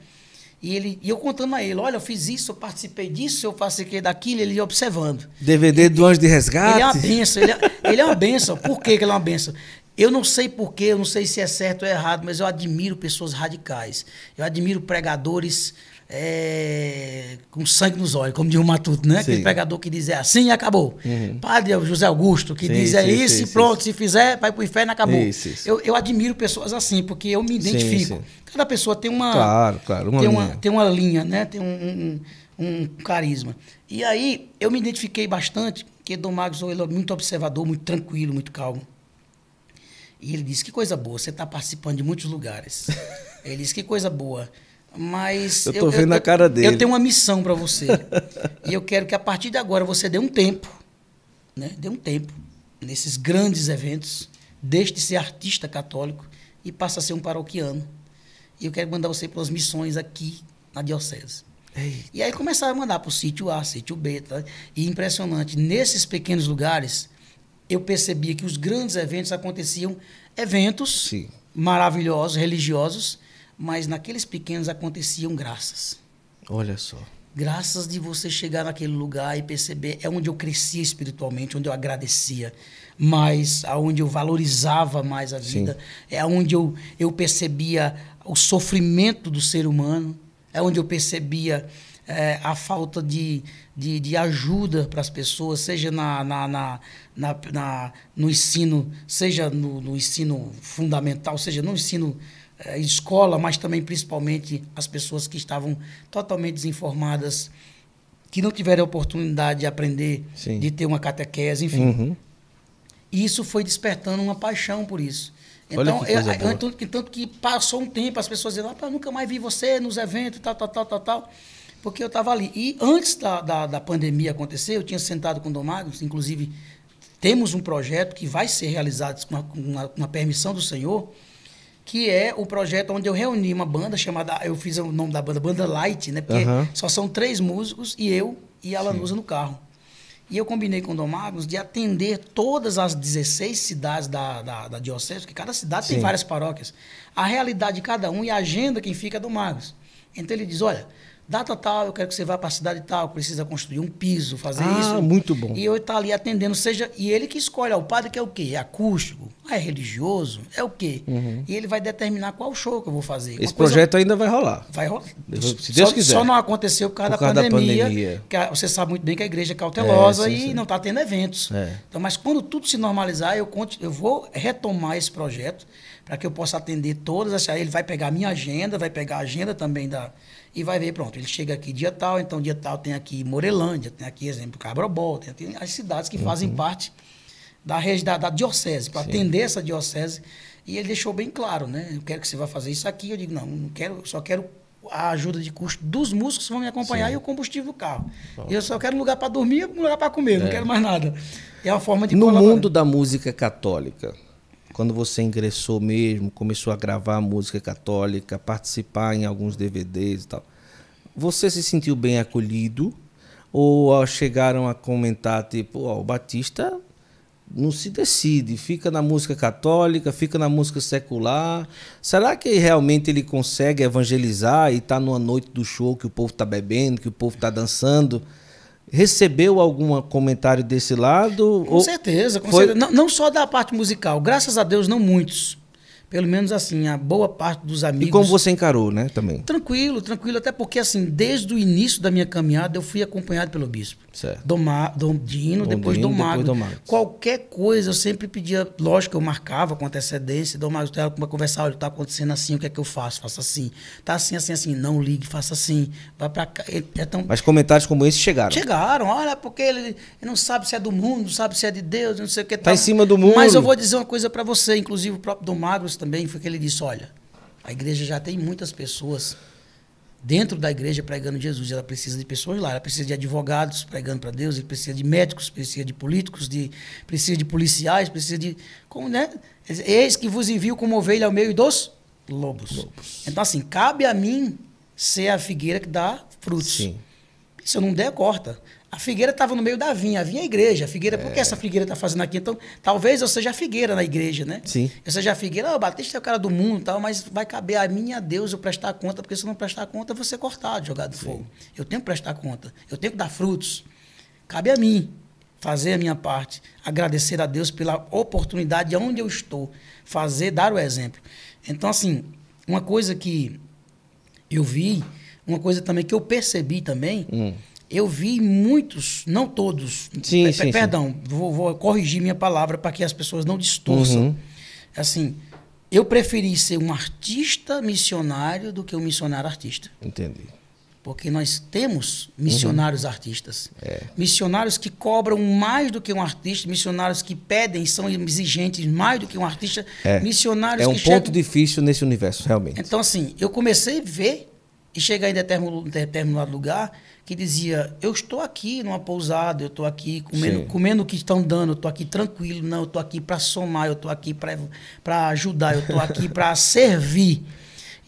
E, ele, e eu contando a ele, olha, eu fiz isso, eu participei disso, eu participei daquilo, ele ia observando. DVD ele, do Anjo de Resgate? Ele é uma benção, ele, é, ele é, uma benção. Por que ele é uma benção? Eu não sei porquê, eu não sei se é certo ou errado, mas eu admiro pessoas radicais. Eu admiro pregadores é, com sangue nos olhos, como diz o matuto, né? Sim. Aquele pregador que diz é assim e acabou. Uhum. Padre José Augusto, que sim, diz é sim, isso e pronto, se fizer, vai o inferno acabou. Isso, isso. Eu, eu admiro pessoas assim, porque eu me identifico. Cada pessoa tem uma. Claro, claro. Uma tem, linha. Uma, tem uma linha, né? Tem um, um, um carisma. E aí eu me identifiquei bastante, porque Dom Magos ele é muito observador, muito tranquilo, muito calmo. E ele disse: Que coisa boa, você está participando de muitos lugares. (laughs) ele disse: Que coisa boa. Mas. Eu estou vendo eu, a cara dele. Eu tenho uma missão para você. e eu quero que a partir de agora você dê um tempo. Né? Dê um tempo nesses grandes eventos, deixe de ser artista católico e passe a ser um paroquiano. E eu quero mandar você para as missões aqui na diocese. Eita. E aí começava a mandar para o sítio A, sítio B. Tá? E impressionante, nesses pequenos lugares, eu percebia que os grandes eventos aconteciam, eventos Sim. maravilhosos, religiosos, mas naqueles pequenos aconteciam graças. Olha só. Graças de você chegar naquele lugar e perceber, é onde eu crescia espiritualmente, onde eu agradecia mais, aonde eu valorizava mais a vida, Sim. é onde eu, eu percebia o sofrimento do ser humano, é onde eu percebia é, a falta de, de, de ajuda para as pessoas, seja na, na, na, na, na no ensino, seja no, no, ensino fundamental, seja no ensino é, escola, mas também principalmente as pessoas que estavam totalmente desinformadas, que não tiveram oportunidade de aprender, Sim. de ter uma catequese, enfim. Uhum. Isso foi despertando uma paixão por isso. Então, Olha que eu, eu, tanto, que, tanto que passou um tempo, as pessoas dizendo, ah, nunca mais vi você nos eventos, tal, tal, tal, tal, tal. Porque eu estava ali. E antes da, da, da, pandemia acontecer, eu tinha sentado com o Domagos, inclusive temos um projeto que vai ser realizado com uma, permissão do Senhor, que é o projeto onde eu reuni uma banda chamada, eu fiz o nome da banda, Banda Light, né? Porque só são três músicos e eu e a Lanusa no carro. E eu combinei com o Dom Magos de atender todas as 16 cidades da, da, da diocese, porque cada cidade Sim. tem várias paróquias. A realidade de cada um e a agenda quem fica é Dom Magos. Então ele diz, olha, Data tal, eu quero que você vá para a cidade tal, precisa construir um piso, fazer ah, isso. Ah, muito bom. E eu estar tá ali atendendo, seja. E ele que escolhe, ó, o padre que é o quê? É acústico? Ah, é religioso? É o quê? Uhum. E ele vai determinar qual show que eu vou fazer. Esse projeto ainda vai rolar. Vai rolar. Se Deus só, quiser. Só não aconteceu por causa, por causa da, pandemia, da pandemia. Que a, você sabe muito bem que a igreja é cautelosa é, sim, e sim. não está tendo eventos. É. Então, mas quando tudo se normalizar, eu, conto, eu vou retomar esse projeto para que eu possa atender todas. Ele vai pegar a minha agenda, vai pegar a agenda também da e vai ver, pronto, ele chega aqui dia tal, então dia tal tem aqui Morelândia, tem aqui, exemplo, Cabrobol, tem, as cidades que fazem uhum. parte da, da, da diocese, para atender essa diocese. E ele deixou bem claro, né? Eu quero que você vá fazer isso aqui. Eu digo, não, não quero, só quero a ajuda de custo dos músicos que vão me acompanhar Sim. e o combustível do carro. Bom. Eu só quero um lugar para dormir e um lugar para comer, é. não quero mais nada. É uma forma de No mundo da música católica, quando você ingressou mesmo, começou a gravar música católica, participar em alguns DVDs e tal, você se sentiu bem acolhido? Ou chegaram a comentar, tipo, ó, o Batista não se decide, fica na música católica, fica na música secular. Será que realmente ele consegue evangelizar e está numa noite do show que o povo está bebendo, que o povo está dançando? Recebeu algum comentário desse lado? Com ou... certeza, com foi... certeza. Não, não só da parte musical, graças a Deus, não muitos pelo menos assim, a boa parte dos amigos. E como você encarou, né, também? Tranquilo, tranquilo, até porque assim, desde o início da minha caminhada eu fui acompanhado pelo bispo. Certo. Dom Dino, Dom depois dom Domagro. Depois Qualquer coisa eu sempre pedia, lógico, eu marcava com antecedência, Domagro eu para conversar, olha, tá acontecendo assim, o que é que eu faço? Faça assim. Tá assim, assim, assim, não ligue, faça assim. Vai para cá. É tão... Mas comentários como esse chegaram. Chegaram, olha, porque ele, ele, não sabe se é do mundo, não sabe se é de Deus, não sei o que tá Tá em cima do mundo. Mas eu vou dizer uma coisa para você, inclusive o próprio Domagro também foi que ele disse: olha, a igreja já tem muitas pessoas dentro da igreja pregando Jesus. Ela precisa de pessoas lá, ela precisa de advogados pregando para Deus, ela precisa de médicos, precisa de políticos, de, precisa de policiais, precisa de. Como, né? Eis que vos envio como ovelha ao meio dos lobos. lobos. Então, assim, cabe a mim ser a figueira que dá frutos. Sim. Se eu não der, corta. A figueira estava no meio da vinha, a vinha é a igreja. A figueira, é. por que é. essa figueira está fazendo aqui? Então, talvez eu seja a figueira na igreja, né? Sim. Eu seja a figueira, oh, Batista é o cara do mundo tal, mas vai caber a mim a Deus eu prestar conta, porque se eu não prestar conta, eu vou ser cortado, jogado Sim. fogo. Eu tenho que prestar conta, eu tenho que dar frutos. Cabe a mim fazer a minha parte, agradecer a Deus pela oportunidade onde eu estou, fazer, dar o exemplo. Então, assim, uma coisa que eu vi, uma coisa também que eu percebi também. Hum eu vi muitos, não todos, sim, sim, perdão, sim. Vou, vou, corrigir minha palavra para que as pessoas não distorçam. Uhum. Assim, eu preferi ser um artista missionário do que um missionário artista. Entendi. Porque nós temos missionários uhum. artistas. É. Missionários que cobram mais do que um artista, missionários que pedem, são exigentes mais do que um artista. É. Missionários É um ponto chegam... difícil nesse universo, realmente. Então, assim, eu comecei a ver e chegar em determinado lugar que dizia: Eu estou aqui numa pousada, eu estou aqui comendo, comendo o que estão dando, eu estou aqui tranquilo, não, eu estou aqui para somar, eu estou aqui para ajudar, eu estou aqui para (laughs) servir.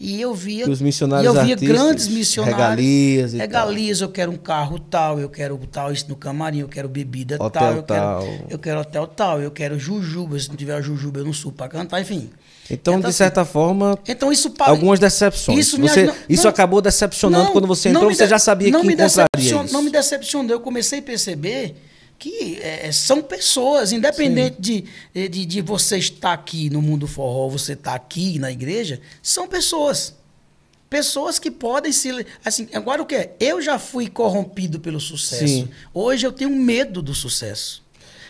E eu via, e os missionários e eu via artistas, grandes missionários. Regalias. E regalias, tal. eu quero um carro tal, eu quero tal, isso no camarim, eu quero bebida hotel tal, eu, Quero, eu quero hotel tal, eu quero jujuba, se não tiver jujuba eu não subo para cantar, enfim. Então, então de assim, certa assim, forma, então isso algumas decepções. Isso, você, não, isso não, acabou decepcionando não, quando você entrou, você de, já sabia não que me decepcion, isso. Não me decepcionou, eu comecei a perceber que é, é são pessoas, independente de, é, de, de, você estar aqui no mundo forró, você estar tá aqui na igreja, são pessoas. Pessoas que podem se. Assim, agora o que é? Eu já fui corrompido pelo sucesso. Sim. Hoje eu tenho medo do sucesso.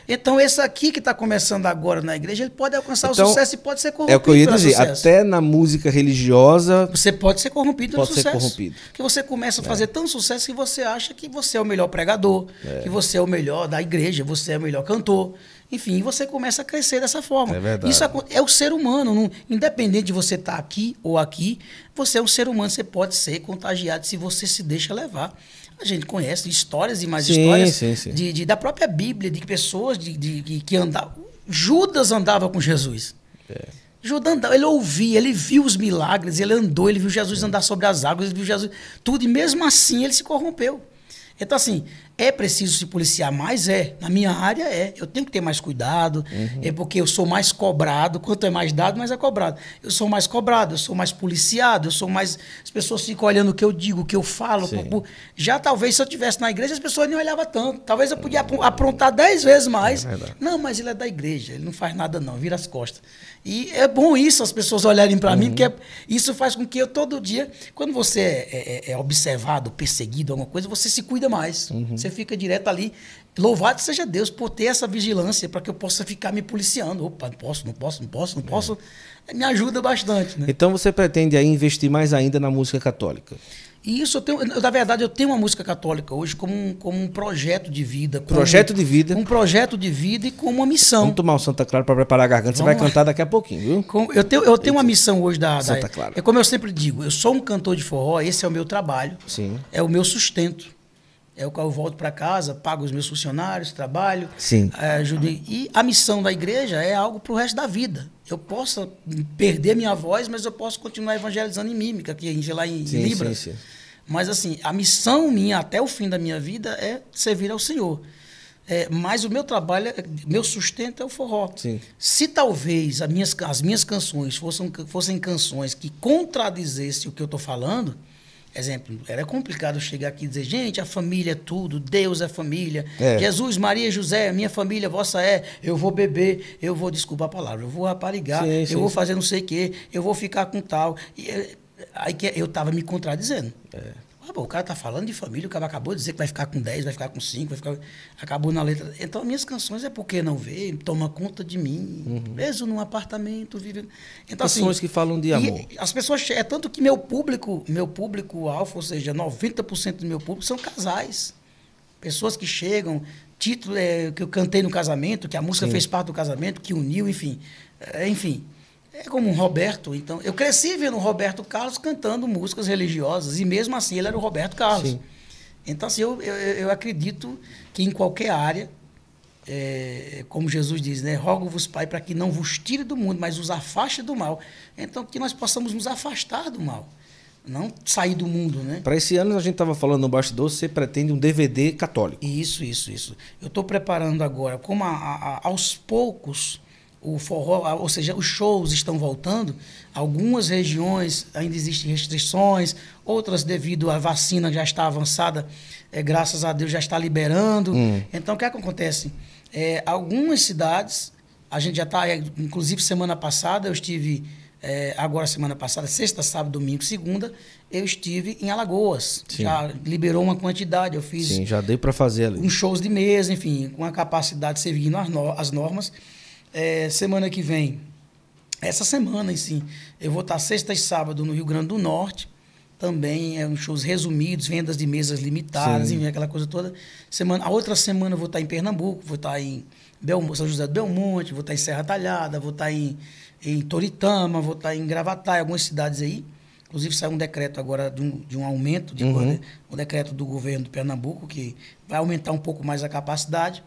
Então, esse aqui que está começando agora na igreja, ele pode alcançar então, o sucesso e pode ser corrompido. É o que eu ia dizer, sucesso. até na música religiosa. Você pode ser corrompido pode ser sucesso. Corrompido. Porque você começa a é. fazer é. tão sucesso que você acha que você é o melhor pregador, é. que você é o melhor da igreja, você é o melhor cantor. Enfim, você começa a crescer dessa forma. É verdade. Isso é o ser humano. Não, independente de você estar tá aqui ou aqui, você é um ser humano, você pode ser contagiado se você se deixa levar a gente conhece histórias e mais sim, histórias sim, sim. De, de, da própria Bíblia, de pessoas de, de que andavam. Judas andava com Jesus. É. Judas andava, ele ouvia, ele viu os milagres, ele andou, ele viu Jesus é. andar sobre as águas, ele viu Jesus. Tudo, e mesmo assim ele se corrompeu. Então, assim, é preciso se policiar mais? É. Na minha área, é. Eu tenho que ter mais cuidado, uhum. é porque eu sou mais cobrado. Quanto é mais dado, mais é cobrado. Eu sou mais cobrado, eu sou mais policiado, eu sou mais. As pessoas ficam olhando o que eu digo, o que eu falo. Sim. Já talvez se eu estivesse na igreja, as pessoas nem olhavam tanto. Talvez eu podia aprontar dez vezes mais. É não, mas ele é da igreja, ele não faz nada, não, vira as costas. E é bom isso, as pessoas olharem para uhum. mim, porque isso faz com que eu todo dia, quando você é, é, é, é observado, perseguido, alguma coisa, você se cuida mais. Uhum. Você fica direto ali. Louvado seja Deus por ter essa vigilância, para que eu possa ficar me policiando. Opa, não posso, não posso, não posso, não posso. É. Me ajuda bastante. Né? Então você pretende aí investir mais ainda na música católica? E isso eu tenho, eu, na verdade, eu tenho uma música católica hoje como um, como um projeto de vida. projeto de vida. Um projeto de vida e como uma missão. Vamos tomar um Santa Clara para preparar a garganta. Vamos Você vai cantar daqui a pouquinho, viu? Com, eu tenho, eu tenho uma missão hoje da, Santa Clara. É como eu sempre digo, eu sou um cantor de forró, esse é o meu trabalho. Sim. É o meu sustento é o qual eu volto para casa, pago os meus funcionários, trabalho, Sim. É, ajudo. E a missão da igreja é algo para o resto da vida. Eu posso perder minha voz, mas eu posso continuar evangelizando em mímica, que é lá em sim, Libra. Sim, sim. Mas assim, a missão minha até o fim da minha vida é servir ao Senhor. É, mas o meu trabalho, é, meu sustento é o forró. Sim. Se talvez as minhas, as minhas canções fossem, fossem canções que contradizessem o que eu estou falando, Exemplo, era complicado chegar aqui e dizer, gente, a família é tudo, Deus é família, é. Jesus, Maria, José, minha família, vossa é, eu vou beber, eu vou, desculpa a palavra, eu vou raparigar, sim, eu sim, vou sim. fazer não sei o quê, eu vou ficar com tal. E, eh, aí que eu estava me contradizendo. É. Ah, tá pô, o cara tá falando de família, o cara acabou de dizer que vai ficar com 10, vai ficar com 5, vai ficar... Acabou na letra. Então, minhas canções é porque não vê, toma conta de mim, uhum. preso num apartamento, vivendo... Então, canções assim, que falam de amor. As pessoas... É tanto que meu público, meu público alfa ou seja, 90% do meu público são casais. Pessoas que chegam, título é, que eu cantei no casamento, que a música Sim. fez parte do casamento, que uniu, enfim. É, enfim... É como um Roberto, então. Eu cresci vendo o Roberto Carlos cantando músicas religiosas, e mesmo assim ele era o Roberto Carlos. Sim. Então, assim, eu, eu, eu, acredito que em qualquer área, é, como Jesus diz, né? Rogo-vos, Pai, para que não vos tire do mundo, mas os afaste do mal. Então, que nós possamos nos afastar do mal. Não sair do mundo, né? Para esse ano, a gente estava falando no bastidor, você pretende um DVD católico. Isso, isso, isso. Eu estou preparando agora, como a, a, aos poucos o forró, ou seja, os shows estão voltando. Algumas regiões ainda existem restrições, outras devido à vacina já está avançada, é, graças a Deus já está liberando. Hum. Então, o que, é que acontece? É, algumas cidades, a gente já está, é, inclusive semana passada eu estive, é, agora semana passada, sexta, sábado, domingo, segunda, eu estive em Alagoas. Sim. Já liberou uma quantidade, eu fiz... Sim, já dei para fazer ali. Um shows de mesa, enfim, com a capacidade seguindo as normas é, semana que vem, essa semana, sim, eu vou estar sexta e sábado no Rio Grande do Norte. Também é um shows resumidos, vendas de mesas limitadas, enfim, aquela coisa toda. Semana, a outra semana eu vou estar em Pernambuco, vou estar em São José do Belmonte, vou estar em Serra Talhada, vou estar em, em Toritama, vou estar em Gravatar, algumas cidades aí. Inclusive, saiu um decreto agora de um, de um aumento, de uhum. um decreto do governo do Pernambuco, que vai aumentar um pouco mais a capacidade.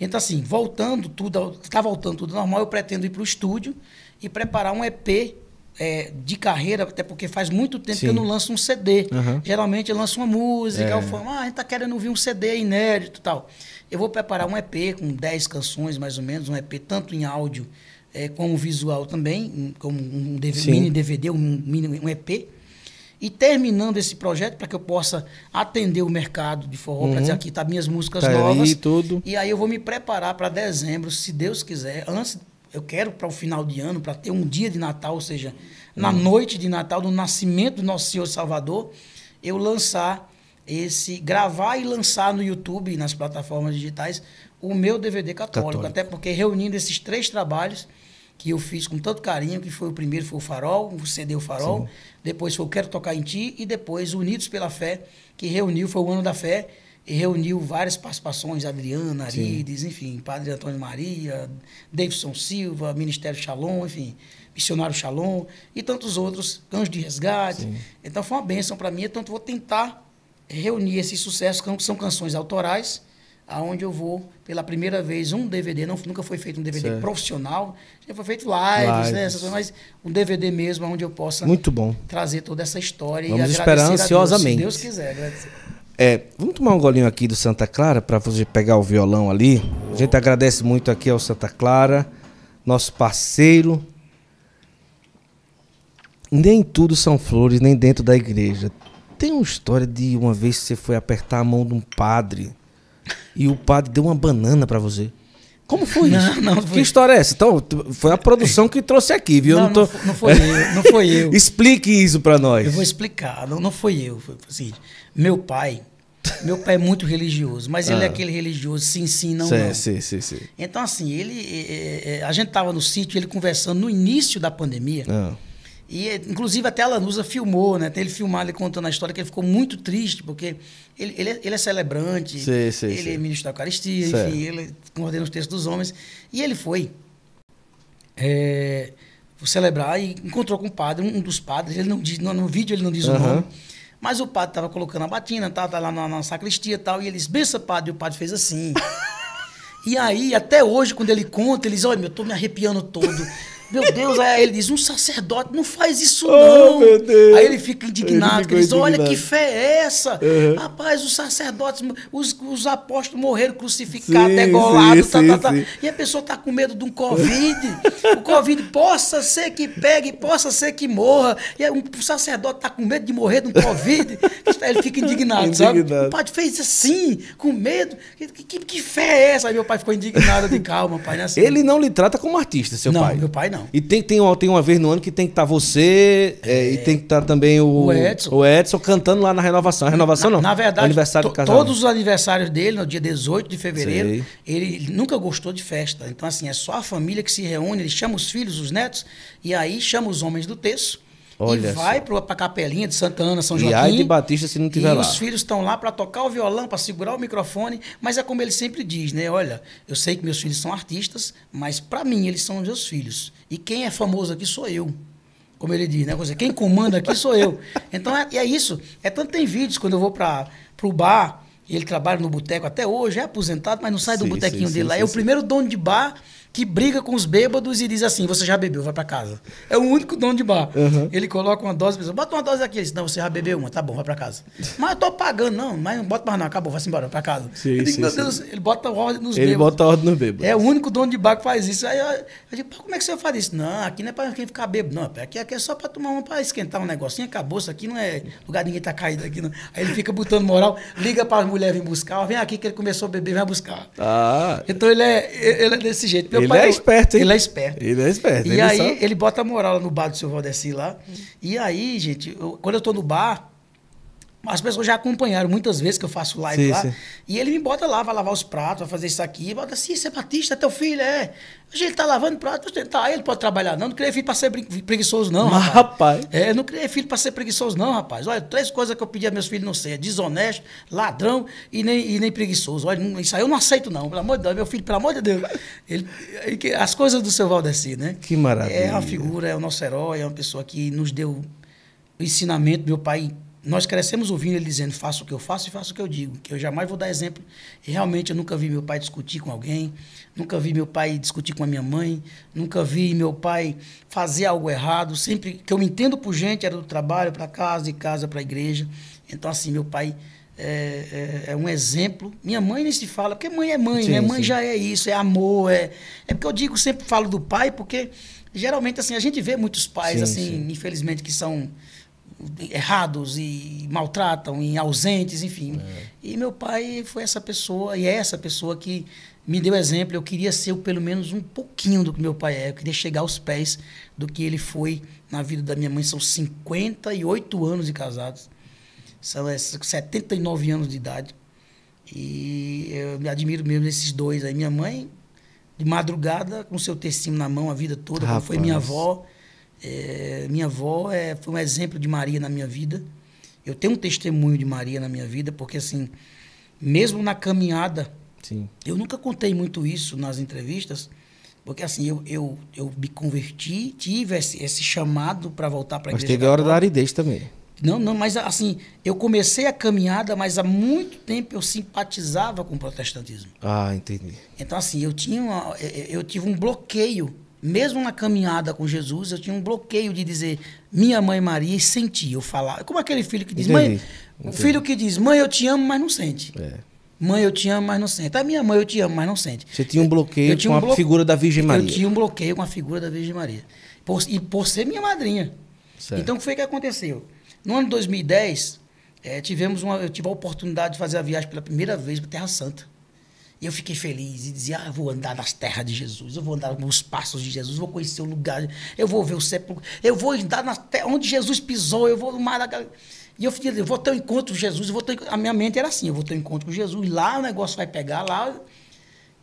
Então, assim, voltando tudo, está voltando tudo normal, eu pretendo ir para o estúdio e preparar um EP é, de carreira, até porque faz muito tempo Sim. que eu não lanço um CD. Uhum. Geralmente eu lanço uma música, é. eu falo, ah, a gente está querendo ouvir um CD inédito e tal. Eu vou preparar um EP com 10 canções, mais ou menos, um EP tanto em áudio é, como visual também, como um DVD, mini DVD, um, mini, um EP e terminando esse projeto para que eu possa atender o mercado de forró, uhum. para dizer aqui tá minhas músicas tá novas. tudo. E aí eu vou me preparar para dezembro, se Deus quiser. Antes, eu quero para o final de ano, para ter um dia de Natal, ou seja, uhum. na noite de Natal, do nascimento do nosso Senhor Salvador, eu lançar esse gravar e lançar no YouTube nas plataformas digitais o meu DVD católico, católico, até porque reunindo esses três trabalhos que eu fiz com tanto carinho, que foi o primeiro foi o Farol, o CD o Farol, Sim depois foi o Quero Tocar em Ti, e depois Unidos pela Fé, que reuniu, foi o ano da fé, e reuniu várias participações, Adriana, Arides, Sim. enfim, Padre Antônio Maria, Davidson Silva, Ministério Shalom, enfim, Missionário Shalom, e tantos outros, Anjos de Resgate. Sim. Então foi uma bênção para mim, então vou tentar reunir esses sucessos, que são canções autorais, aonde eu vou pela primeira vez um DVD, não, nunca foi feito um DVD certo. profissional, já foi feito lives, né, lives. Né, mas um DVD mesmo onde eu possa Muito bom. trazer toda essa história Vamos e esperar ansiosamente. Deus, se Deus quiser, É, vamos tomar um golinho aqui do Santa Clara para você pegar o violão ali. A gente agradece muito aqui ao Santa Clara, nosso parceiro. Nem tudo são flores, nem dentro da igreja. Tem uma história de uma vez que você foi apertar a mão de um padre e o padre deu uma banana para você. Como foi não, isso? Não, não foi. Que história é essa? Então, foi a produção que trouxe aqui, viu? Não, não, tô... não, foi eu, não foi eu. (laughs) Explique isso para nós. Eu vou explicar. Não, não foi eu. Foi assim, meu pai, meu pai é muito religioso, mas ah. ele é ah. aquele religioso sim, sim, não, sim, não. Sim, sim, sim. Então, assim, ele, é, é, é, a gente tava no sítio, ele conversando no início da pandemia. Ah e, inclusive, até a Lanusa filmou, né? Tem ele filmado, ele contando a história, que ele ficou muito triste, porque ele, ele, é, ele é celebrante, sim, sim, ele sim. é ministro da Eucaristia, certo. enfim, ele coordena os textos dos homens. E ele foi é, celebrar e encontrou com o padre, um dos padres, ele não diz, no, no vídeo ele não diz uhum. o nome, mas o padre estava colocando a batina, tá, tá, lá na, na sacristia e tal, e ele disse, bença padre, e o padre fez assim. (laughs) e aí, até hoje, quando ele conta, ele diz, olha, eu estou me arrepiando todo. Meu Deus, aí ele diz, um sacerdote não faz isso oh, não. Oh, aí ele fica indignado, ele, ele diz, indignado. olha que fé é essa? Uhum. Rapaz, os sacerdotes, os, os apóstolos morreram crucificados, degolados, tá, tá, tá. e a pessoa tá com medo de um Covid. o Covid possa ser que pegue, possa ser que morra. E um sacerdote tá com medo de morrer de um Covid. Aí ele fica indignado, sabe? O padre fez assim, com medo. Que, que, que, fé é essa? Aí meu pai ficou indignado, de calma, pai. Não é assim. Ele não lhe trata como artista, seu não, pai? Não, meu pai não não. E tem, tem, uma, tem uma vez no ano que tem que estar tá você é, e é. tem que estar tá também o, o, Edson. o Edson cantando lá na renovação. A renovação na, não. Na verdade, é aniversário to, né? todos os aniversários dele, no dia 18 de fevereiro, Sei. ele nunca gostou de festa. Então, assim, é só a família que se reúne, ele chama os filhos, os netos, e aí chama os homens do terço Olha e vai para a capelinha de Santa Ana, São Joaquim. E ai de Batista se não tiver e lá. os filhos estão lá para tocar o violão, para segurar o microfone, mas é como ele sempre diz, né? Olha, eu sei que meus filhos são artistas, mas para mim eles são meus filhos. E quem é famoso aqui sou eu. Como ele diz, né? Quem comanda aqui sou eu. Então é, é isso. É tanto tem vídeos quando eu vou para o bar e ele trabalha no boteco até hoje, é aposentado, mas não sai sim, do botequinho dele sim, lá. é o primeiro dono de bar que briga com os bêbados e diz assim: você já bebeu, vai para casa. É o único dono de bar. Uhum. Ele coloca uma dose, pessoa, bota uma dose aqui. Ele diz: não, você já bebeu uma, tá bom, vai para casa. mas eu tô pagando, não, mas não bota mais não, acabou, vai embora, para casa. Sim, eu meu Deus, ele bota ordem nos ele bêbados. Ele bota ordem nos bêbados. É o único dono de bar que faz isso. Aí eu, eu digo: como é que você faz isso? Não, aqui não é para quem ficar bêbado, não, aqui, aqui é só para tomar uma, para esquentar um negocinho, acabou, isso aqui não é lugar ninguém tá caído aqui, não. Aí ele fica botando moral, liga para mulher vir buscar, vem aqui que ele começou a beber, vem buscar. Ah. Então ele é, ele é desse jeito. Meu ele pai, é, é esperto, hein? Ele é esperto. Ele é esperto. E ele aí sabe. ele bota a moral no bar do seu Valdeci lá. E aí, gente, eu, quando eu tô no bar, as pessoas já acompanharam muitas vezes que eu faço live sim, lá. Sim. E ele me bota lá, vai lavar os pratos, vai fazer isso aqui. Bota assim, você é Batista, teu filho, é. a ele tá lavando prato, tá, ele pode trabalhar. Não, não criei filho pra ser preguiçoso, não. Mas, rapaz. rapaz. É, não criei filho pra ser preguiçoso, não, rapaz. Olha, três coisas que eu pedi a meus filhos não ser: desonesto, ladrão e nem, e nem preguiçoso. Olha, isso aí eu não aceito, não. Pelo amor de Deus, meu filho, pelo amor de Deus. Ele, é as coisas do seu Valdeci, né? Que maravilha. É uma figura, é o nosso herói, é uma pessoa que nos deu o ensinamento. Meu pai nós crescemos ouvindo ele dizendo: faço o que eu faço e faço o que eu digo, que eu jamais vou dar exemplo. E realmente eu nunca vi meu pai discutir com alguém, nunca vi meu pai discutir com a minha mãe, nunca vi meu pai fazer algo errado. Sempre que eu me entendo por gente era do trabalho para casa, de casa para a igreja. Então, assim, meu pai é, é, é, um exemplo. Minha mãe nem se fala, porque mãe é mãe, né? sim, Mãe sim. já é isso, é amor. É, é porque eu digo, sempre falo do pai, porque geralmente assim a gente vê muitos pais, sim, assim, infelizmente, que são errados e maltratam e ausentes, enfim. É. E meu pai foi essa pessoa e é essa pessoa que me deu exemplo. Eu queria ser pelo menos um pouquinho do que meu pai é. Eu queria chegar aos pés do que ele foi na vida da minha mãe. São 58 anos de casados. São 79 é, anos de idade. E eu me admiro mesmo esses dois aí. Minha mãe, de madrugada, com seu tecinho na mão a vida toda, Rapaz. como foi minha avó é, minha avó é, foi um exemplo de Maria na minha vida. Eu tenho um testemunho de Maria na minha vida, porque assim, mesmo na caminhada, Sim. eu nunca contei muito isso nas entrevistas, porque assim, eu, eu, eu me converti, tive esse, esse chamado para voltar para a igreja. Mas teve a hora da aridez também. Não, não, mas assim, eu comecei a caminhada, mas há muito tempo eu simpatizava com o protestantismo. Ah, entendi. Então, assim, eu tinha uma, eu tive um bloqueio mesmo na caminhada com Jesus, eu tinha um bloqueio de dizer minha mãe Maria e sentir. Eu falar. Como aquele filho que diz, Entendi. mãe. O filho que diz, mãe, eu te amo, mas não sente. É. Mãe, eu te amo, mas não sente. A tá, minha mãe, eu te amo, mas não sente. Você tinha um bloqueio eu, eu com um blo... a figura da Virgem Maria. Eu tinha um bloqueio com a figura da Virgem Maria. Por, e por ser minha madrinha. Certo. Então, o que foi que aconteceu? No ano de 2010, é, tivemos uma, eu tive a oportunidade de fazer a viagem pela primeira vez para a Terra Santa. E eu fiquei feliz e dizia: ah, eu vou andar nas terras de Jesus, eu vou andar nos passos de Jesus, vou conhecer o lugar, eu vou ver o sepulcro, eu vou andar na terra onde Jesus pisou, eu vou no mar da Galileia. E eu fiquei, eu vou ter um encontro com Jesus, vou ter, a minha mente era assim, eu vou ter um encontro com Jesus, lá o negócio vai pegar, lá.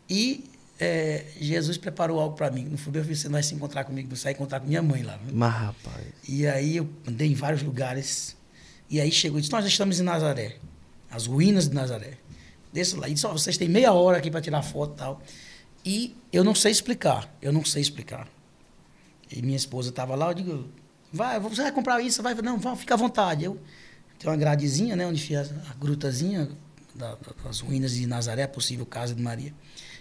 E é, Jesus preparou algo para mim. No foi bem, você não vai se encontrar comigo, você vai encontrar com minha mãe lá. Né? Mas, rapaz. E aí eu andei em vários lugares. E aí chegou e disse, nós estamos em Nazaré, as ruínas de Nazaré desse lado. E disse, vocês têm meia hora aqui para tirar foto e tal. E eu não sei explicar, eu não sei explicar. E minha esposa estava lá, eu digo, vai, você vai comprar isso, vai, não, vamos, fica à vontade. Eu tenho uma gradezinha, né, onde fica a grutazinha da, das ruínas de Nazaré, possível casa de Maria.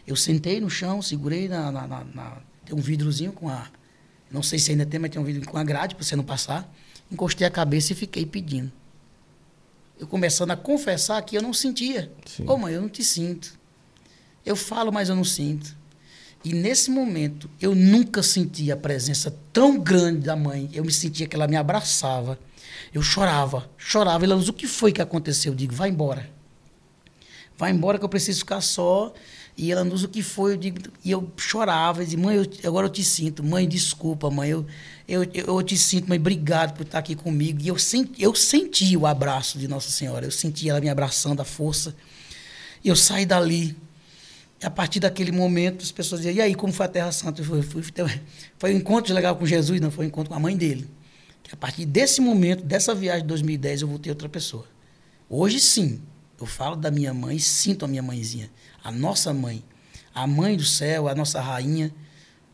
Eu sentei no chão, segurei na, na, na, na tem um vidrozinho com a, não sei se ainda tem, mas tem um vidro com a grade para você não passar. Encostei a cabeça e fiquei pedindo eu começando a confessar que eu não sentia. Sim. Ô oh, mãe, eu não te sinto. Eu falo, mas eu não sinto. E nesse momento, eu nunca senti a presença tão grande da mãe. Eu me sentia que ela me abraçava. Eu chorava, chorava. Ela diz, o que foi que aconteceu? Eu digo, vai embora. Vai embora que eu preciso ficar só. E ela nos o que foi, eu digo, e eu chorava, eu dizia, mãe, eu, agora eu te sinto, mãe, desculpa, mãe, eu, eu, eu te sinto, mãe, obrigado por estar aqui comigo. E eu, senti, eu senti o abraço de Nossa Senhora, eu senti ela me abraçando, a força. E eu saí dali. E a partir daquele momento, as pessoas diziam, e aí, como foi a Terra Santa? Fui, fui, foi um encontro legal com Jesus, não foi um encontro com a mãe dele. a partir desse momento, dessa viagem de 2010, eu voltei outra pessoa. Hoje sim, eu falo da minha mãe, sinto a minha mãezinha a nossa mãe, a mãe do céu, a nossa rainha,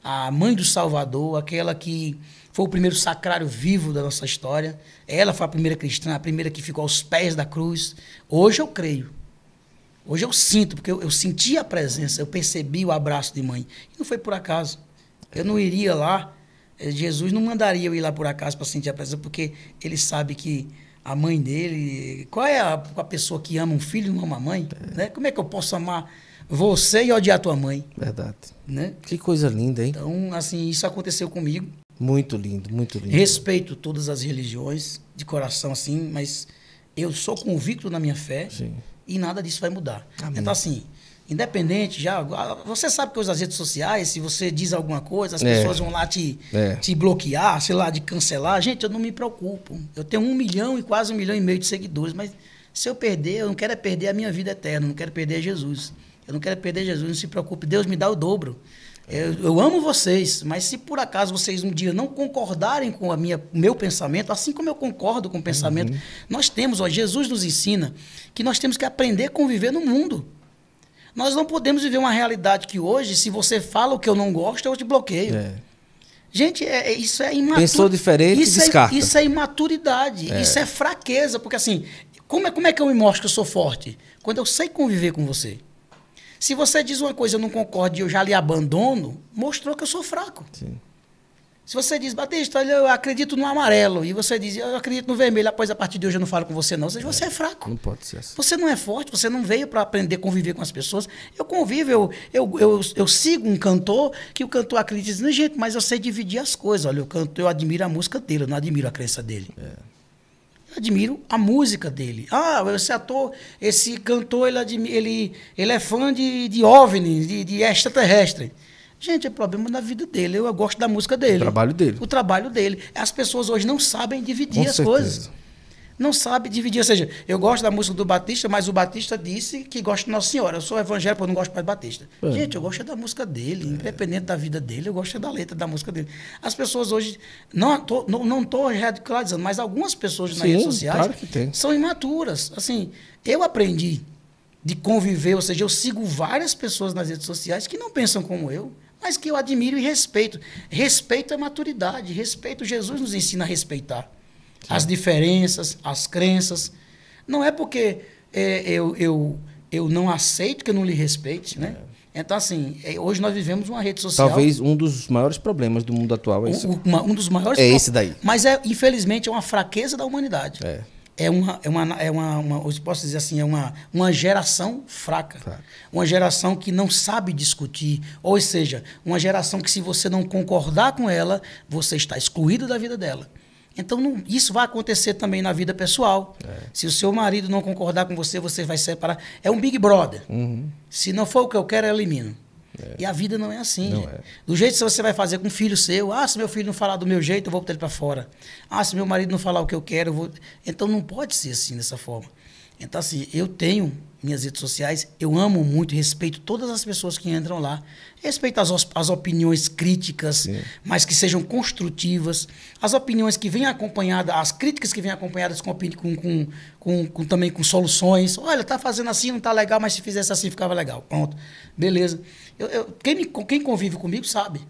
a mãe do Salvador, aquela que foi o primeiro sacrário vivo da nossa história. Ela foi a primeira cristã, a primeira que ficou aos pés da cruz. Hoje eu creio. Hoje eu sinto, porque eu, eu senti a presença, eu percebi o abraço de mãe. E não foi por acaso. Eu não iria lá, eh, Jesus não mandaria eu ir lá por acaso para sentir a presença, porque ele sabe que a mãe dele. Qual é a, a pessoa que ama um filho e não ama a mãe? É. Né? Como é que eu posso amar você e odiar tua mãe? Verdade. Né? Que coisa linda, hein? Então, assim, isso aconteceu comigo. Muito lindo, muito lindo. Respeito todas as religiões, de coração, assim, mas eu sou convicto na minha fé Sim. e nada disso vai mudar. Amém. Então, assim, Independente, já. Você sabe que hoje as redes sociais, se você diz alguma coisa, as é. pessoas vão lá te, é. te bloquear, sei lá, de cancelar. Gente, eu não me preocupo. Eu tenho um milhão e quase um milhão e meio de seguidores, mas se eu perder, eu não quero é perder a minha vida eterna, eu não quero perder Jesus. Eu não quero perder Jesus, não se preocupe, Deus me dá o dobro. Eu, eu, amo vocês, mas se por acaso vocês um dia não concordarem com o meu pensamento, assim como eu concordo com o pensamento, uhum. nós temos, ó, Jesus nos ensina que nós temos que aprender a conviver no mundo. Nós não podemos viver uma realidade que hoje, se você fala o que eu não gosto, eu te bloqueio. É. Gente, é, é isso é imaturidade. Pensou diferente, isso é- descarta. É, isso é imaturidade, é. isso é fraqueza. Porque assim, como é, como é que eu me mostro que eu sou forte? Quando eu sei conviver com você. Se você diz uma coisa eu não concordo e eu já lhe abandono, mostrou que eu sou fraco. Sim. Se você diz, Batista, olha, eu acredito no amarelo, e você diz, eu acredito no vermelho, após a partir de hoje eu não falo com você, não, você, diz, você é fraco. Não pode ser assim. Você não é forte, você não veio para aprender a conviver com as pessoas. Eu convivo, eu, eu, eu, eu sigo um cantor que o cantor acredita, diz, gente, mas eu sei dividir as coisas. Olha, eu, canto, eu admiro a música dele, eu não admiro a crença dele. É. Eu admiro a música dele. Ah, esse ator, esse cantor, ele, ele, ele é fã de, de OVNIs, de, de extraterrestre. Gente, é problema da vida dele. Eu, eu gosto da música dele. O trabalho dele. O trabalho dele. As pessoas hoje não sabem dividir Com as certeza. coisas. Não sabe dividir. Ou seja, eu gosto da música do Batista, mas o Batista disse que gosta de Nossa Senhora. Eu sou evangélico, eu não gosto mais do Batista. É. Gente, eu gosto é da música dele, é. independente da vida dele, eu gosto é da letra da música dele. As pessoas hoje. Não estou não, não radicalizando, mas algumas pessoas Sim, nas redes sociais claro são imaturas. Assim, eu aprendi de conviver, ou seja, eu sigo várias pessoas nas redes sociais que não pensam como eu mas que eu admiro e respeito. Respeito é maturidade, respeito Jesus nos ensina a respeitar. Sim. As diferenças, as crenças. Não é porque é, eu, eu, eu não aceito que eu não lhe respeite, né? É. Então, assim, é, hoje nós vivemos uma rede social. Talvez um dos maiores problemas do mundo atual é isso. Um, um dos maiores. É esse daí. Mas, é, infelizmente, é uma fraqueza da humanidade. É é uma, é uma, é uma, uma posso dizer assim, é uma, uma geração fraca. Tá. Uma geração que não sabe discutir. Ou seja, uma geração que se você não concordar com ela, você está excluído da vida dela. Então, não, isso vai acontecer também na vida pessoal. É. Se o seu marido não concordar com você, você vai separar. É um Big Brother. Uhum. Se não for o que eu quero, eu elimino. É. E a vida não é assim. Não é. Do jeito que você vai fazer com um filho seu, ah, se meu filho não falar do meu jeito, eu vou botar ele para fora. Ah, se meu marido não falar o que eu quero, eu vou. Então não pode ser assim dessa forma. Então, assim, eu tenho minhas redes sociais, eu amo muito, respeito todas as pessoas que entram lá, respeito as, as opiniões críticas, Sim. mas que sejam construtivas, as opiniões que vêm acompanhadas, as críticas que vêm acompanhadas com, com, com, com, também com soluções. Olha, tá fazendo assim, não tá legal, mas se fizesse assim ficava legal. Pronto, beleza. Eu, eu, quem, me, quem convive comigo sabe.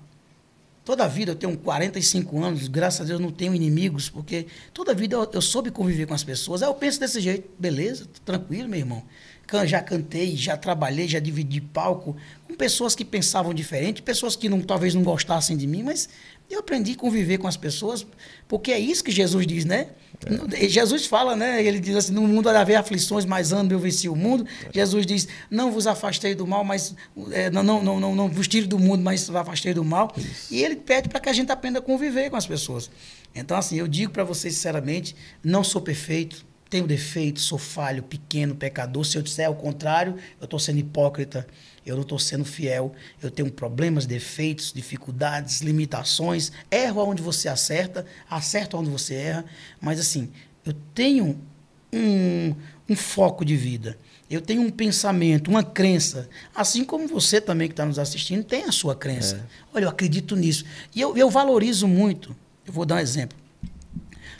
Toda a vida eu tenho 45 anos, graças a Deus não tenho inimigos, porque toda a vida eu, eu soube conviver com as pessoas. Aí eu penso desse jeito, beleza, tranquilo, meu irmão já cantei, já trabalhei, já dividi palco com pessoas que pensavam diferente, pessoas que não, talvez não gostassem de mim, mas eu aprendi a conviver com as pessoas, porque é isso que Jesus diz, né? É. Jesus fala, né? Ele diz assim: no mundo há de haver aflições, mas ando eu venci o mundo. É. Jesus diz: não vos afastei do mal, mas é, não, não, não, não, não vos tire do mundo, mas vos afastei do mal. Isso. E ele pede para que a gente aprenda a conviver com as pessoas. Então, assim, eu digo para vocês sinceramente: não sou perfeito, tenho defeito, sou falho, pequeno, pecador. Se eu disser o contrário, eu estou sendo hipócrita, eu não estou sendo fiel, eu tenho problemas, defeitos, dificuldades, limitações. Erro onde você acerta, acerto onde você erra. Mas assim, eu tenho um, um foco de vida. Eu tenho um pensamento, uma crença. Assim como você também que está nos assistindo tem a sua crença. É. Olha, eu acredito nisso. E eu, eu valorizo muito. Eu vou dar um exemplo.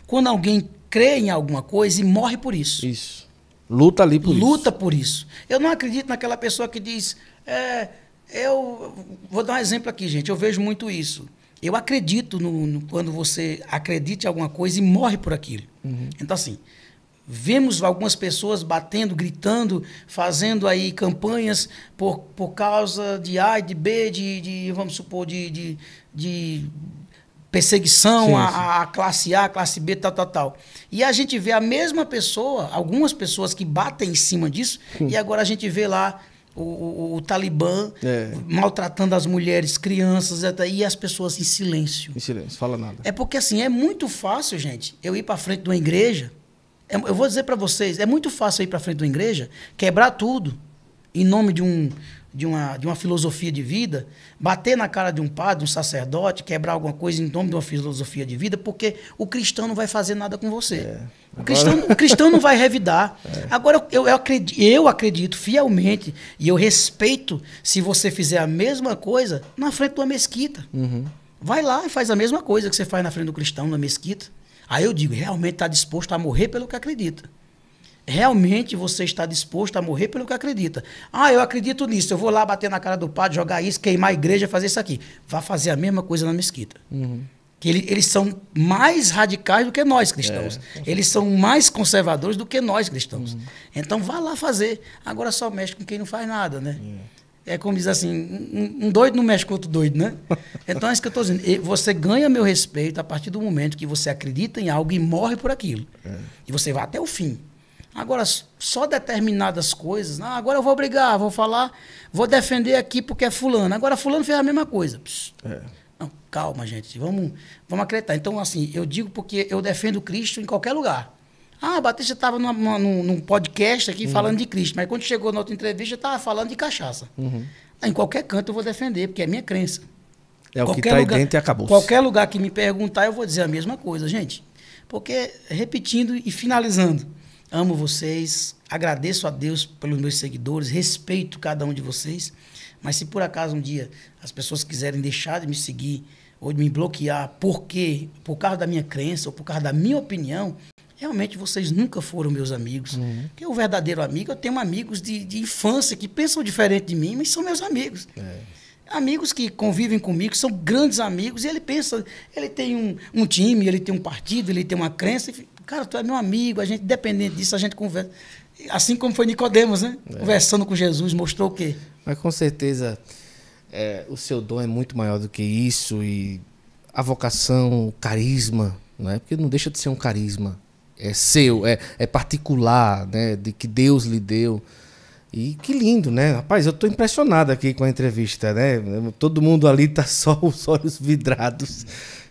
Quando alguém crê em alguma coisa e morre por isso. Isso. Luta ali por Luta isso. Luta por isso. Eu não acredito naquela pessoa que diz. É, eu vou dar um exemplo aqui, gente. Eu vejo muito isso. Eu acredito no, no quando você acredita em alguma coisa e morre por aquilo. Uhum. Então, assim, vemos algumas pessoas batendo, gritando, fazendo aí campanhas por, por causa de A, de B, de, de vamos supor, de, de, de perseguição à classe A, classe B, tal, tal, tal. E a gente vê a mesma pessoa, algumas pessoas que batem em cima disso, e agora a gente vê lá o, o, o Talibã é. maltratando as mulheres, crianças, e as pessoas em silêncio. Em silêncio, fala nada. É porque assim, é muito fácil, gente, eu ir para frente de uma igreja, é, eu vou dizer para vocês, é muito fácil ir para frente de uma igreja, quebrar tudo, em nome de um de uma, de uma filosofia de vida, bater na cara de um padre, um sacerdote, quebrar alguma coisa em nome de uma filosofia de vida, porque o cristão não vai fazer nada com você. É. Agora... O, cristão, o cristão não vai revidar. (laughs) É. Agora, eu, eu, acredito, eu acredito fielmente e eu respeito se você fizer a mesma coisa na frente de uma mesquita. Uhum. Vai lá e faz a mesma coisa que você faz na frente do cristão, na mesquita. Aí eu digo, realmente está disposto a morrer pelo que acredita realmente você está disposto a morrer pelo que acredita. Ah, eu acredito nisso, eu vou lá bater na cara do padre, jogar isso, queimar a igreja, fazer isso aqui. Vá fazer a mesma coisa na mesquita. Uhum. Que ele, eles são mais radicais do que nós cristãos. É. Eles são mais conservadores do que nós cristãos. Uhum. Então vá lá fazer. Agora só mexe com quem não faz nada, né? Uhum. É como diz assim, um, um, doido não mexe com outro doido, né? (laughs) Então é isso que eu estou dizendo. Você ganha meu respeito a partir do momento que você acredita em algo e morre por aquilo. É. E você vai até o fim. Agora, só determinadas coisas. não ah, agora eu vou brigar, vou falar, vou defender aqui porque é fulano. Agora fulano fez a mesma coisa. É. Não, calma, gente. Vamos, vamos acreditar. Então, assim, eu digo porque eu defendo Cristo em qualquer lugar. Ah, Batista estava num, num, podcast aqui uhum. falando de Cristo, mas quando chegou na outra entrevista, estava falando de cachaça. Uhum. Ah, em qualquer canto eu vou defender, porque é minha crença. É qualquer o que está aí dentro e acabou. -se. Qualquer lugar que me perguntar, eu vou dizer a mesma coisa, gente. Porque, repetindo e finalizando, Amo vocês, agradeço a Deus pelos meus seguidores, respeito cada um de vocês. Mas se por acaso um dia as pessoas quiserem deixar de me seguir ou de me bloquear porque por causa da minha crença ou por causa da minha opinião, realmente vocês nunca foram meus amigos. Uhum. Porque o verdadeiro amigo, eu tenho amigos de, de infância que pensam diferente de mim, mas são meus amigos. É amigos que convivem comigo, são grandes amigos, e ele pensa, ele tem um, um, time, ele tem um partido, ele tem uma crença, Cara, tu é meu amigo, a gente, dependente disso, a gente conversa. Assim como foi Nicodemos, né? É. Conversando com Jesus, mostrou o quê? Mas com certeza é, o seu dom é muito maior do que isso e a vocação, o carisma, né? Porque não deixa de ser um carisma. É seu, é, é particular, né? De que Deus lhe deu. E que lindo, né? Rapaz, eu tô impressionado aqui com a entrevista, né? Todo mundo ali tá só os olhos vidrados.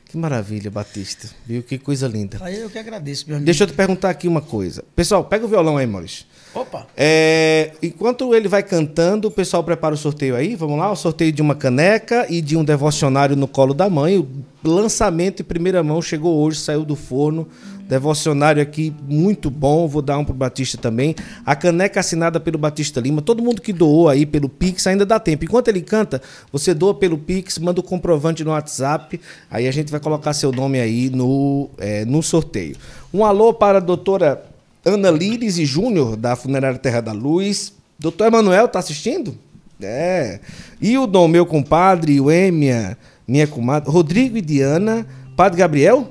Que maravilha, Batista. Viu? Que coisa linda. Aí eu que agradeço, meu amigo. Deixa eu te perguntar aqui uma coisa. Pessoal, pega o violão aí, Maurício. Opa! É, enquanto ele vai cantando, o pessoal prepara o sorteio aí. Vamos lá? O sorteio de uma caneca e de um devocionário no colo da mãe. O lançamento em primeira mão chegou hoje, saiu do forno. Hum Devocionário aqui muito bom, vou dar um pro Batista também. A caneca assinada pelo Batista Lima. Todo mundo que doou aí pelo Pix ainda dá tempo. Enquanto ele canta, você doa pelo Pix, manda o um comprovante no WhatsApp, aí a gente vai colocar seu nome aí no, é, no sorteio. Um alô para a doutora Ana Lires e Júnior, da Funerária Terra da Luz. Doutor Emanuel, tá assistindo? É. Hildon, meu compadre, o Emia, minha comadre, Rodrigo e Diana, Padre Gabriel,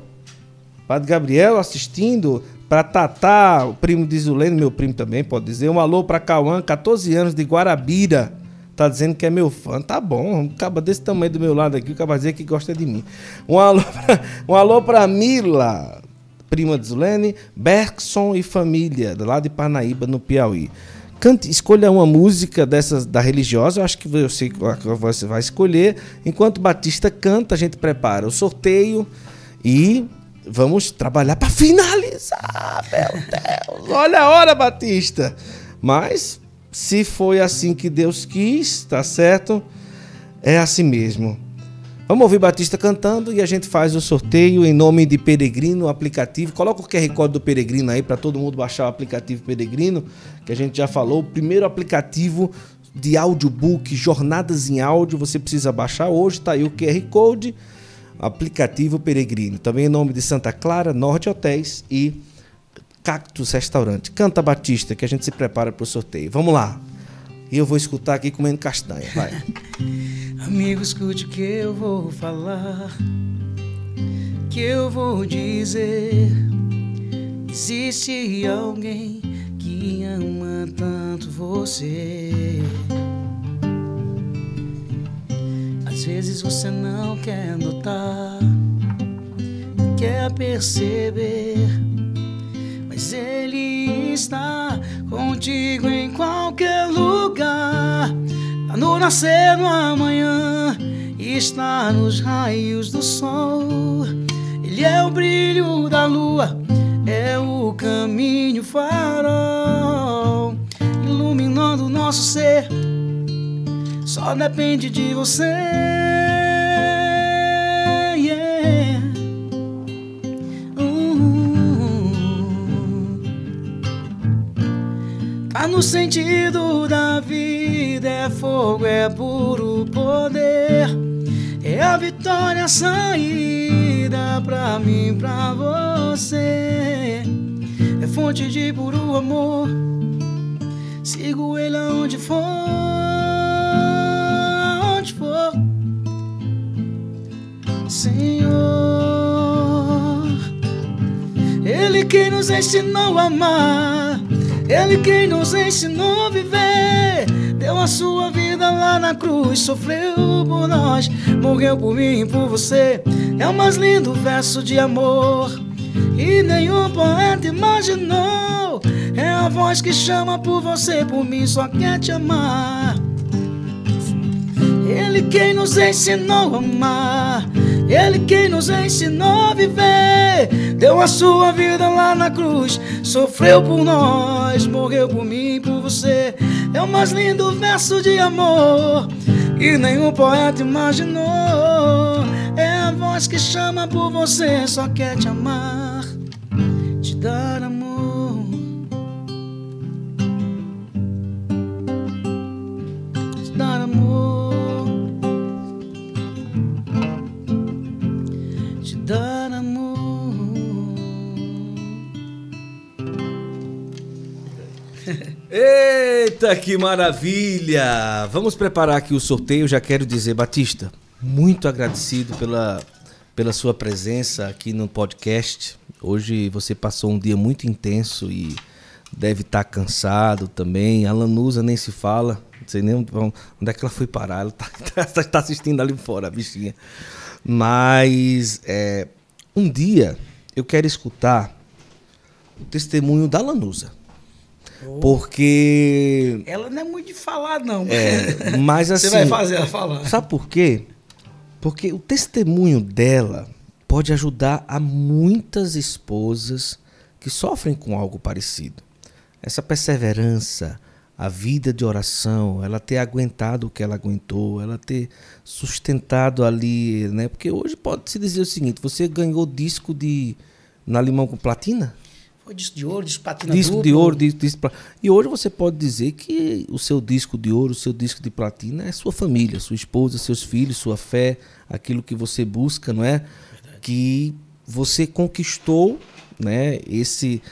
Padre Gabriel assistindo, para Tatá, o primo de Zulene, meu primo também, pode dizer. Um alô para Cauã, 14 anos, de Guarabira. Tá dizendo que é meu fã. Tá bom, Acaba desse tamanho do meu lado aqui, o caba dizer que gosta de mim. Um alô (laughs) pra, um alô pra Mila, prima de Zulene, Bergson e família, lá de Parnaíba, no Piauí. Cante, escolha uma música dessas da religiosa, eu acho que você, você vai escolher. Enquanto Batista canta, a gente prepara o sorteio e vamos trabalhar para finalizar, meu Deus. Olha a hora, Batista. Mas se foi assim que Deus quis, tá certo? É assim mesmo. Vamos ouvir Batista cantando e a gente faz o sorteio em nome de Peregrino, aplicativo. Coloca o QR Code do Peregrino aí para todo mundo baixar o aplicativo Peregrino, que a gente já falou, o primeiro aplicativo de audiobook, jornadas em áudio, você precisa baixar hoje, tá aí o QR Code aplicativo Peregrino, também em nome de Santa Clara, Norte Hotéis e Cactus Restaurante. Canta Batista, que a gente se prepara para o sorteio. Vamos lá. E eu vou escutar aqui comendo castanha. Vai. (laughs) Amigo, escute o que eu vou falar. Que eu vou dizer. Existe alguém que ama tanto você. Às vezes você não quer notar, quer perceber, mas ele está contigo em qualquer lugar. Tá no nascer, no amanhã, está nos raios do sol. Ele é o brilho da lua, é o caminho farol, iluminando o nosso ser só depende de você. Yeah. Uh, tá no sentido da vida, é fogo, é puro poder. É a vitória, a saída pra mim, pra você. É fonte de puro amor. Sigo ele aonde for. Senhor. Ele quem nos ensinou a amar, Ele quem nos ensinou a viver, deu a sua vida lá na cruz, sofreu por nós, morreu por mim e por você. É o mais lindo verso de amor e nenhum poeta imaginou. É a voz que chama por você, por mim, só quer te amar. Ele quem nos ensinou a amar, ele quem nos ensinou a viver, deu a sua vida lá na cruz, sofreu por nós, morreu por mim e por você. É o mais lindo verso de amor que nenhum poeta imaginou. É a voz que chama por você, só quer te amar. Eita, que maravilha! Vamos preparar aqui o sorteio. Já quero dizer, Batista, muito agradecido pela, pela sua presença aqui no podcast. Hoje você passou um dia muito intenso e deve estar tá cansado também. A Lanusa nem se fala. Não sei nem onde, onde é que ela foi parar. Ela está (laughs) tá, tá assistindo ali fora, a bichinha. Mas é, um dia eu quero escutar o testemunho da Lanusa. Oh. Porque. Ela não é muito de falar, não. É, (laughs) mas assim. Você vai assim, fazer ela falar. Sabe por quê? Porque o testemunho dela pode ajudar a muitas esposas que sofrem com algo parecido. Essa perseverança, a vida de oração, ela ter aguentado o que ela aguentou, ela ter sustentado ali, né? Porque hoje pode se dizer o seguinte: você ganhou disco de na limão com platina? Foi disco de ouro, disco platina Disco duplo. de ouro, disco, disco E hoje você pode dizer que o seu disco de ouro, o seu disco de platina é sua família, sua esposa, seus filhos, sua fé, aquilo que você busca, não é? Verdade. Que você conquistou, né, esse,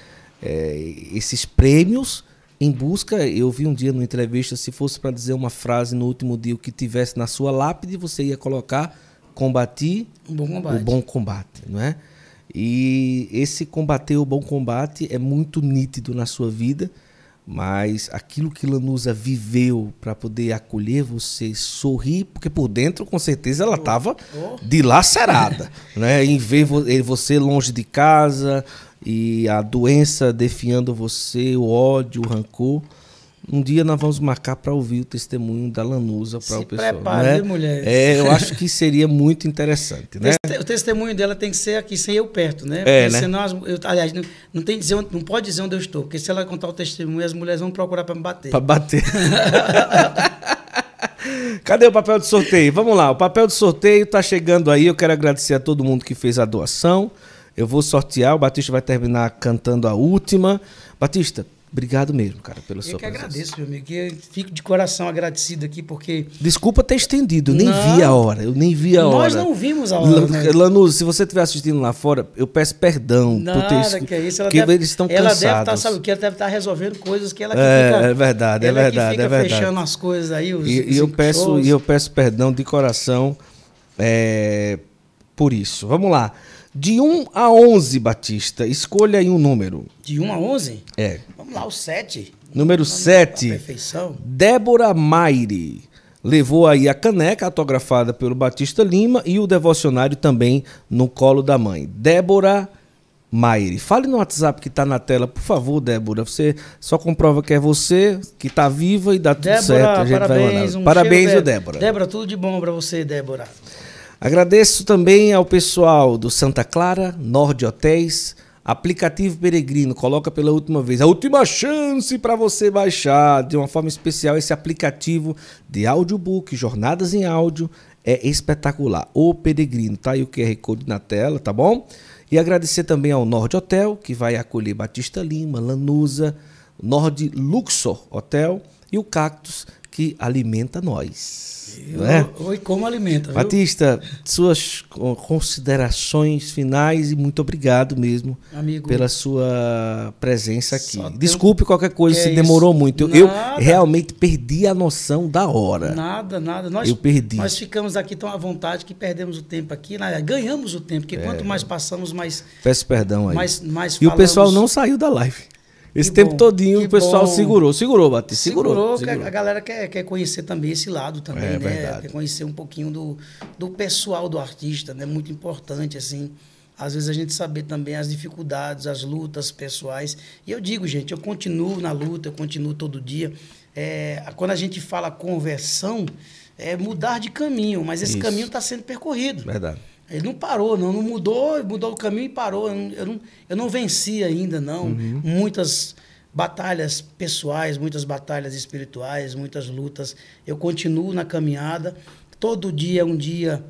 é, esses prêmios em busca, eu vi um dia numa entrevista, se fosse para dizer uma frase no último dia o que tivesse na sua lápide, você ia colocar combati um bom o bom combate, não é? E esse combater o bom combate é muito nítido na sua vida, mas aquilo que Lanusa viveu para poder acolher você, sorrir, porque por dentro com certeza ela estava oh, oh. dilacerada, (laughs) né? Em ver você longe de casa e a doença defiando você, o ódio, o rancor. Um dia nós vamos marcar para ouvir o testemunho da Lanusa para o pessoal. Prepare, né? mulher. É, eu acho que seria muito interessante, né? O testemunho dela tem que ser aqui, sem eu perto, né? É, né? Senão, as, eu, aliás, não, não, tem dizer, não pode dizer onde eu estou, porque se ela contar o testemunho, as mulheres vão procurar para me bater. Para bater. (laughs) Cadê o papel de sorteio? Vamos lá, o papel de sorteio está chegando aí. Eu quero agradecer a todo mundo que fez a doação. Eu vou sortear, o Batista vai terminar cantando a última. Batista, Obrigado mesmo, cara, pelo seu. Eu que agradeço, meu amigo. Eu fico de coração agradecido aqui, porque. Desculpa ter estendido, eu nem não, vi a hora. Eu nem vi a Nós hora. Nós não vimos a hora. L né? Lanús, se você estiver assistindo lá fora, eu peço perdão Nada, por ter Não que é isso. Ela porque deve, eles estão ela tá, cansados. Ela deve estar, tá sabe o que? Ela deve estar resolvendo coisas que ela é, que é, fica, é verdade, é ela é verdade, é verdade. fechando as coisas aí. Os, e, os eu peço, shows. e eu peço perdão de coração é, por isso. Vamos lá. De 1 a 11, Batista, escolha aí um número. De 1 a 11? É. Vamos lá, o 7. Número 7. Débora Maire. Levou aí a caneca autografada pelo Batista Lima e o devocionário também no colo da mãe. Débora Maire. Fale no WhatsApp que está na tela, por favor, Débora. Você só comprova que é você, que está viva e dá tudo Débora, certo. A gente parabéns, vai mandar. Um parabéns, cheiro, Débora. Débora, tudo de bom para você, Débora. Agradeço também ao pessoal do Santa Clara, Nord Hotéis, aplicativo Peregrino, coloca pela última vez, a última chance para você baixar de uma forma especial esse aplicativo de audiobook, jornadas em áudio, é espetacular. O Peregrino, tá aí o QR Code na tela, tá bom? E agradecer também ao Nord Hotel, que vai acolher Batista Lima, Lanusa, Nord Luxor Hotel e o Cactus, que alimenta nós. É? Eu, Oi, como alimenta. Batista, viu? suas considerações finais e muito obrigado mesmo Amigo, pela sua presença aqui. Desculpe qualquer coisa é se demorou isso. muito. Eu, realmente perdi a noção da hora. Nada, nada. Nós, eu perdi. Nós ficamos aqui tão à vontade que perdemos o tempo aqui. Né? Ganhamos o tempo, porque é. quanto mais passamos, mais. Peço perdão aí. Mais, mais e falamos... o pessoal não saiu da live. Esse que tempo bom, todinho o pessoal bom. segurou, segurou, Batista, segurou. Segurou, segurou. a galera quer, quer conhecer também esse lado também, é, né? Verdade. Quer conhecer um pouquinho do, do pessoal do artista, né? Muito importante, assim. Às vezes a gente saber também as dificuldades, as lutas pessoais. E eu digo, gente, eu continuo na luta, eu continuo todo dia. É, quando a gente fala conversão, é mudar de caminho, mas esse Isso. caminho está sendo percorrido. Verdade. Ele não parou, não, não mudou, mudou o caminho e parou. Eu não, eu não, eu não venci ainda, não. Uhum. Muitas batalhas pessoais, muitas batalhas espirituais, muitas lutas. Eu continuo na caminhada. Todo dia é um dia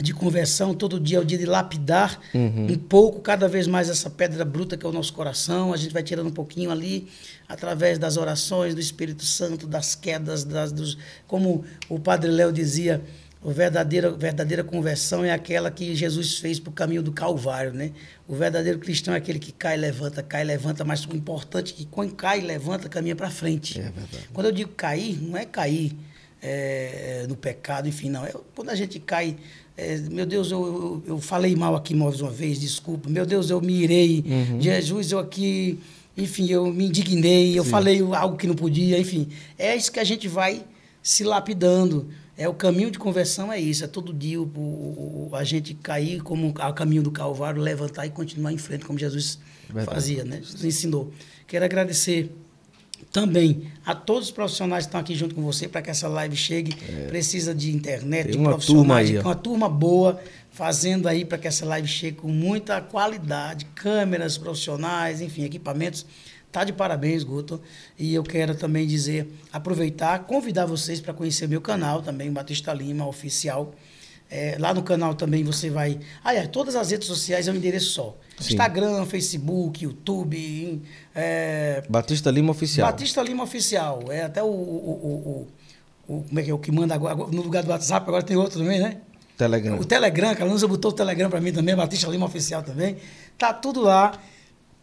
de conversão, todo dia é o dia de lapidar uhum. um pouco, cada vez mais essa pedra bruta que é o nosso coração. A gente vai tirando um pouquinho ali, através das orações do Espírito Santo, das quedas, das, dos, como o Padre Léo dizia o verdadeira, verdadeira conversão é aquela que Jesus fez para o caminho do Calvário, né? O verdadeiro cristão é aquele que cai, levanta, cai, levanta, mas o importante é que quando cai, levanta, caminha para frente. É Quando eu digo cair, não é cair é, no pecado, enfim, não. É, quando a gente cai, é, meu Deus, eu, eu, eu, falei mal aqui mais uma vez, desculpa. Meu Deus, eu me irei. Uhum. Jesus, eu aqui, enfim, eu me indignei, eu Sim. falei algo que não podia, enfim. É isso que a gente vai se lapidando. É o caminho de conversão é isso, é todo dia o, o, a gente cair como ao caminho do Calvário, levantar e continuar em frente como Jesus Verdade. fazia, né? Jesus ensinou. Quero agradecer também a todos os profissionais que estão aqui junto com você para que essa live chegue. É. Precisa de internet, Tem de profissionais, aí, de uma turma boa fazendo aí para que essa live chegue com muita qualidade, câmeras profissionais, enfim, equipamentos. Tá de parabéns, Guto. E eu quero também dizer, aproveitar, convidar vocês para conhecer meu canal também, Batista Lima Oficial. É, lá no canal também você vai. Ah, é, todas as redes sociais é um endereço só. Sim. Instagram, Facebook, YouTube. É... Batista Lima Oficial. Batista Lima Oficial. É até o, o, o, o. como é que é? O que manda agora. No lugar do WhatsApp, agora tem outro também, né? Telegram. O Telegram, a Lusa botou o Telegram para mim também, Batista Lima Oficial também. Tá tudo lá.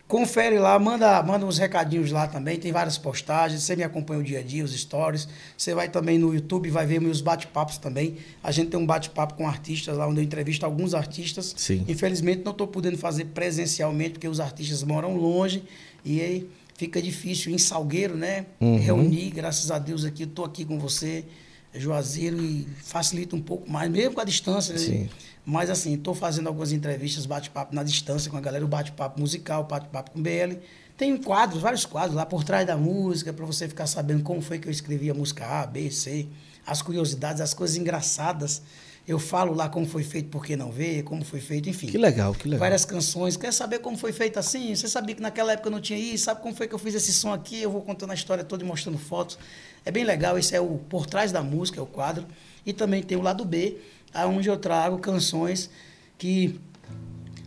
Confere lá, manda, manda uns recadinhos lá também, tem várias postagens, você me acompanha o dia a dia, os stories. Você vai também no YouTube, vai ver meus bate-papos também. A gente tem um bate-papo com artistas lá, onde eu entrevisto alguns artistas. Sim. Infelizmente não estou podendo fazer presencialmente, porque os artistas moram longe. E aí fica difícil em Salgueiro, né? Uhum. Reunir, graças a Deus aqui, estou aqui com você. Juazeiro e facilita um pouco mais, mesmo com a distância. Né? Sim. Mas assim, estou fazendo algumas entrevistas, bate-papo na distância com a galera, o bate-papo musical, bate-papo com BL. Tem quadros, vários quadros lá por trás da música, para você ficar sabendo como foi que eu escrevi a música A, B, C, as curiosidades, as coisas engraçadas. Eu falo lá como foi feito, por que não ver, como foi feito, enfim. Que legal, que legal. Várias canções. Quer saber como foi feito assim? Você sabia que naquela época não tinha isso? Sabe como foi que eu fiz esse som aqui? Eu vou contando a história toda e mostrando fotos. É bem legal. Esse é o Por Trás da Música, é o quadro. E também tem o lado B, aonde eu trago canções que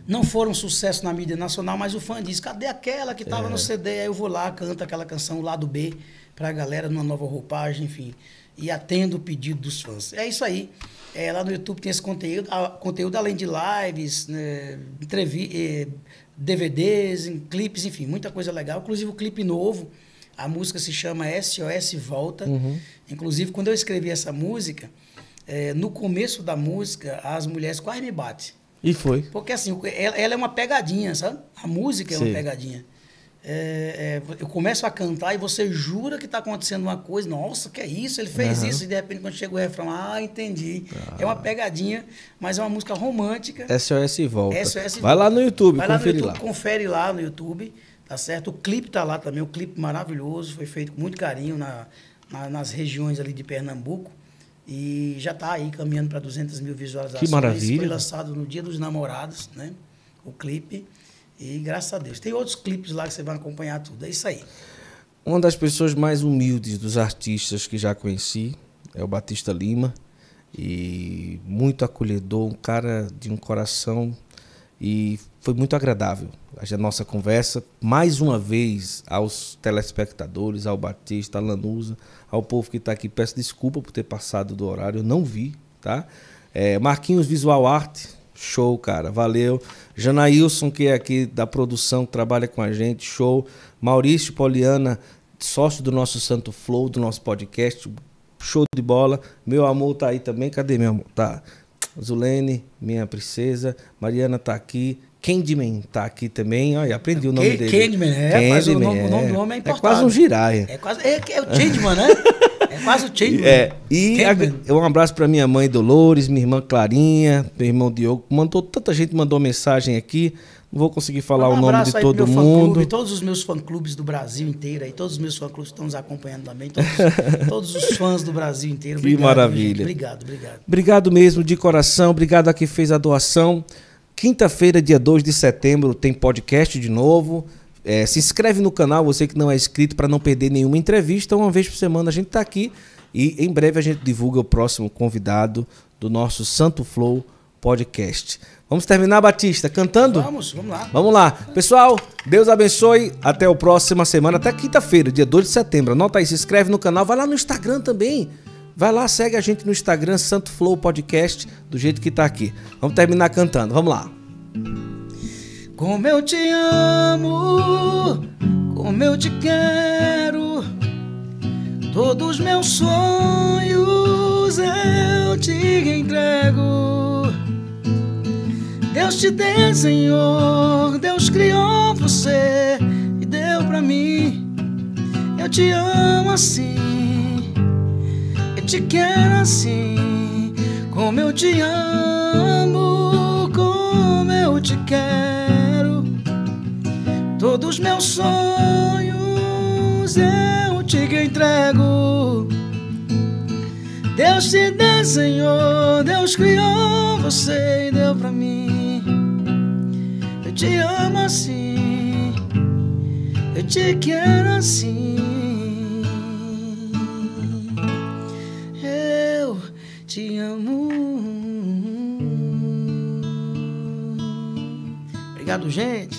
não foram sucesso na mídia nacional, mas o fã diz: cadê aquela que estava é. no CD? Aí eu vou lá, canto aquela canção Lado B para a galera numa nova roupagem, enfim. E atendo o pedido dos fãs. É isso aí. É, lá no YouTube tem esse conteúdo, a, conteúdo além de lives, né, entrevi, eh, DVDs, em, clipes, enfim, muita coisa legal. Inclusive o clipe novo, a música se chama SOS Volta. Uhum. Inclusive, quando eu escrevi essa música, é, no começo da música, as mulheres quase me batem. E foi. Porque assim, ela, ela é uma pegadinha, sabe? A música é Sim. uma pegadinha. É, é, eu começo a cantar e você jura que está acontecendo uma coisa, nossa, que é isso? Ele fez uhum. isso, e de repente, quando chega o refrão, ah, entendi. Ah. É uma pegadinha, mas é uma música romântica. SOS Volta. SOS Vai lá no YouTube, Vai confere lá. YouTube, confere lá no YouTube, tá certo? O clipe tá lá também, um clipe maravilhoso, foi feito com muito carinho na, na, nas regiões ali de Pernambuco. E já está aí caminhando para 200 mil visualizações. Que maravilha. Foi lançado no Dia dos Namorados, né? O clipe. E graças a Deus. Tem outros clipes lá que você vai acompanhar tudo. É isso aí. Uma das pessoas mais humildes dos artistas que já conheci é o Batista Lima. E muito acolhedor, um cara de um coração. E foi muito agradável a nossa conversa. Mais uma vez, aos telespectadores, ao Batista, à Lanusa, ao povo que está aqui, peço desculpa por ter passado do horário, eu não vi, tá? É, Marquinhos Visual Arte, show, cara, valeu. Janailson, que é aqui da produção, trabalha com a gente, show. Maurício Poliana, sócio do nosso Santo Flow, do nosso podcast, show de bola. Meu amor tá aí também, cadê meu amor? Tá. Zulene, minha princesa, Mariana tá aqui, Candyman tá aqui também. Olha, aprendi o nome K dele. Candyman, é. Candyman, o, nome, é. o nome do homem é importante. É quase um giraia. É, quase, é, é o Changeman, né? é quase o (laughs) é, Changeman. É, e a, um abraço para minha mãe Dolores, minha irmã Clarinha, meu irmão Diogo. Mandou, tanta gente mandou mensagem aqui. Não vou conseguir falar um o nome de todo mundo. E todos os meus fã-clubes do Brasil inteiro, aí, todos os meus fã-clubes estão nos acompanhando também, todos, (laughs) todos, os fãs do Brasil inteiro. Obrigado, que maravilha. Gente. Obrigado, obrigado. Obrigado mesmo, de coração. Obrigado a quem fez a doação. Quinta-feira, dia 2 de setembro, tem podcast de novo. É, se inscreve no canal, você que não é inscrito, para não perder nenhuma entrevista. Uma vez por semana a gente está aqui e em breve a gente divulga o próximo convidado do nosso Santo Flow Podcast. Vamos terminar, Batista, cantando? Vamos, vamos lá. Vamos lá. Pessoal, Deus abençoe. Até a próxima semana, até quinta-feira, dia 2 de setembro. Anota aí, se inscreve no canal, vai lá no Instagram também. Vai lá, segue a gente no Instagram, Santo Flow Podcast, do jeito que tá aqui. Vamos terminar cantando, vamos lá. Como eu te amo, como eu te quero, todos meus sonhos eu te entrego. Deus te desenhou, Deus criou você e deu pra mim. Eu te amo assim te quero assim, como eu te amo, como eu te quero. Todos meus sonhos eu te entrego. Deus te desenhou, Deus criou você e deu pra mim. Eu te amo assim, eu te quero assim. te amo. Obrigado, gente.